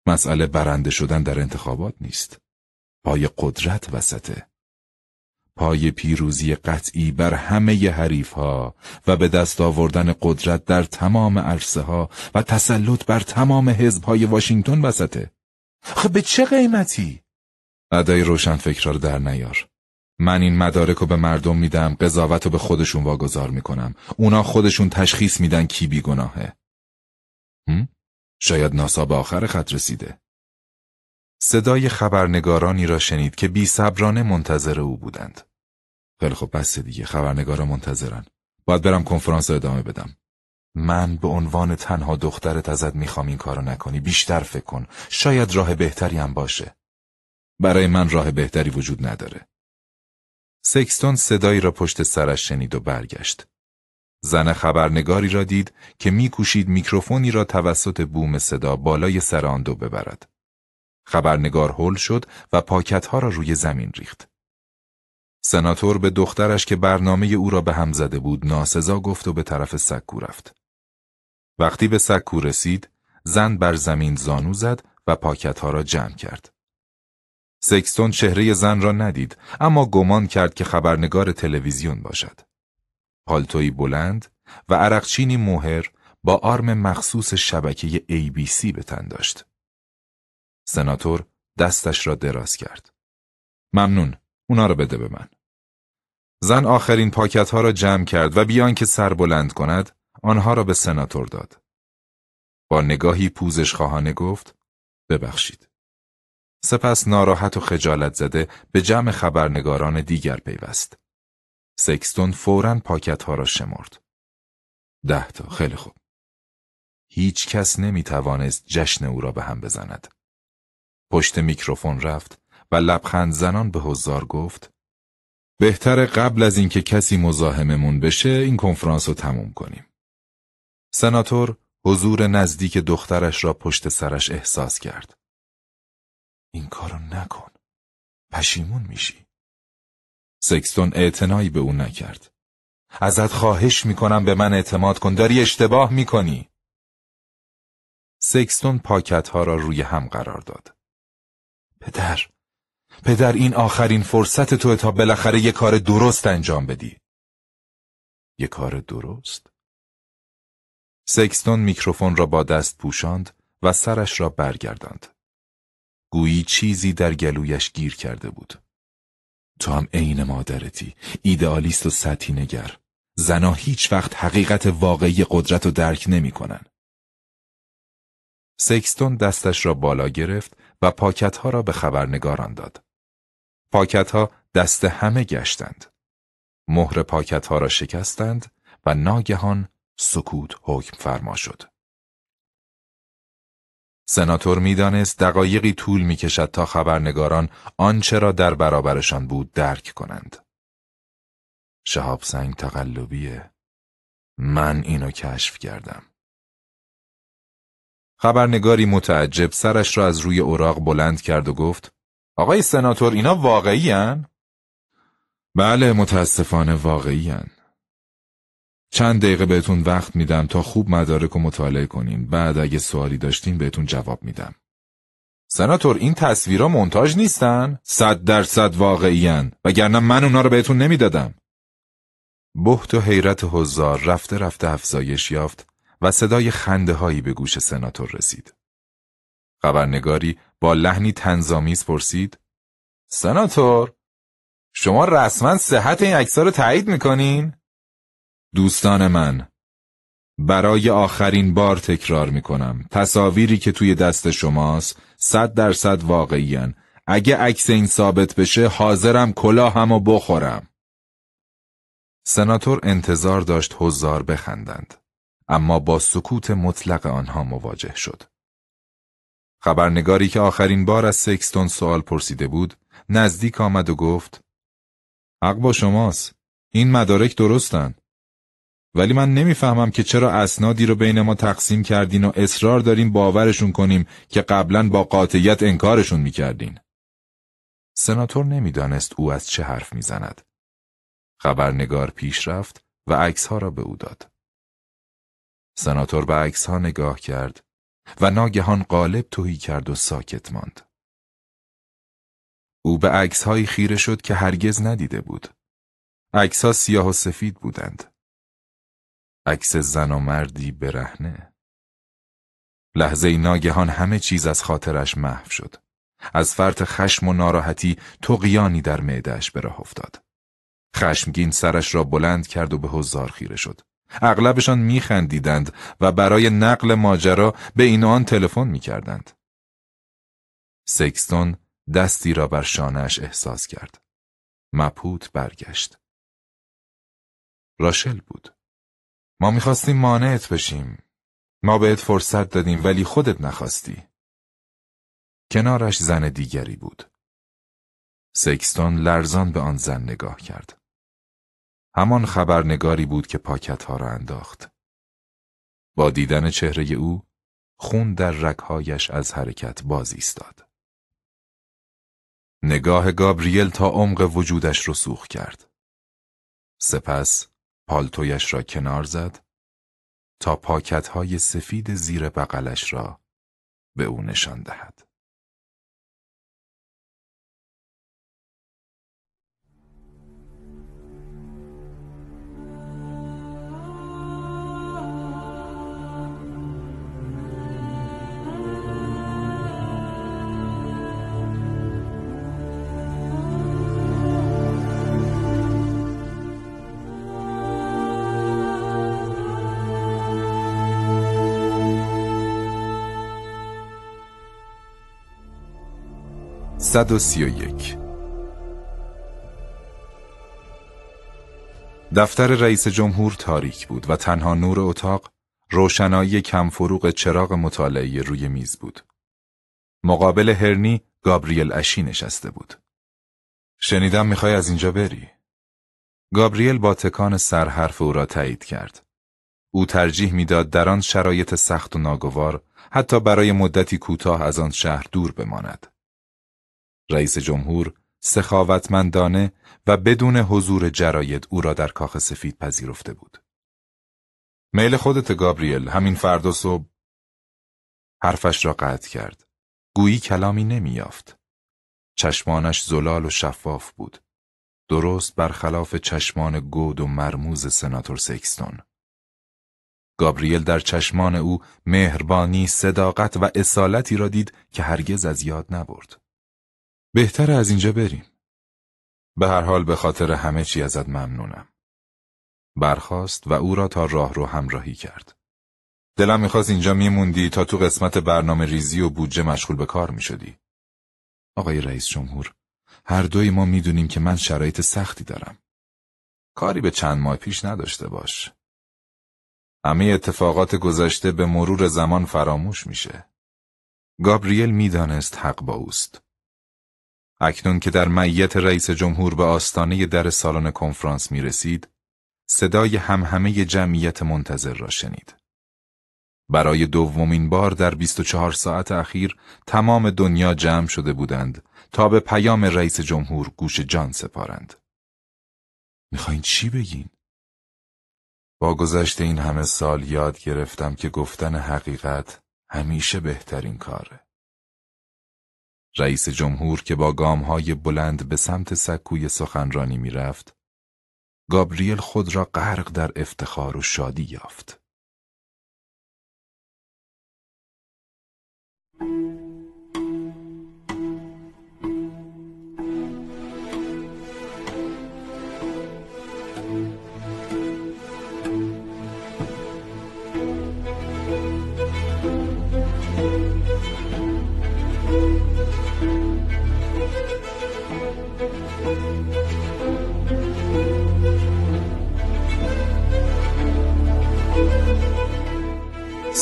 مسئله برنده شدن در انتخابات نیست پای قدرت وسطه پای پیروزی قطعی بر همه حریف ها و به دست آوردن قدرت در تمام عرصه ها و تسلط بر تمام حزب های واشنگتن وسطه. خب به چه قیمتی؟ ادای روشن فکر رو در نیار. من این مدارک رو به مردم میدم قضاوت رو به خودشون واگذار میکنم. اونا خودشون تشخیص میدن کی بیگناهه. شاید ناسا به آخر خط رسیده. صدای خبرنگارانی را شنید که بی منتظر او بودند. خیلی خب بس دیگه خبرنگارا منتظرن. باید برم کنفرانس را ادامه بدم. من به عنوان تنها دخترت ازت میخوام این کارو نکنی. بیشتر فکر کن. شاید راه بهتری هم باشه. برای من راه بهتری وجود نداره. سکستون صدایی را پشت سرش شنید و برگشت. زن خبرنگاری را دید که میکوشید میکروفونی را توسط بوم صدا بالای سر آن دو ببرد. خبرنگار هل شد و ها را روی زمین ریخت. سناتور به دخترش که برنامه او را به هم زده بود ناسزا گفت و به طرف سکو رفت. وقتی به سکو رسید، زن بر زمین زانو زد و ها را جمع کرد. سکستون چهره زن را ندید اما گمان کرد که خبرنگار تلویزیون باشد. پالتوی بلند و عرقچینی موهر با آرم مخصوص شبکه ABC به تن داشت. سناتور دستش را دراز کرد. ممنون. اونا را بده به من. زن آخرین پاکت ها را جمع کرد و بیان که سر بلند کند، آنها را به سناتور داد. با نگاهی پوزش خواهانه گفت ببخشید. سپس ناراحت و خجالت زده به جمع خبرنگاران دیگر پیوست. سکستون فوراً پاکت ها را شمرد. ده تا خیلی خوب. هیچ کس نمی توانست جشن او را به هم بزند. پشت میکروفون رفت و لبخند زنان به حضار گفت بهتر قبل از اینکه کسی مزاحممون بشه این کنفرانس رو تموم کنیم. سناتور حضور نزدیک دخترش را پشت سرش احساس کرد. این کارو نکن. پشیمون میشی. سکستون اعتنایی به او نکرد. ازت خواهش میکنم به من اعتماد کن داری اشتباه میکنی. سکستون پاکت ها را روی هم قرار داد. پدر پدر این آخرین فرصت تو تا بالاخره یه کار درست انجام بدی یه کار درست؟ سکستون میکروفون را با دست پوشاند و سرش را برگرداند گویی چیزی در گلویش گیر کرده بود تو هم عین مادرتی ایدئالیست و سطحی نگر زنا هیچ وقت حقیقت واقعی قدرت و درک کنن سکستون دستش را بالا گرفت و پاکتها را به خبرنگاران داد. پاکتها دست همه گشتند. مهر پاکتها را شکستند و ناگهان سکوت حکم فرما شد. سناتور میدانست دقایقی طول میکشد تا خبرنگاران آنچه را در برابرشان بود درک کنند. شهاب سنگ تقلبیه. من اینو کشف کردم. خبرنگاری متعجب سرش را از روی اوراق بلند کرد و گفت آقای سناتور اینا واقعی هن؟ بله متاسفانه واقعی چند دقیقه بهتون وقت میدم تا خوب مدارک و مطالعه کنین بعد اگه سوالی داشتین بهتون جواب میدم سناتور این تصویرا منتاج نیستن؟ صد درصد واقعیان وگرنه من اونا رو بهتون نمیدادم. بهت و حیرت حضار رفته رفته افزایش یافت و صدای خنده هایی به گوش سناتور رسید. خبرنگاری با لحنی تنظامیز پرسید سناتور شما رسما صحت این عکس‌ها رو تایید میکنین؟ دوستان من برای آخرین بار تکرار میکنم تصاویری که توی دست شماست صد درصد واقعیان اگه عکس این ثابت بشه حاضرم کلاهم و بخورم سناتور انتظار داشت هزار بخندند اما با سکوت مطلق آنها مواجه شد. خبرنگاری که آخرین بار از سکستون سوال پرسیده بود، نزدیک آمد و گفت حق با شماست. این مدارک درستن. ولی من نمیفهمم که چرا اسنادی رو بین ما تقسیم کردین و اصرار داریم باورشون کنیم که قبلا با قاطعیت انکارشون میکردین. سناتور نمیدانست او از چه حرف میزند. خبرنگار پیش رفت و عکسها را به او داد. سناتور به عکس ها نگاه کرد و ناگهان قالب توهی کرد و ساکت ماند. او به عکس های خیره شد که هرگز ندیده بود. عکس ها سیاه و سفید بودند. عکس زن و مردی برهنه. لحظه ناگهان همه چیز از خاطرش محو شد. از فرط خشم و ناراحتی تقیانی در معدهش به راه افتاد. خشمگین سرش را بلند کرد و به هزار خیره شد. اغلبشان میخندیدند و برای نقل ماجرا به این آن تلفن میکردند. سکستون دستی را بر شانهش احساس کرد. مپوت برگشت. راشل بود. ما میخواستیم مانعت بشیم. ما بهت فرصت دادیم ولی خودت نخواستی. کنارش زن دیگری بود. سکستون لرزان به آن زن نگاه کرد. همان خبرنگاری بود که پاکت ها را انداخت. با دیدن چهره او، خون در رکهایش از حرکت باز ایستاد. نگاه گابریل تا عمق وجودش را سوخ کرد. سپس پالتویش را کنار زد تا های سفید زیر بغلش را به او نشان دهد. دفتر رئیس جمهور تاریک بود و تنها نور اتاق روشنایی کم فروغ چراغ مطالعه روی میز بود. مقابل هرنی گابریل اشی نشسته بود. شنیدم میخوای از اینجا بری. گابریل با تکان سر حرف او را تایید کرد. او ترجیح میداد در آن شرایط سخت و ناگوار حتی برای مدتی کوتاه از آن شهر دور بماند. رئیس جمهور سخاوتمندانه و بدون حضور جراید او را در کاخ سفید پذیرفته بود. میل خودت گابریل همین فردا صبح حرفش را قطع کرد. گویی کلامی نمیافت. چشمانش زلال و شفاف بود. درست برخلاف چشمان گود و مرموز سناتور سکستون گابریل در چشمان او مهربانی، صداقت و اصالتی را دید که هرگز از یاد نبرد. بهتر از اینجا بریم. به هر حال به خاطر همه چی ازت ممنونم. برخاست و او را تا راه رو همراهی کرد. دلم میخواست اینجا میموندی تا تو قسمت برنامه ریزی و بودجه مشغول به کار میشدی. آقای رئیس جمهور، هر دوی ما میدونیم که من شرایط سختی دارم. کاری به چند ماه پیش نداشته باش. همه اتفاقات گذشته به مرور زمان فراموش میشه. گابریل میدانست حق با اوست. اکنون که در معیت رئیس جمهور به آستانه در سالن کنفرانس می رسید، صدای همهمه جمعیت منتظر را شنید. برای دومین بار در 24 ساعت اخیر تمام دنیا جمع شده بودند تا به پیام رئیس جمهور گوش جان سپارند. میخواین چی بگین؟ با گذشت این همه سال یاد گرفتم که گفتن حقیقت همیشه بهترین کاره. رئیس جمهور که با گامهای بلند به سمت سکوی سخنرانی میرفت، گابریل خود را غرق در افتخار و شادی یافت.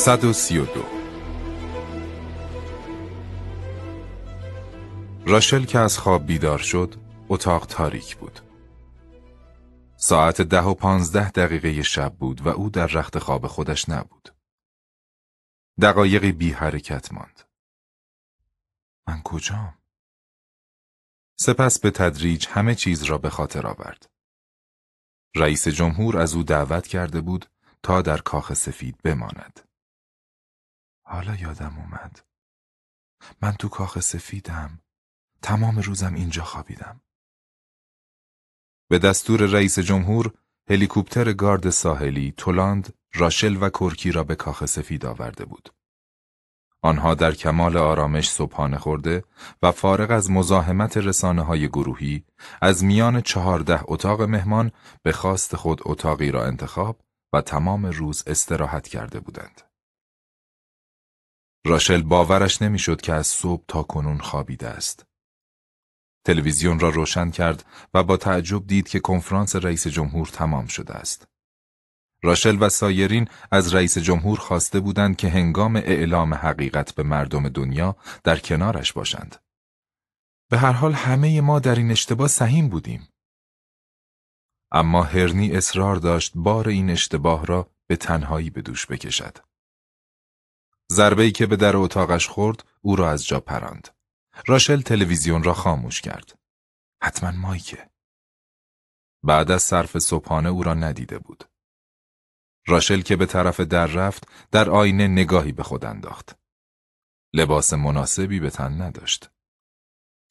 132 راشل که از خواب بیدار شد اتاق تاریک بود ساعت ده و پانزده دقیقه شب بود و او در رخت خواب خودش نبود دقایقی بی حرکت ماند من کجام؟ سپس به تدریج همه چیز را به خاطر آورد رئیس جمهور از او دعوت کرده بود تا در کاخ سفید بماند. حالا یادم اومد. من تو کاخ سفیدم. تمام روزم اینجا خوابیدم. به دستور رئیس جمهور، هلیکوپتر گارد ساحلی، تولاند، راشل و کرکی را به کاخ سفید آورده بود. آنها در کمال آرامش صبحانه خورده و فارغ از مزاحمت رسانه های گروهی از میان چهارده اتاق مهمان به خواست خود اتاقی را انتخاب و تمام روز استراحت کرده بودند. راشل باورش نمیشد که از صبح تا کنون خوابیده است. تلویزیون را روشن کرد و با تعجب دید که کنفرانس رئیس جمهور تمام شده است. راشل و سایرین از رئیس جمهور خواسته بودند که هنگام اعلام حقیقت به مردم دنیا در کنارش باشند. به هر حال همه ما در این اشتباه سهیم بودیم. اما هرنی اصرار داشت بار این اشتباه را به تنهایی به دوش بکشد. ضربه‌ای که به در اتاقش خورد او را از جا پراند. راشل تلویزیون را خاموش کرد. حتما مایکه. بعد از صرف صبحانه او را ندیده بود. راشل که به طرف در رفت در آینه نگاهی به خود انداخت. لباس مناسبی به تن نداشت.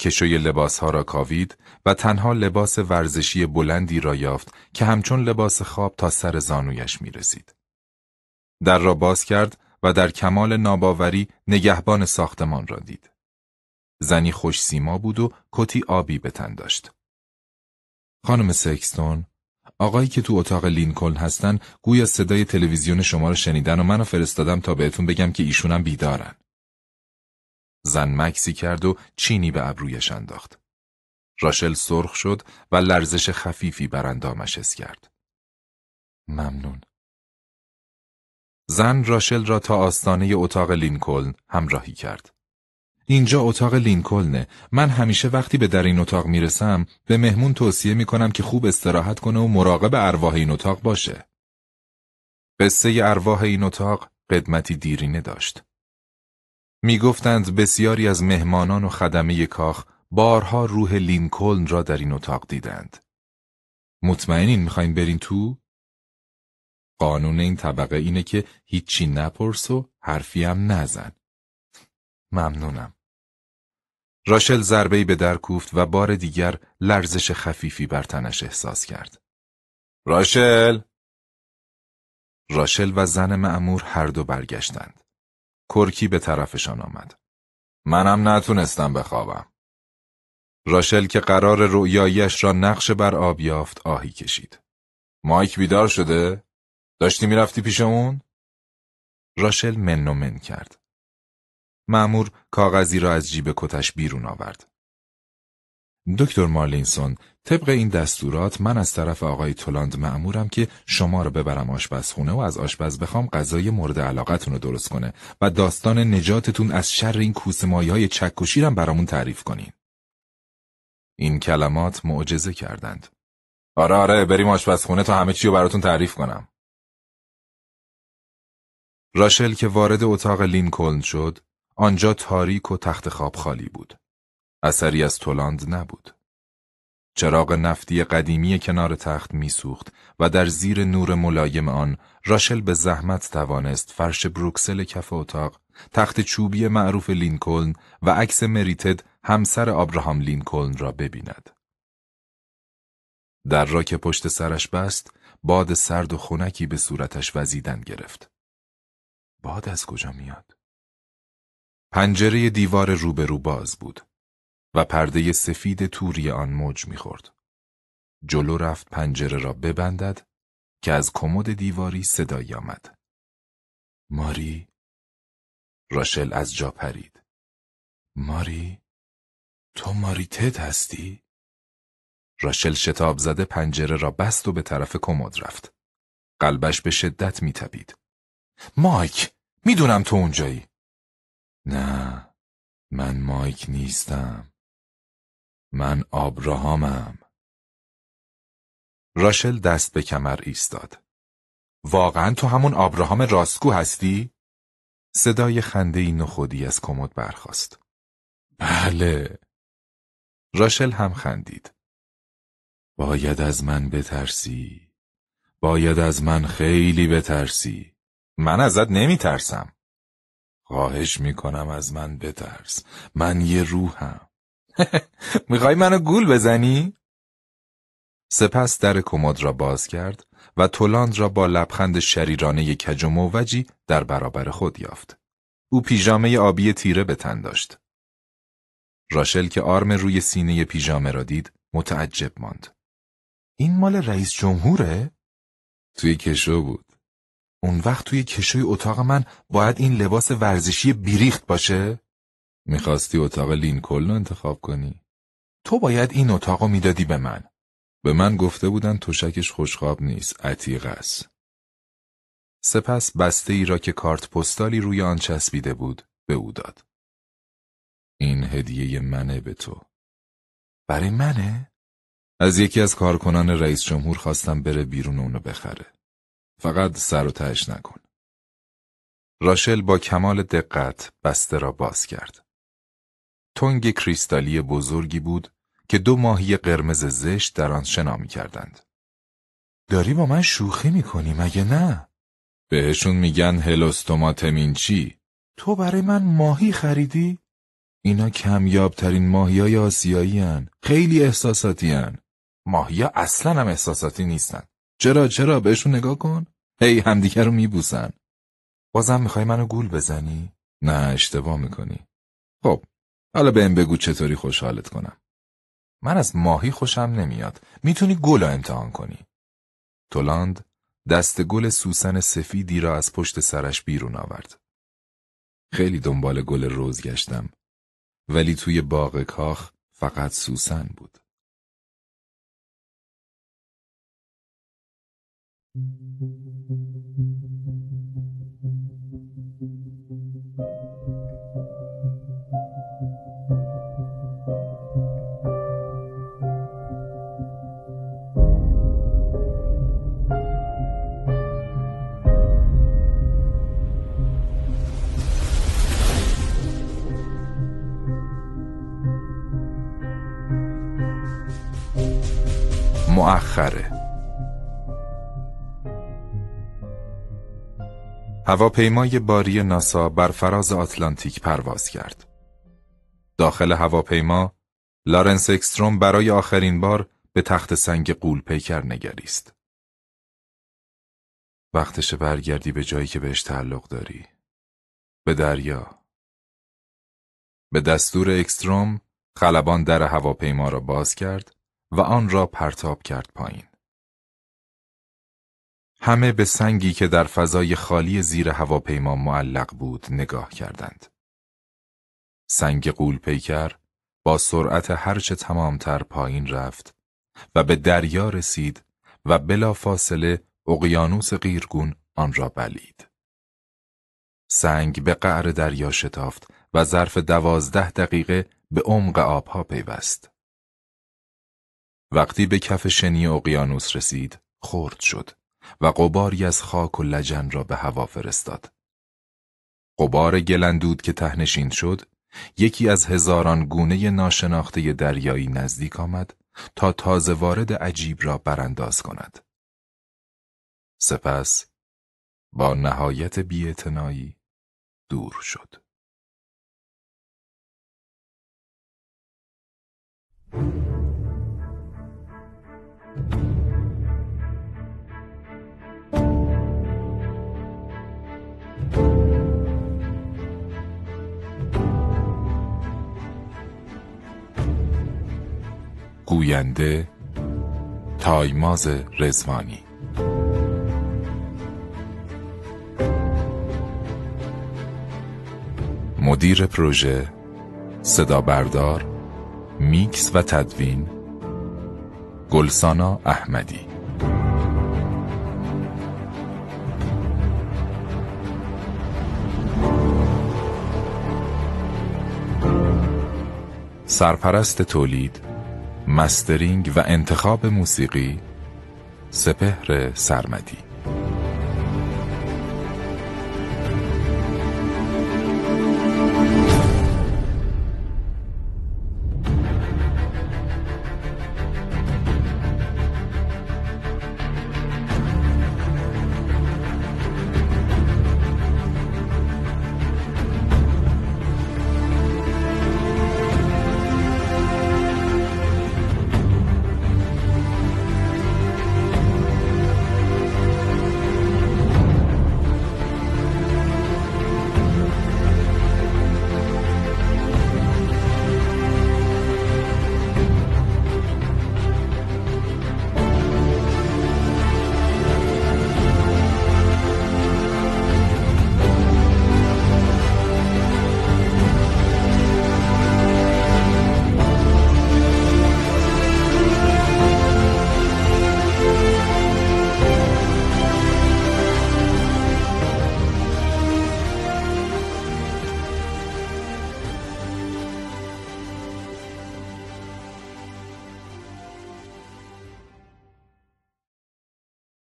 کشوی لباسها را کاوید و تنها لباس ورزشی بلندی را یافت که همچون لباس خواب تا سر زانویش می رسید. در را باز کرد و در کمال ناباوری نگهبان ساختمان را دید. زنی خوش سیما بود و کتی آبی به تن داشت. خانم سکستون، آقایی که تو اتاق لینکلن هستن گویا صدای تلویزیون شما را شنیدن و منو فرستادم تا بهتون بگم که ایشونم بیدارن. زن مکسی کرد و چینی به ابرویش انداخت. راشل سرخ شد و لرزش خفیفی بر اندامش کرد. ممنون. زن راشل را تا آستانه اتاق لینکلن همراهی کرد. اینجا اتاق لینکلنه. من همیشه وقتی به در این اتاق میرسم به مهمون توصیه میکنم که خوب استراحت کنه و مراقب ارواح این اتاق باشه. قصه ارواح این اتاق قدمتی دیرینه داشت. میگفتند بسیاری از مهمانان و خدمه کاخ بارها روح لینکلن را در این اتاق دیدند. مطمئنین میخواین برین تو؟ قانون این طبقه اینه که هیچی نپرس و حرفی هم نزن. ممنونم. راشل ضربه‌ای به در کوفت و بار دیگر لرزش خفیفی بر تنش احساس کرد. راشل راشل و زن معمور هر دو برگشتند. کرکی به طرفشان آمد. منم نتونستم بخوابم. راشل که قرار رویایش را نقش بر آب یافت آهی کشید. مایک بیدار شده؟ داشتی میرفتی پیش اون؟ راشل من و من کرد. معمور کاغذی را از جیب کتش بیرون آورد. دکتر مارلینسون، طبق این دستورات من از طرف آقای تولاند معمورم که شما را ببرم آشپزخونه و از آشپز بخوام غذای مورد علاقتون رو درست کنه و داستان نجاتتون از شر این کوسمایی های چک برامون تعریف کنین. این کلمات معجزه کردند. آره آره بریم آشپزخونه تا همه چی رو براتون تعریف کنم. راشل که وارد اتاق لینکلن شد، آنجا تاریک و تخت خواب خالی بود. اثری از تولاند نبود. چراغ نفتی قدیمی کنار تخت میسوخت و در زیر نور ملایم آن راشل به زحمت توانست فرش بروکسل کف اتاق، تخت چوبی معروف لینکلن و عکس مریتد همسر آبراهام لینکلن را ببیند. در را که پشت سرش بست، باد سرد و خونکی به صورتش وزیدن گرفت. باد از کجا میاد؟ پنجره دیوار روبرو باز بود و پرده سفید توری آن موج میخورد. جلو رفت پنجره را ببندد که از کمد دیواری صدایی آمد. ماری راشل از جا پرید. ماری تو ماری تد هستی؟ راشل شتاب زده پنجره را بست و به طرف کمد رفت. قلبش به شدت میتپید. مایک میدونم تو اونجایی نه من مایک نیستم من آبراهامم راشل دست به کمر ایستاد واقعا تو همون آبراهام راستگو هستی؟ صدای خنده نخودی از کمد برخاست. بله. راشل هم خندید. باید از من بترسی. باید از من خیلی بترسی. من ازت نمی ترسم. خواهش می کنم از من بترس. من یه روحم. میخوای منو گول بزنی؟ سپس در کمد را باز کرد و تولاند را با لبخند شریرانه کج و موجی در برابر خود یافت. او پیژامه آبی تیره به تن داشت. راشل که آرم روی سینه پیژامه را دید متعجب ماند. این مال رئیس جمهوره؟ توی کشو بود. اون وقت توی کشوی اتاق من باید این لباس ورزشی بیریخت باشه؟ میخواستی اتاق لینکلن رو انتخاب کنی؟ تو باید این اتاق رو میدادی به من. به من گفته بودن تشکش خوشخواب نیست، عتیق است. سپس بسته ای را که کارت پستالی روی آن چسبیده بود به او داد. این هدیه منه به تو. برای منه؟ از یکی از کارکنان رئیس جمهور خواستم بره بیرون اونو بخره. فقط سر و تهش نکن. راشل با کمال دقت بسته را باز کرد. تنگ کریستالی بزرگی بود که دو ماهی قرمز زشت در آن شنا می کردند. داری با من شوخی می کنی مگه نه؟ بهشون میگن هلوستوماتمین چی؟ تو برای من ماهی خریدی؟ اینا کمیابترین ماهی های آسیایی هن. خیلی احساساتی هن. ماهی اصلا هم احساساتی نیستن. چرا چرا بهشون نگاه کن؟ هی همدیگر همدیگه رو میبوسن. بازم میخوای منو گول بزنی؟ نه اشتباه میکنی. خب حالا این بگو چطوری خوشحالت کنم. من از ماهی خوشم نمیاد. میتونی گل امتحان کنی. تولاند دست گل سوسن سفیدی را از پشت سرش بیرون آورد. خیلی دنبال گل روز گشتم. ولی توی باغ کاخ فقط سوسن بود. مؤخره هواپیمای باری ناسا بر فراز آتلانتیک پرواز کرد. داخل هواپیما، لارنس اکستروم برای آخرین بار به تخت سنگ قول پیکر نگریست. وقتش برگردی به جایی که بهش تعلق داری. به دریا. به دستور اکستروم، خلبان در هواپیما را باز کرد و آن را پرتاب کرد پایین. همه به سنگی که در فضای خالی زیر هواپیما معلق بود نگاه کردند. سنگ قول پیکر با سرعت هرچه تمامتر پایین رفت و به دریا رسید و بلا فاصله اقیانوس غیرگون آن را بلید. سنگ به قعر دریا شتافت و ظرف دوازده دقیقه به عمق آبها پیوست. وقتی به کف شنی اقیانوس رسید، خرد شد و قباری از خاک و لجن را به هوا فرستاد. قبار گلندود که تهنشین شد، یکی از هزاران گونه ناشناخته دریایی نزدیک آمد تا تازه وارد عجیب را برانداز کند. سپس با نهایت بیعتنائی دور شد. گوینده تایماز رزوانی مدیر پروژه صدا بردار میکس و تدوین گلسانا احمدی سرپرست تولید مسترینگ و انتخاب موسیقی سپهر سرمدی